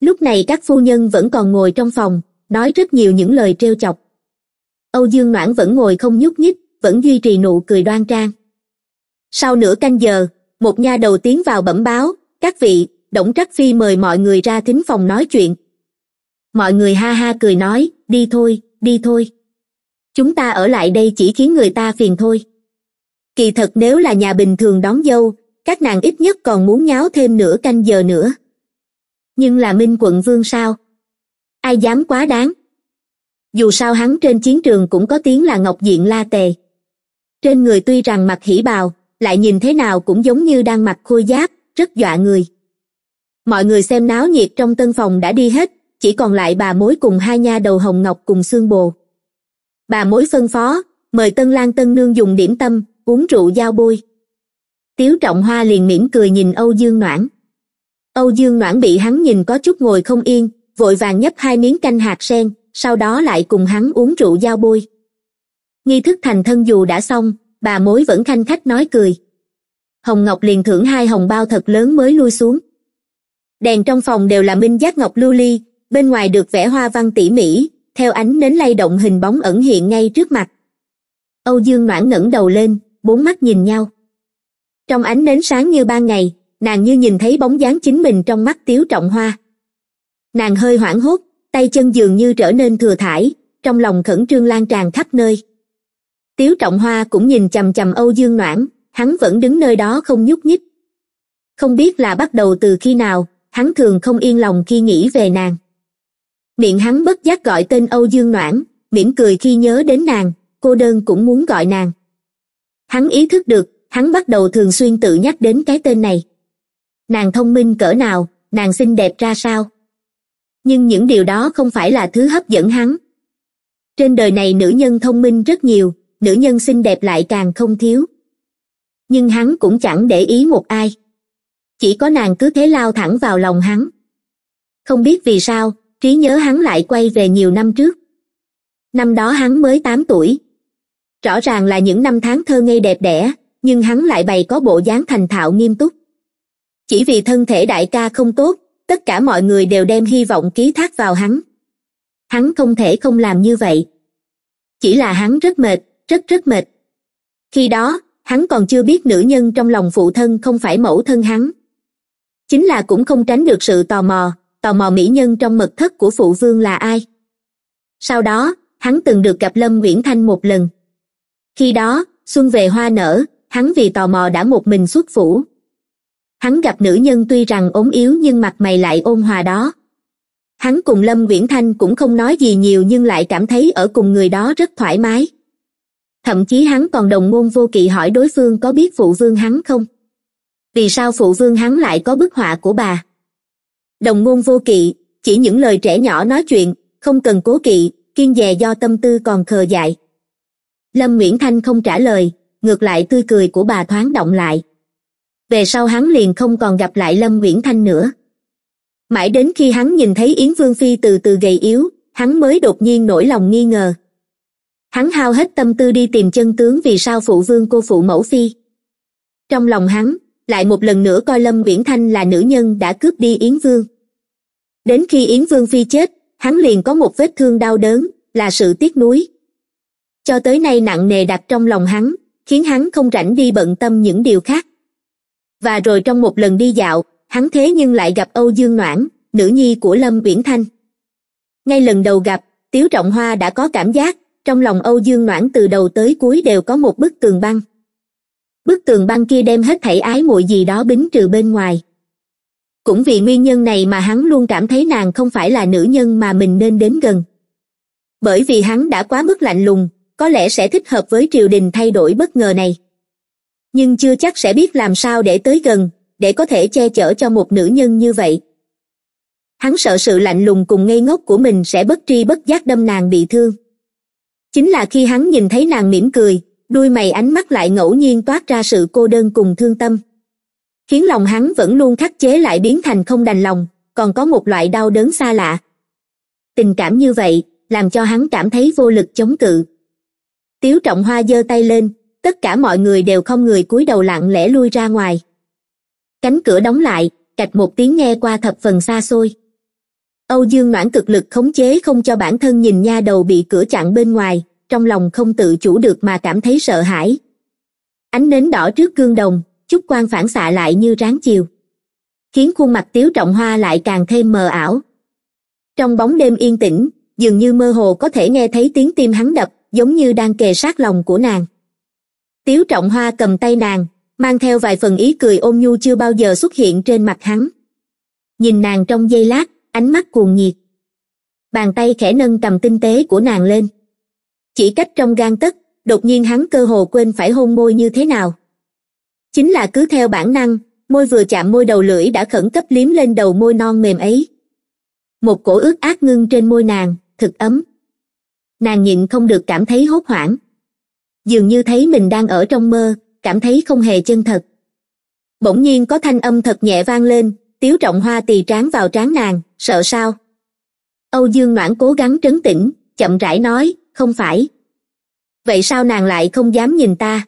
lúc này các phu nhân vẫn còn ngồi trong phòng nói rất nhiều những lời trêu chọc âu dương noãn vẫn ngồi không nhúc nhích vẫn duy trì nụ cười đoan trang sau nửa canh giờ một nha đầu tiến vào bẩm báo các vị đổng trắc phi mời mọi người ra thính phòng nói chuyện mọi người ha ha cười nói đi thôi đi thôi chúng ta ở lại đây chỉ khiến người ta phiền thôi kỳ thật nếu là nhà bình thường đón dâu các nàng ít nhất còn muốn nháo thêm nửa canh giờ nữa nhưng là minh quận vương sao ai dám quá đáng dù sao hắn trên chiến trường cũng có tiếng là ngọc diện la tề trên người tuy rằng mặc hỉ bào lại nhìn thế nào cũng giống như đang mặc khôi giáp rất dọa người mọi người xem náo nhiệt trong tân phòng đã đi hết chỉ còn lại bà mối cùng hai nha đầu hồng ngọc cùng xương bồ bà mối phân phó mời tân lan tân nương dùng điểm tâm uống rượu giao bôi tiếu trọng hoa liền mỉm cười nhìn âu dương noãn âu dương noãn bị hắn nhìn có chút ngồi không yên vội vàng nhấp hai miếng canh hạt sen sau đó lại cùng hắn uống rượu giao bôi nghi thức thành thân dù đã xong bà mối vẫn khanh khách nói cười hồng ngọc liền thưởng hai hồng bao thật lớn mới lui xuống đèn trong phòng đều là minh giác ngọc lưu ly bên ngoài được vẽ hoa văn tỉ mỉ theo ánh nến lay động hình bóng ẩn hiện ngay trước mặt âu dương noãn ngẩng đầu lên bốn mắt nhìn nhau trong ánh nến sáng như ban ngày nàng như nhìn thấy bóng dáng chính mình trong mắt tiếu trọng hoa nàng hơi hoảng hốt tay chân dường như trở nên thừa thải trong lòng khẩn trương lan tràn khắp nơi tiếu trọng hoa cũng nhìn chằm chằm âu dương noãn hắn vẫn đứng nơi đó không nhúc nhích không biết là bắt đầu từ khi nào hắn thường không yên lòng khi nghĩ về nàng miệng hắn bất giác gọi tên âu dương noãn mỉm cười khi nhớ đến nàng cô đơn cũng muốn gọi nàng hắn ý thức được hắn bắt đầu thường xuyên tự nhắc đến cái tên này nàng thông minh cỡ nào nàng xinh đẹp ra sao nhưng những điều đó không phải là thứ hấp dẫn hắn trên đời này nữ nhân thông minh rất nhiều nữ nhân xinh đẹp lại càng không thiếu nhưng hắn cũng chẳng để ý một ai chỉ có nàng cứ thế lao thẳng vào lòng hắn không biết vì sao trí nhớ hắn lại quay về nhiều năm trước năm đó hắn mới tám tuổi rõ ràng là những năm tháng thơ ngây đẹp đẽ nhưng hắn lại bày có bộ dáng thành thạo nghiêm túc chỉ vì thân thể đại ca không tốt tất cả mọi người đều đem hy vọng ký thác vào hắn hắn không thể không làm như vậy chỉ là hắn rất mệt rất rất mệt khi đó hắn còn chưa biết nữ nhân trong lòng phụ thân không phải mẫu thân hắn chính là cũng không tránh được sự tò mò tò mò mỹ nhân trong mật thất của phụ vương là ai sau đó hắn từng được gặp lâm nguyễn thanh một lần khi đó xuân về hoa nở hắn vì tò mò đã một mình xuất phủ hắn gặp nữ nhân tuy rằng ốm yếu nhưng mặt mày lại ôn hòa đó hắn cùng lâm uyển thanh cũng không nói gì nhiều nhưng lại cảm thấy ở cùng người đó rất thoải mái thậm chí hắn còn đồng ngôn vô kỵ hỏi đối phương có biết phụ vương hắn không vì sao phụ vương hắn lại có bức họa của bà đồng ngôn vô kỵ chỉ những lời trẻ nhỏ nói chuyện không cần cố kỵ kiên dè do tâm tư còn khờ dại lâm nguyễn thanh không trả lời ngược lại tươi cười của bà thoáng động lại về sau hắn liền không còn gặp lại lâm nguyễn thanh nữa mãi đến khi hắn nhìn thấy yến vương phi từ từ gầy yếu hắn mới đột nhiên nổi lòng nghi ngờ hắn hao hết tâm tư đi tìm chân tướng vì sao phụ vương cô phụ mẫu phi trong lòng hắn lại một lần nữa coi lâm nguyễn thanh là nữ nhân đã cướp đi yến vương đến khi yến vương phi chết hắn liền có một vết thương đau đớn là sự tiếc nuối cho tới nay nặng nề đặt trong lòng hắn khiến hắn không rảnh đi bận tâm những điều khác và rồi trong một lần đi dạo hắn thế nhưng lại gặp âu dương noãn nữ nhi của lâm Viễn thanh ngay lần đầu gặp tiếu trọng hoa đã có cảm giác trong lòng âu dương noãn từ đầu tới cuối đều có một bức tường băng bức tường băng kia đem hết thảy ái muội gì đó bính trừ bên ngoài cũng vì nguyên nhân này mà hắn luôn cảm thấy nàng không phải là nữ nhân mà mình nên đến gần bởi vì hắn đã quá mức lạnh lùng có lẽ sẽ thích hợp với triều đình thay đổi bất ngờ này nhưng chưa chắc sẽ biết làm sao để tới gần để có thể che chở cho một nữ nhân như vậy hắn sợ sự lạnh lùng cùng ngây ngốc của mình sẽ bất tri bất giác đâm nàng bị thương chính là khi hắn nhìn thấy nàng mỉm cười đuôi mày ánh mắt lại ngẫu nhiên toát ra sự cô đơn cùng thương tâm khiến lòng hắn vẫn luôn khắc chế lại biến thành không đành lòng còn có một loại đau đớn xa lạ tình cảm như vậy làm cho hắn cảm thấy vô lực chống cự tiếu trọng hoa giơ tay lên tất cả mọi người đều không người cúi đầu lặng lẽ lui ra ngoài cánh cửa đóng lại cạch một tiếng nghe qua thập phần xa xôi âu dương noãn cực lực khống chế không cho bản thân nhìn nha đầu bị cửa chặn bên ngoài trong lòng không tự chủ được mà cảm thấy sợ hãi ánh nến đỏ trước gương đồng chút quan phản xạ lại như ráng chiều khiến khuôn mặt tiếu trọng hoa lại càng thêm mờ ảo trong bóng đêm yên tĩnh dường như mơ hồ có thể nghe thấy tiếng tim hắn đập giống như đang kề sát lòng của nàng tiếu trọng hoa cầm tay nàng mang theo vài phần ý cười ôn nhu chưa bao giờ xuất hiện trên mặt hắn nhìn nàng trong giây lát ánh mắt cuồng nhiệt bàn tay khẽ nâng cầm tinh tế của nàng lên chỉ cách trong gan tấc đột nhiên hắn cơ hồ quên phải hôn môi như thế nào chính là cứ theo bản năng môi vừa chạm môi đầu lưỡi đã khẩn cấp liếm lên đầu môi non mềm ấy một cổ ướt át ngưng trên môi nàng thực ấm nàng nhịn không được cảm thấy hốt hoảng dường như thấy mình đang ở trong mơ cảm thấy không hề chân thật bỗng nhiên có thanh âm thật nhẹ vang lên tiếu trọng hoa tì trán vào trán nàng sợ sao âu dương noãn cố gắng trấn tĩnh chậm rãi nói không phải vậy sao nàng lại không dám nhìn ta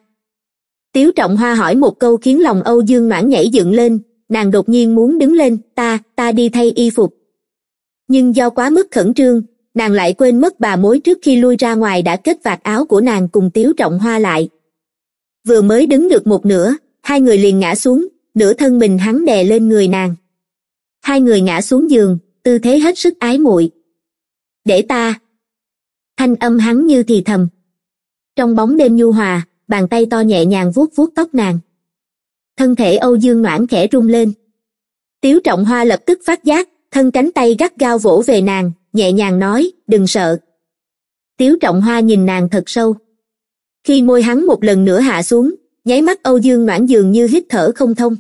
tiếu trọng hoa hỏi một câu khiến lòng âu dương noãn nhảy dựng lên nàng đột nhiên muốn đứng lên ta ta đi thay y phục nhưng do quá mức khẩn trương nàng lại quên mất bà mối trước khi lui ra ngoài đã kết vạt áo của nàng cùng tiếu trọng hoa lại vừa mới đứng được một nửa hai người liền ngã xuống nửa thân mình hắn đè lên người nàng hai người ngã xuống giường tư thế hết sức ái muội để ta thanh âm hắn như thì thầm trong bóng đêm nhu hòa bàn tay to nhẹ nhàng vuốt vuốt tóc nàng thân thể âu dương noãn khẽ rung lên tiếu trọng hoa lập tức phát giác thân cánh tay gắt gao vỗ về nàng nhẹ nhàng nói đừng sợ tiếu trọng hoa nhìn nàng thật sâu khi môi hắn một lần nữa hạ xuống nháy mắt âu dương noãn dường như hít thở không thông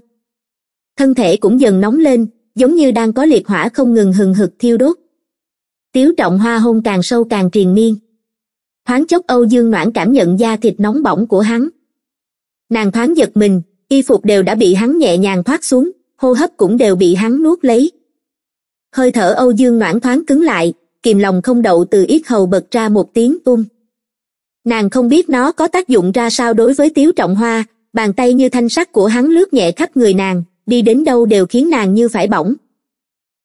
thân thể cũng dần nóng lên giống như đang có liệt hỏa không ngừng hừng hực thiêu đốt tiếu trọng hoa hôn càng sâu càng triền miên thoáng chốc âu dương noãn cảm nhận da thịt nóng bỏng của hắn nàng thoáng giật mình y phục đều đã bị hắn nhẹ nhàng thoát xuống hô hấp cũng đều bị hắn nuốt lấy hơi thở âu dương noãn thoáng cứng lại kìm lòng không đậu từ ít hầu bật ra một tiếng tung nàng không biết nó có tác dụng ra sao đối với tiếu trọng hoa bàn tay như thanh sắt của hắn lướt nhẹ khắp người nàng đi đến đâu đều khiến nàng như phải bỏng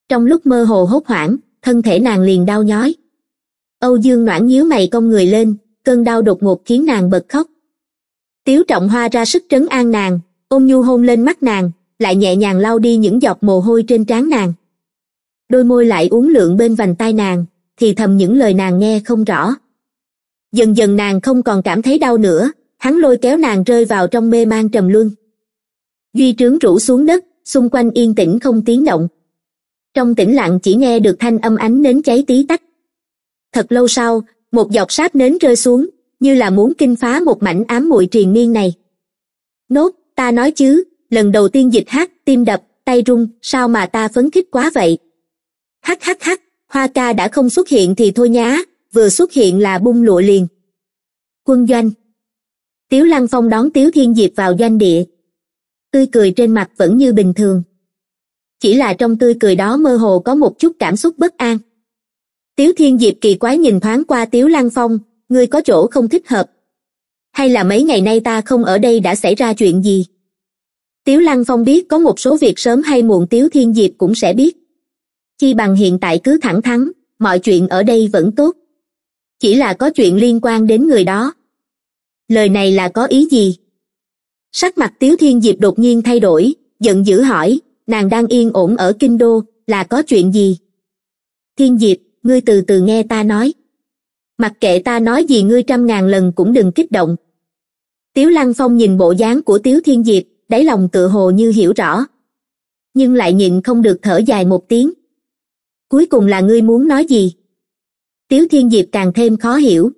trong lúc mơ hồ hốt hoảng thân thể nàng liền đau nhói âu dương noãn nhíu mày cong người lên cơn đau đột ngột khiến nàng bật khóc tiếu trọng hoa ra sức trấn an nàng ôm nhu hôn lên mắt nàng lại nhẹ nhàng lau đi những giọt mồ hôi trên trán nàng đôi môi lại uốn lượn bên vành tai nàng thì thầm những lời nàng nghe không rõ dần dần nàng không còn cảm thấy đau nữa hắn lôi kéo nàng rơi vào trong mê man trầm luân duy trướng rũ xuống đất xung quanh yên tĩnh không tiếng động trong tĩnh lặng chỉ nghe được thanh âm ánh nến cháy tí tách thật lâu sau một giọt sáp nến rơi xuống như là muốn kinh phá một mảnh ám muội triền miên này nốt ta nói chứ lần đầu tiên dịch hát tim đập tay rung sao mà ta phấn khích quá vậy hắc hắc hắc hoa ca đã không xuất hiện thì thôi nhá vừa xuất hiện là bung lụa liền quân doanh tiếu lăng phong đón tiếu thiên diệp vào doanh địa tươi cười trên mặt vẫn như bình thường chỉ là trong tươi cười đó mơ hồ có một chút cảm xúc bất an tiếu thiên diệp kỳ quái nhìn thoáng qua tiếu lăng phong ngươi có chỗ không thích hợp hay là mấy ngày nay ta không ở đây đã xảy ra chuyện gì tiếu lăng phong biết có một số việc sớm hay muộn tiếu thiên diệp cũng sẽ biết chi bằng hiện tại cứ thẳng thắn mọi chuyện ở đây vẫn tốt chỉ là có chuyện liên quan đến người đó lời này là có ý gì sắc mặt tiếu thiên diệp đột nhiên thay đổi giận dữ hỏi nàng đang yên ổn ở kinh đô là có chuyện gì thiên diệp ngươi từ từ nghe ta nói mặc kệ ta nói gì ngươi trăm ngàn lần cũng đừng kích động tiếu lăng phong nhìn bộ dáng của tiếu thiên diệp đáy lòng tự hồ như hiểu rõ nhưng lại nhịn không được thở dài một tiếng cuối cùng là ngươi muốn nói gì tiếu thiên diệp càng thêm khó hiểu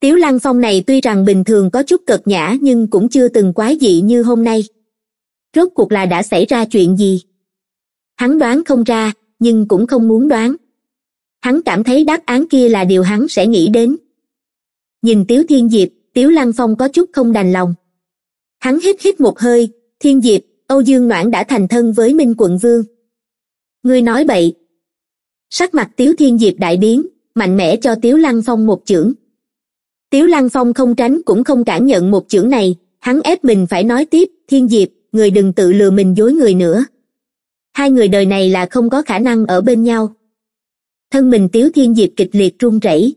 tiếu lăng phong này tuy rằng bình thường có chút cợt nhã nhưng cũng chưa từng quái dị như hôm nay rốt cuộc là đã xảy ra chuyện gì hắn đoán không ra nhưng cũng không muốn đoán hắn cảm thấy đáp án kia là điều hắn sẽ nghĩ đến nhìn tiếu thiên diệp tiếu lăng phong có chút không đành lòng hắn hít hít một hơi thiên diệp âu dương noãn đã thành thân với minh quận vương ngươi nói bậy sắc mặt tiếu thiên diệp đại biến mạnh mẽ cho tiếu lăng phong một chưởng tiếu lăng phong không tránh cũng không cảm nhận một chưởng này hắn ép mình phải nói tiếp thiên diệp người đừng tự lừa mình dối người nữa hai người đời này là không có khả năng ở bên nhau thân mình tiếu thiên diệp kịch liệt run rẩy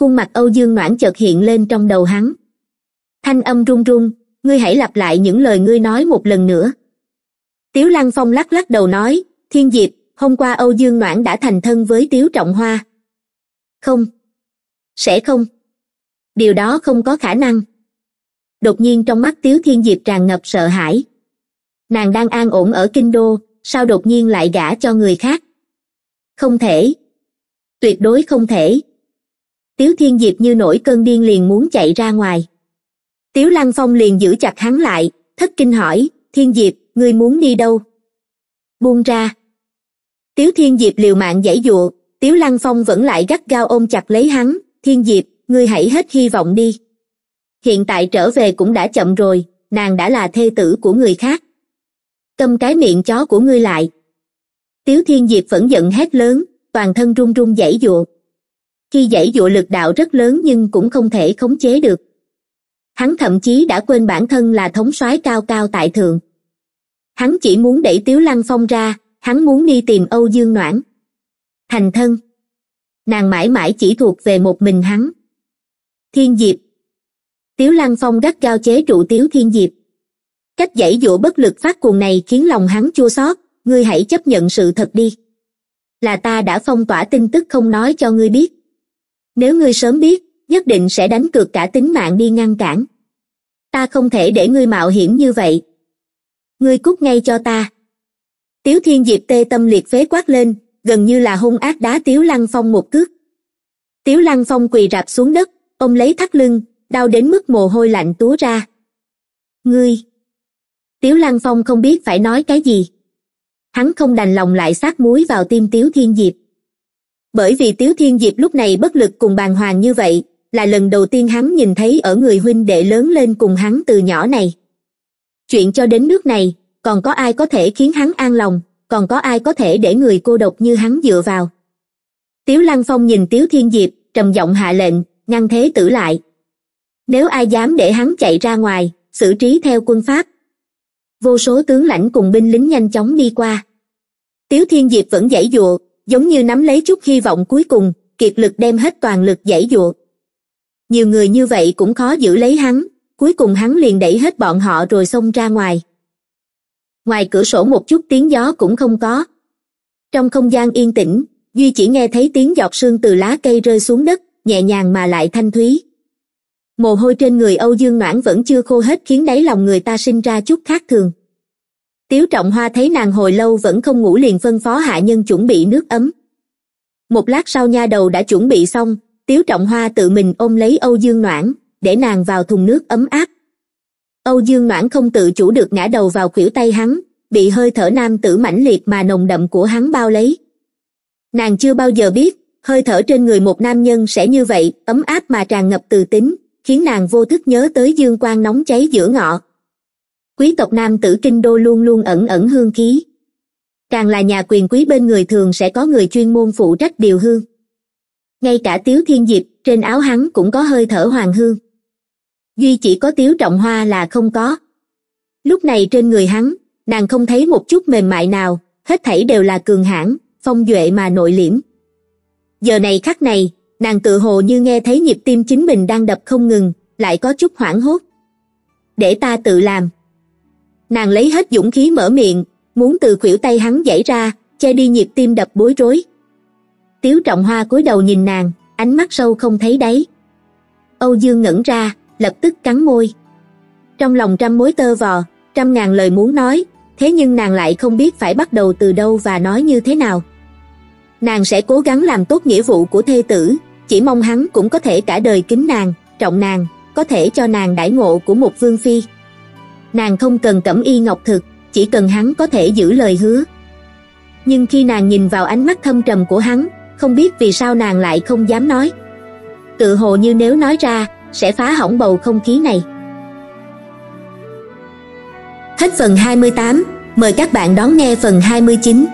khuôn mặt âu dương noãn chợt hiện lên trong đầu hắn thanh âm run run ngươi hãy lặp lại những lời ngươi nói một lần nữa tiếu lăng phong lắc lắc đầu nói thiên diệp hôm qua âu dương noãn đã thành thân với tiếu trọng hoa không sẽ không điều đó không có khả năng đột nhiên trong mắt tiếu thiên diệp tràn ngập sợ hãi nàng đang an ổn ở kinh đô sao đột nhiên lại gả cho người khác không thể tuyệt đối không thể tiếu thiên diệp như nổi cơn điên liền muốn chạy ra ngoài tiếu lăng phong liền giữ chặt hắn lại thất kinh hỏi thiên diệp ngươi muốn đi đâu buông ra tiếu thiên diệp liều mạng giải dụa tiếu lăng phong vẫn lại gắt gao ôm chặt lấy hắn thiên diệp ngươi hãy hết hy vọng đi hiện tại trở về cũng đã chậm rồi nàng đã là thê tử của người khác câm cái miệng chó của ngươi lại tiếu thiên diệp vẫn giận hét lớn toàn thân run run dãy dụa khi dãy dụa lực đạo rất lớn nhưng cũng không thể khống chế được hắn thậm chí đã quên bản thân là thống soái cao cao tại thượng hắn chỉ muốn đẩy tiếu lăng phong ra hắn muốn đi tìm âu dương noãn thành thân nàng mãi mãi chỉ thuộc về một mình hắn thiên diệp tiếu lăng phong gắt cao chế trụ tiếu thiên diệp cách giải dỗ bất lực phát cuồng này khiến lòng hắn chua xót ngươi hãy chấp nhận sự thật đi là ta đã phong tỏa tin tức không nói cho ngươi biết nếu ngươi sớm biết nhất định sẽ đánh cược cả tính mạng đi ngăn cản ta không thể để ngươi mạo hiểm như vậy ngươi cút ngay cho ta tiếu thiên diệp tê tâm liệt phế quát lên gần như là hung ác đá tiếu lăng phong một cước tiếu lăng phong quỳ rạp xuống đất ông lấy thắt lưng đau đến mức mồ hôi lạnh túa ra ngươi tiếu lăng phong không biết phải nói cái gì hắn không đành lòng lại sát muối vào tim tiếu thiên diệp bởi vì tiếu thiên diệp lúc này bất lực cùng bàng hoàng như vậy là lần đầu tiên hắn nhìn thấy ở người huynh đệ lớn lên cùng hắn từ nhỏ này chuyện cho đến nước này còn có ai có thể khiến hắn an lòng còn có ai có thể để người cô độc như hắn dựa vào tiếu lăng phong nhìn tiếu thiên diệp trầm giọng hạ lệnh ngăn thế tử lại nếu ai dám để hắn chạy ra ngoài xử trí theo quân pháp vô số tướng lãnh cùng binh lính nhanh chóng đi qua tiếu thiên diệp vẫn giãy giụa giống như nắm lấy chút hy vọng cuối cùng kiệt lực đem hết toàn lực giãy giụa nhiều người như vậy cũng khó giữ lấy hắn cuối cùng hắn liền đẩy hết bọn họ rồi xông ra ngoài ngoài cửa sổ một chút tiếng gió cũng không có trong không gian yên tĩnh duy chỉ nghe thấy tiếng giọt sương từ lá cây rơi xuống đất nhẹ nhàng mà lại thanh thúy mồ hôi trên người âu dương noãn vẫn chưa khô hết khiến đáy lòng người ta sinh ra chút khác thường tiếu trọng hoa thấy nàng hồi lâu vẫn không ngủ liền phân phó hạ nhân chuẩn bị nước ấm một lát sau nha đầu đã chuẩn bị xong tiếu trọng hoa tự mình ôm lấy âu dương noãn để nàng vào thùng nước ấm áp âu dương noãn không tự chủ được ngã đầu vào khuỷu tay hắn bị hơi thở nam tử mãnh liệt mà nồng đậm của hắn bao lấy nàng chưa bao giờ biết hơi thở trên người một nam nhân sẽ như vậy ấm áp mà tràn ngập từ tính khiến nàng vô thức nhớ tới dương quang nóng cháy giữa ngọ quý tộc nam tử kinh đô luôn luôn ẩn ẩn hương khí càng là nhà quyền quý bên người thường sẽ có người chuyên môn phụ trách điều hương ngay cả tiếu thiên diệp trên áo hắn cũng có hơi thở hoàng hương duy chỉ có tiếu trọng hoa là không có lúc này trên người hắn nàng không thấy một chút mềm mại nào hết thảy đều là cường hãn phong duệ mà nội liễm giờ này khắc này nàng tự hồ như nghe thấy nhịp tim chính mình đang đập không ngừng lại có chút hoảng hốt để ta tự làm nàng lấy hết dũng khí mở miệng muốn từ khuỷu tay hắn giãy ra che đi nhịp tim đập bối rối tiếu trọng hoa cúi đầu nhìn nàng ánh mắt sâu không thấy đấy âu dương ngẩn ra lập tức cắn môi trong lòng trăm mối tơ vò trăm ngàn lời muốn nói thế nhưng nàng lại không biết phải bắt đầu từ đâu và nói như thế nào nàng sẽ cố gắng làm tốt nghĩa vụ của thê tử chỉ mong hắn cũng có thể cả đời kính nàng trọng nàng có thể cho nàng đãi ngộ của một vương phi nàng không cần cẩm y ngọc thực chỉ cần hắn có thể giữ lời hứa nhưng khi nàng nhìn vào ánh mắt thâm trầm của hắn không biết vì sao nàng lại không dám nói tự hồ như nếu nói ra sẽ phá hỏng bầu không khí này hết phần 28 mời các bạn đón nghe phần 29